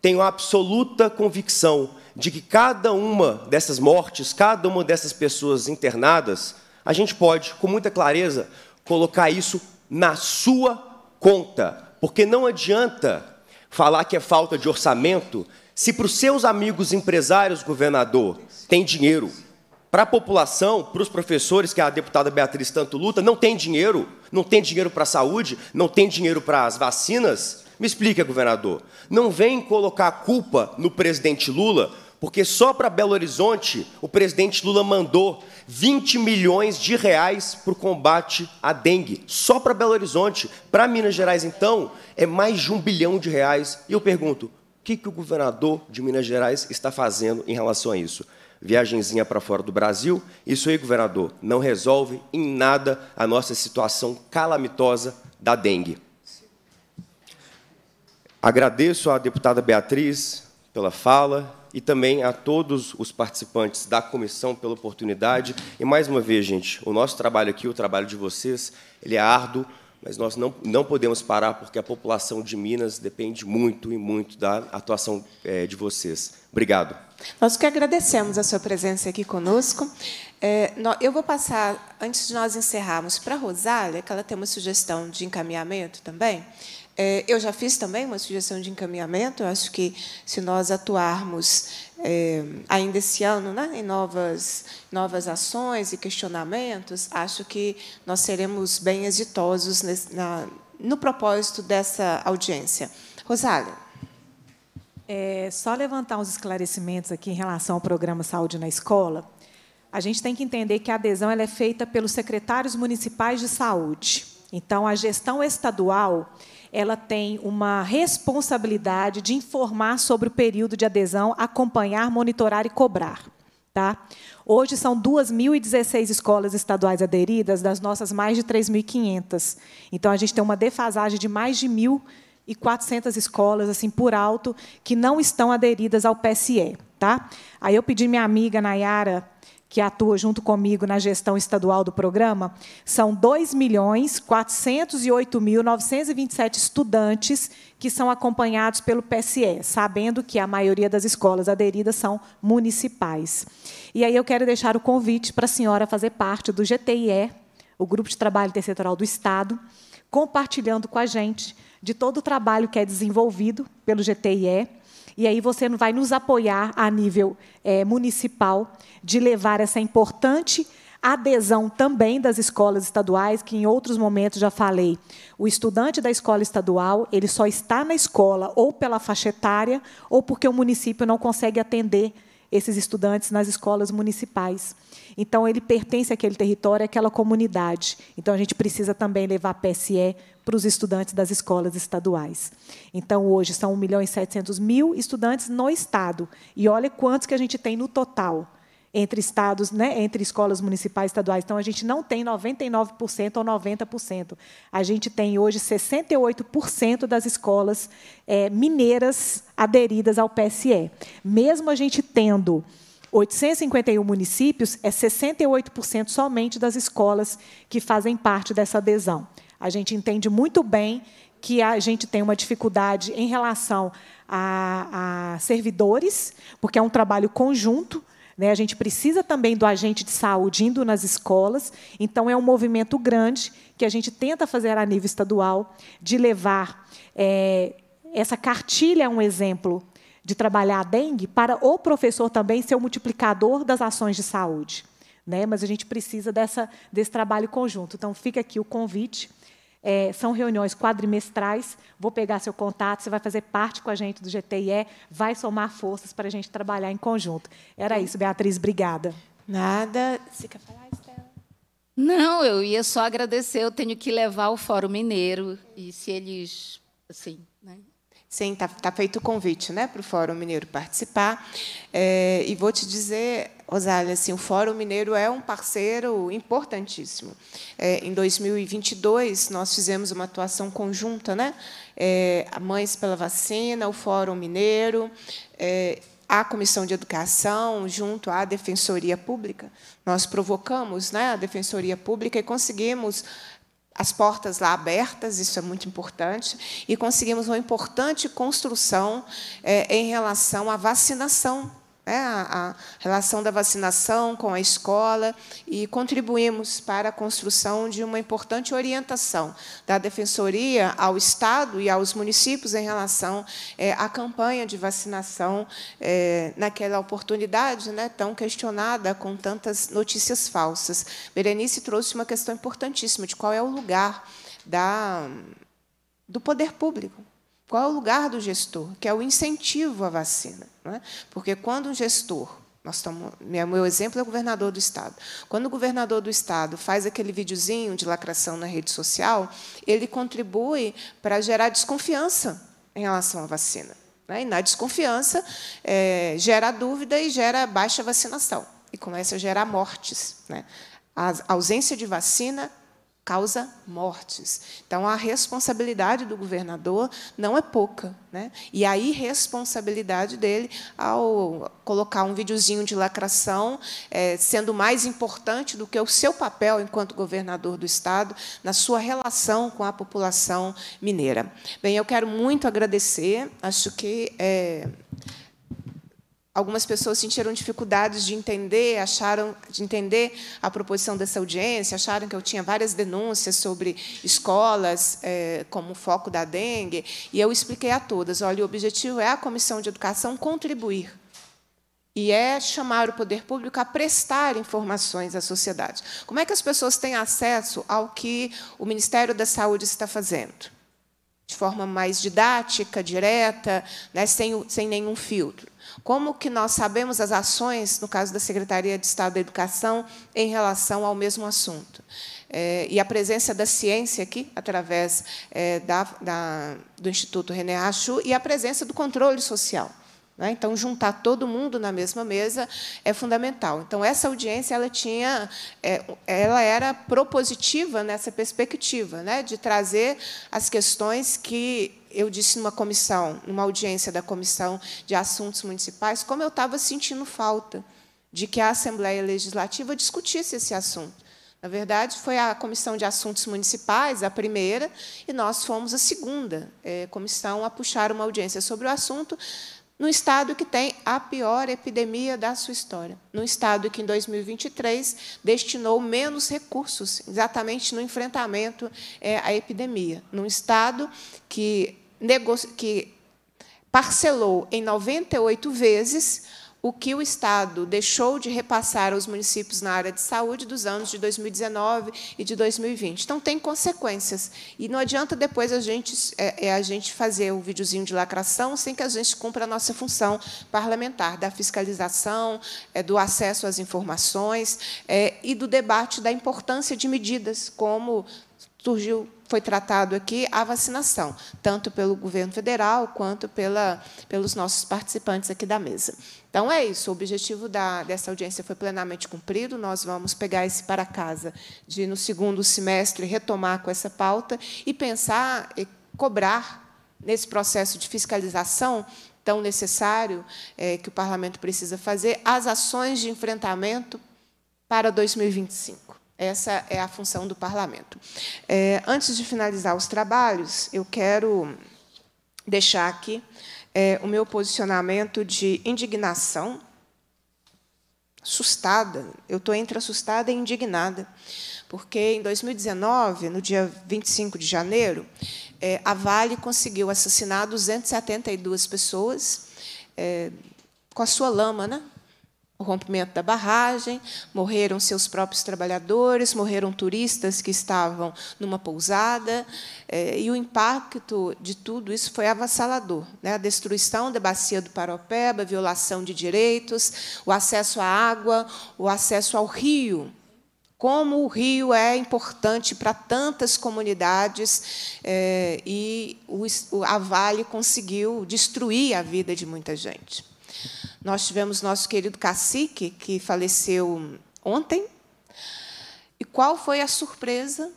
tenho absoluta convicção de que cada uma dessas mortes, cada uma dessas pessoas internadas, a gente pode, com muita clareza, colocar isso na sua conta. Porque não adianta falar que é falta de orçamento se para os seus amigos empresários, governador, tem dinheiro, para a população, para os professores, que é a deputada Beatriz tanto luta, não tem dinheiro, não tem dinheiro para a saúde, não tem dinheiro para as vacinas. Me explica, governador. Não vem colocar a culpa no presidente Lula, porque só para Belo Horizonte o presidente Lula mandou 20 milhões de reais para o combate à dengue. Só para Belo Horizonte. Para Minas Gerais, então, é mais de um bilhão de reais. E eu pergunto, o que, que o governador de Minas Gerais está fazendo em relação a isso? viagenzinha para fora do Brasil. Isso aí, governador, não resolve em nada a nossa situação calamitosa da dengue. Agradeço à deputada Beatriz pela fala e também a todos os participantes da comissão pela oportunidade. E mais uma vez, gente, o nosso trabalho aqui, o trabalho de vocês, ele é árduo, mas nós não, não podemos parar porque a população de Minas depende muito e muito da atuação é, de vocês. Obrigado. Nós que agradecemos a sua presença aqui conosco. É, eu vou passar, antes de nós encerrarmos, para a Rosália, que ela tem uma sugestão de encaminhamento também. É, eu já fiz também uma sugestão de encaminhamento. Eu acho que, se nós atuarmos é, ainda esse ano né, em novas, novas ações e questionamentos, acho que nós seremos bem exitosos nesse, na, no propósito dessa audiência. Rosália. É, só levantar uns esclarecimentos aqui em relação ao programa Saúde na Escola. A gente tem que entender que a adesão ela é feita pelos secretários municipais de saúde. Então, a gestão estadual ela tem uma responsabilidade de informar sobre o período de adesão, acompanhar, monitorar e cobrar. Tá? Hoje são 2.016 escolas estaduais aderidas, das nossas mais de 3.500. Então, a gente tem uma defasagem de mais de 1.400 escolas, assim, por alto, que não estão aderidas ao PSE. Tá? Aí eu pedi minha amiga Nayara que atua junto comigo na gestão estadual do programa, são 2.408.927 milhões mil estudantes que são acompanhados pelo PSE, sabendo que a maioria das escolas aderidas são municipais. E aí eu quero deixar o convite para a senhora fazer parte do GTIE, o Grupo de Trabalho Intersetorial do Estado, compartilhando com a gente de todo o trabalho que é desenvolvido pelo GTIE, e aí você vai nos apoiar a nível é, municipal de levar essa importante adesão também das escolas estaduais, que em outros momentos já falei. O estudante da escola estadual, ele só está na escola ou pela faixa etária ou porque o município não consegue atender esses estudantes nas escolas municipais. Então, ele pertence àquele território, àquela comunidade. Então, a gente precisa também levar PSE para os estudantes das escolas estaduais. Então, hoje, são 1 milhão e 700 mil estudantes no Estado. E olha quantos que a gente tem no total entre estados, né, entre escolas municipais e estaduais. Então, a gente não tem 99% ou 90%. A gente tem hoje 68% das escolas é, mineiras aderidas ao PSE. Mesmo a gente tendo 851 municípios, é 68% somente das escolas que fazem parte dessa adesão. A gente entende muito bem que a gente tem uma dificuldade em relação a, a servidores, porque é um trabalho conjunto. Né? A gente precisa também do agente de saúde indo nas escolas, então é um movimento grande que a gente tenta fazer a nível estadual de levar. É, essa cartilha é um exemplo de trabalhar a dengue para o professor também ser o multiplicador das ações de saúde. Né? Mas a gente precisa dessa, desse trabalho conjunto. Então, fica aqui o convite. É, são reuniões quadrimestrais. Vou pegar seu contato, você vai fazer parte com a gente do GTIE, vai somar forças para a gente trabalhar em conjunto. Era isso, Beatriz, obrigada. Nada. Você quer falar, Estela? Não, eu ia só agradecer. Eu tenho que levar o Fórum Mineiro. E se eles. Assim, né? Sim, está tá feito o convite né, para o Fórum Mineiro participar. É, e vou te dizer, Osália, assim, o Fórum Mineiro é um parceiro importantíssimo. É, em 2022, nós fizemos uma atuação conjunta, né? É, a Mães pela Vacina, o Fórum Mineiro, é, a Comissão de Educação, junto à Defensoria Pública. Nós provocamos né, a Defensoria Pública e conseguimos as portas lá abertas, isso é muito importante, e conseguimos uma importante construção é, em relação à vacinação né, a, a relação da vacinação com a escola e contribuímos para a construção de uma importante orientação da Defensoria ao Estado e aos municípios em relação é, à campanha de vacinação é, naquela oportunidade né, tão questionada, com tantas notícias falsas. Berenice trouxe uma questão importantíssima de qual é o lugar da, do poder público qual é o lugar do gestor? Que é o incentivo à vacina. é? Porque quando um gestor nós estamos, meu exemplo é o governador do estado. Quando o governador do estado faz aquele videozinho de lacração na rede social, ele contribui para gerar desconfiança em relação à vacina. Né? E na desconfiança é, gera dúvida e gera baixa vacinação e começa a gerar mortes. Né? A ausência de vacina causa mortes. Então, a responsabilidade do governador não é pouca. Né? E a irresponsabilidade dele ao colocar um videozinho de lacração, é, sendo mais importante do que o seu papel enquanto governador do Estado na sua relação com a população mineira. Bem, eu quero muito agradecer, acho que é, algumas pessoas sentiram dificuldades de entender, acharam de entender a proposição dessa audiência, acharam que eu tinha várias denúncias sobre escolas é, como foco da dengue, e eu expliquei a todas, olha, o objetivo é a comissão de educação contribuir e é chamar o poder público a prestar informações à sociedade. Como é que as pessoas têm acesso ao que o Ministério da Saúde está fazendo? De forma mais didática, direta, né, sem, sem nenhum filtro. Como que nós sabemos as ações, no caso da Secretaria de Estado da Educação, em relação ao mesmo assunto? É, e a presença da ciência aqui, através é, da, da, do Instituto René Rachu, e a presença do controle social. Né? Então, juntar todo mundo na mesma mesa é fundamental. Então, essa audiência ela tinha, é, ela era propositiva nessa perspectiva, né? de trazer as questões que eu disse numa comissão, numa audiência da Comissão de Assuntos Municipais, como eu estava sentindo falta de que a Assembleia Legislativa discutisse esse assunto. Na verdade, foi a Comissão de Assuntos Municipais, a primeira, e nós fomos a segunda é, comissão a puxar uma audiência sobre o assunto, no estado que tem a pior epidemia da sua história, no estado que em 2023 destinou menos recursos exatamente no enfrentamento é, à epidemia, num estado que que parcelou em 98 vezes o que o Estado deixou de repassar aos municípios na área de saúde dos anos de 2019 e de 2020. Então, tem consequências. E não adianta depois a gente, é, é, a gente fazer um videozinho de lacração sem que a gente cumpra a nossa função parlamentar, da fiscalização, é, do acesso às informações é, e do debate da importância de medidas, como surgiu, foi tratado aqui a vacinação, tanto pelo governo federal quanto pela, pelos nossos participantes aqui da mesa. Então, é isso. O objetivo da, dessa audiência foi plenamente cumprido. Nós vamos pegar esse para casa de, no segundo semestre, retomar com essa pauta e pensar e cobrar nesse processo de fiscalização tão necessário é, que o parlamento precisa fazer as ações de enfrentamento para 2025. Essa é a função do parlamento. É, antes de finalizar os trabalhos, eu quero deixar aqui é, o meu posicionamento de indignação, assustada. Eu estou entre assustada e indignada, porque em 2019, no dia 25 de janeiro, é, a Vale conseguiu assassinar 272 pessoas é, com a sua lama, né? o rompimento da barragem, morreram seus próprios trabalhadores, morreram turistas que estavam numa pousada, é, e o impacto de tudo isso foi avassalador. Né? A destruição da bacia do Paropeba, a violação de direitos, o acesso à água, o acesso ao rio, como o rio é importante para tantas comunidades é, e o, a Vale conseguiu destruir a vida de muita gente. Nós tivemos nosso querido cacique, que faleceu ontem. E qual foi a surpresa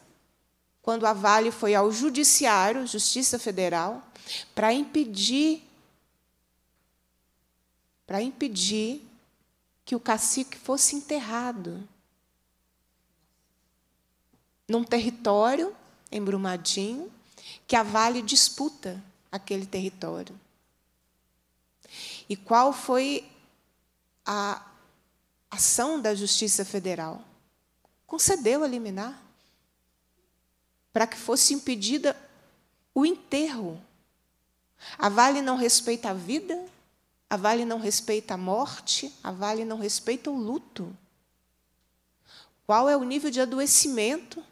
quando a Vale foi ao Judiciário, Justiça Federal, para impedir para impedir que o cacique fosse enterrado num território em Brumadinho que a Vale disputa aquele território e qual foi a ação da Justiça Federal? Concedeu a liminar para que fosse impedida o enterro. A Vale não respeita a vida, a Vale não respeita a morte, a Vale não respeita o luto. Qual é o nível de adoecimento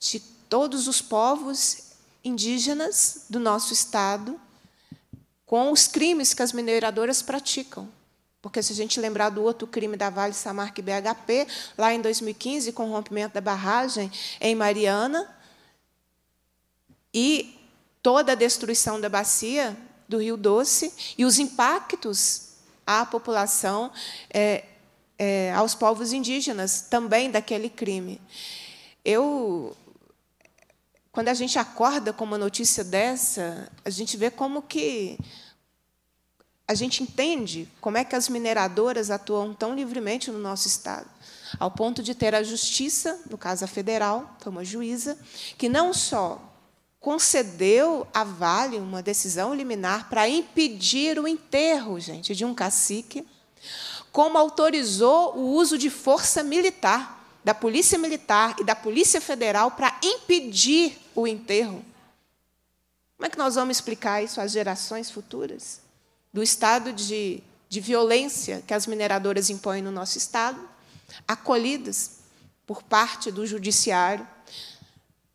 de todos os povos indígenas do nosso estado com os crimes que as mineradoras praticam. Porque se a gente lembrar do outro crime da Vale Samarco BHP, lá em 2015, com o rompimento da barragem em Mariana, e toda a destruição da bacia do Rio Doce e os impactos à população, é, é, aos povos indígenas também daquele crime. Eu quando a gente acorda com uma notícia dessa, a gente vê como que a gente entende como é que as mineradoras atuam tão livremente no nosso Estado, ao ponto de ter a justiça, no caso a federal, foi é uma juíza, que não só concedeu a Vale uma decisão liminar para impedir o enterro, gente, de um cacique, como autorizou o uso de força militar, da Polícia Militar e da Polícia Federal para impedir o enterro. Como é que nós vamos explicar isso às gerações futuras? Do estado de, de violência que as mineradoras impõem no nosso estado, acolhidas por parte do judiciário.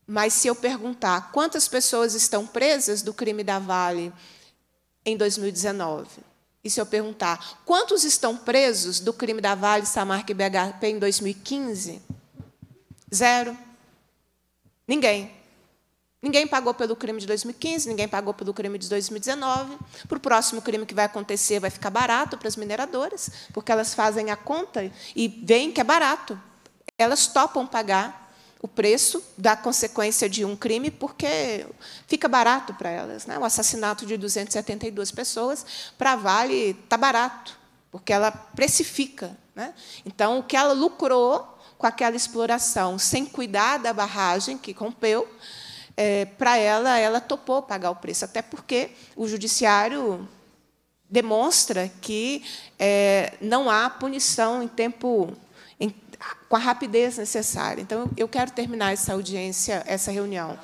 Mas se eu perguntar quantas pessoas estão presas do crime da Vale em 2019, e se eu perguntar quantos estão presos do crime da Vale, Samarco e BHP em 2015, zero. Ninguém. Ninguém pagou pelo crime de 2015, ninguém pagou pelo crime de 2019. Para o próximo crime que vai acontecer, vai ficar barato para as mineradoras, porque elas fazem a conta e veem que é barato. Elas topam pagar o preço da consequência de um crime, porque fica barato para elas. Né? O assassinato de 272 pessoas, para a Vale, está barato, porque ela precifica. Né? Então, o que ela lucrou com aquela exploração, sem cuidar da barragem que rompeu, é, para ela, ela topou pagar o preço, até porque o judiciário demonstra que é, não há punição em tempo em, com a rapidez necessária. Então, eu quero terminar essa audiência, essa reunião,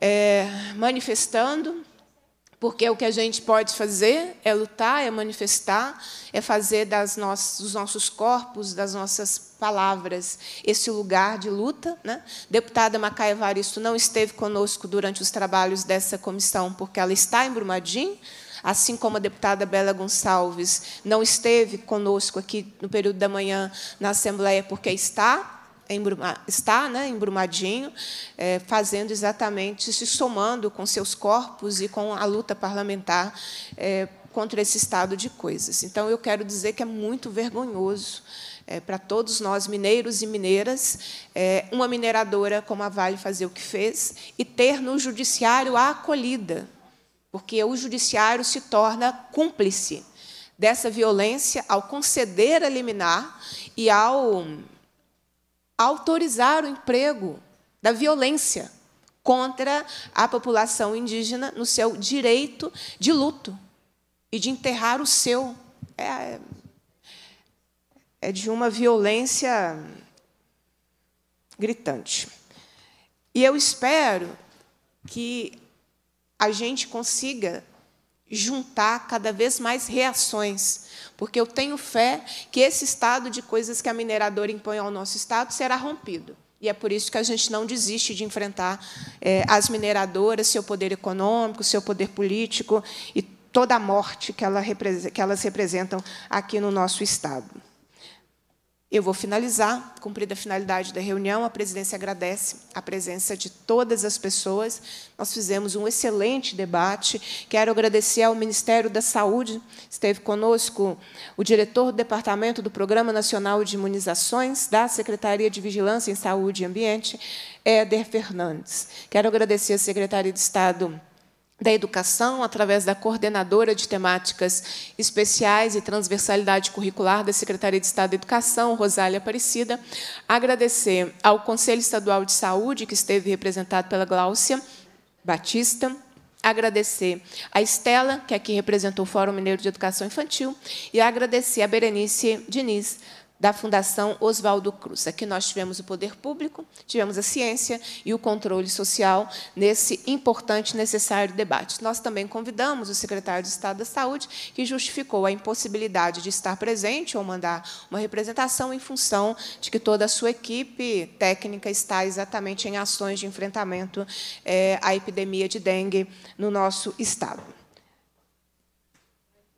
é, manifestando, porque o que a gente pode fazer é lutar, é manifestar, é fazer das nossas, dos nossos corpos, das nossas palavras esse lugar de luta. Né? Deputada Macaia Varisto não esteve conosco durante os trabalhos dessa comissão, porque ela está em Brumadinho, assim como a deputada Bela Gonçalves não esteve conosco aqui no período da manhã na Assembleia, porque está Embruma, está né, embrumadinho, é, fazendo exatamente, se somando com seus corpos e com a luta parlamentar é, contra esse estado de coisas. Então, eu quero dizer que é muito vergonhoso é, para todos nós, mineiros e mineiras, é, uma mineradora como a Vale fazer o que fez e ter no judiciário a acolhida, porque o judiciário se torna cúmplice dessa violência ao conceder a liminar e ao autorizar o emprego da violência contra a população indígena no seu direito de luto e de enterrar o seu. É, é de uma violência gritante. E eu espero que a gente consiga juntar cada vez mais reações, porque eu tenho fé que esse estado de coisas que a mineradora impõe ao nosso estado será rompido. E é por isso que a gente não desiste de enfrentar é, as mineradoras, seu poder econômico, seu poder político e toda a morte que, ela, que elas representam aqui no nosso estado. Eu vou finalizar, cumprida a finalidade da reunião, a presidência agradece a presença de todas as pessoas. Nós fizemos um excelente debate. Quero agradecer ao Ministério da Saúde, esteve conosco o diretor do Departamento do Programa Nacional de Imunizações da Secretaria de Vigilância em Saúde e Ambiente, Éder Fernandes. Quero agradecer à Secretaria de Estado da Educação, através da coordenadora de temáticas especiais e transversalidade curricular da Secretaria de Estado da Educação, Rosália Aparecida. Agradecer ao Conselho Estadual de Saúde, que esteve representado pela Gláucia Batista. Agradecer a Estela, que aqui representou o Fórum Mineiro de Educação Infantil, e agradecer a Berenice Diniz, da Fundação Oswaldo Cruz. Aqui nós tivemos o poder público, tivemos a ciência e o controle social nesse importante e necessário debate. Nós também convidamos o secretário de Estado da Saúde, que justificou a impossibilidade de estar presente ou mandar uma representação em função de que toda a sua equipe técnica está exatamente em ações de enfrentamento eh, à epidemia de dengue no nosso Estado.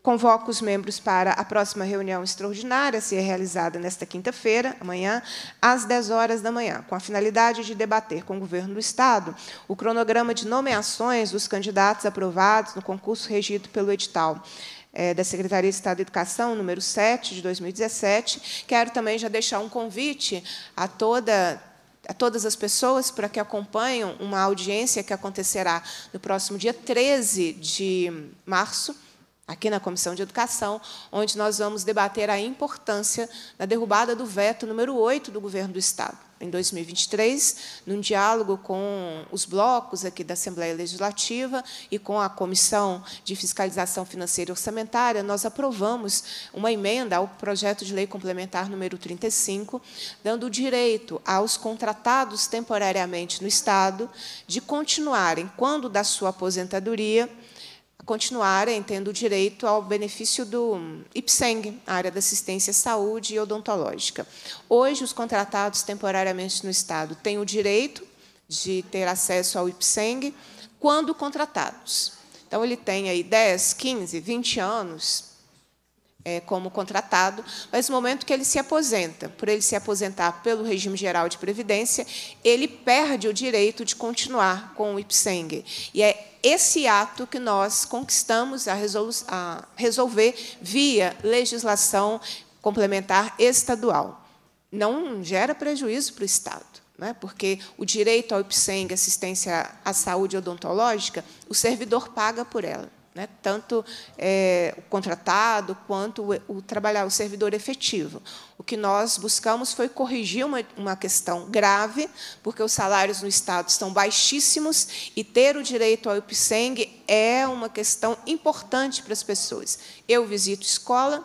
Convoco os membros para a próxima reunião extraordinária, a ser realizada nesta quinta-feira, amanhã, às 10 horas da manhã, com a finalidade de debater com o governo do Estado o cronograma de nomeações dos candidatos aprovados no concurso regido pelo edital eh, da Secretaria de Estado de Educação, número 7 de 2017. Quero também já deixar um convite a toda a todas as pessoas para que acompanhem uma audiência que acontecerá no próximo dia 13 de março, aqui na Comissão de Educação, onde nós vamos debater a importância da derrubada do veto número 8 do Governo do Estado. Em 2023, num diálogo com os blocos aqui da Assembleia Legislativa e com a Comissão de Fiscalização Financeira e Orçamentária, nós aprovamos uma emenda ao projeto de lei complementar número 35, dando o direito aos contratados temporariamente no Estado de continuarem, quando da sua aposentadoria, continuarem tendo direito ao benefício do IPSENG, área da assistência à saúde e odontológica. Hoje, os contratados temporariamente no Estado têm o direito de ter acesso ao IPSENG quando contratados. Então, ele tem aí 10, 15, 20 anos é, como contratado, mas no momento que ele se aposenta, por ele se aposentar pelo regime geral de previdência, ele perde o direito de continuar com o IPSENG. E é esse ato que nós conquistamos a, a resolver via legislação complementar estadual. Não gera prejuízo para o Estado né? porque o direito ao IPSENG, assistência à saúde odontológica, o servidor paga por ela né? tanto é, o contratado quanto o, o trabalhar o servidor efetivo. O que nós buscamos foi corrigir uma, uma questão grave, porque os salários no Estado estão baixíssimos e ter o direito ao IPSENG é uma questão importante para as pessoas. Eu visito escola,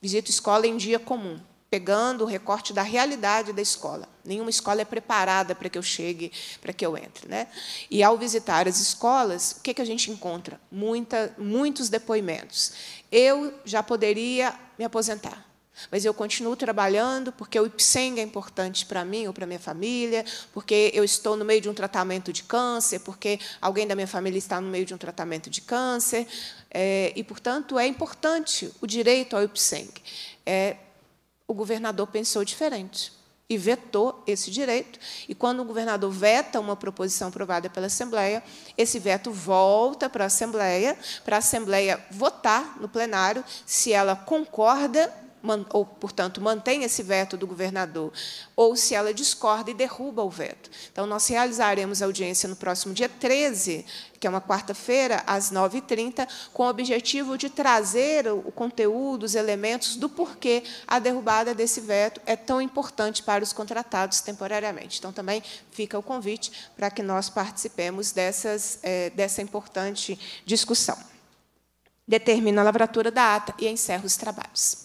visito escola em dia comum, pegando o recorte da realidade da escola. Nenhuma escola é preparada para que eu chegue, para que eu entre. Né? E, ao visitar as escolas, o que, que a gente encontra? Muita, muitos depoimentos. Eu já poderia me aposentar, mas eu continuo trabalhando porque o IPSENG é importante para mim ou para minha família, porque eu estou no meio de um tratamento de câncer, porque alguém da minha família está no meio de um tratamento de câncer. É, e, portanto, é importante o direito ao IPSENG. É, o governador pensou diferente e vetou esse direito. E quando o governador veta uma proposição aprovada pela Assembleia, esse veto volta para a Assembleia, para a Assembleia votar no plenário se ela concorda ou, portanto, mantém esse veto do governador, ou se ela discorda e derruba o veto. Então, nós realizaremos a audiência no próximo dia 13, que é uma quarta-feira, às 9h30, com o objetivo de trazer o conteúdo, os elementos do porquê a derrubada desse veto é tão importante para os contratados temporariamente. Então, também fica o convite para que nós participemos dessas, é, dessa importante discussão. Determino a lavratura da ata e encerro os trabalhos.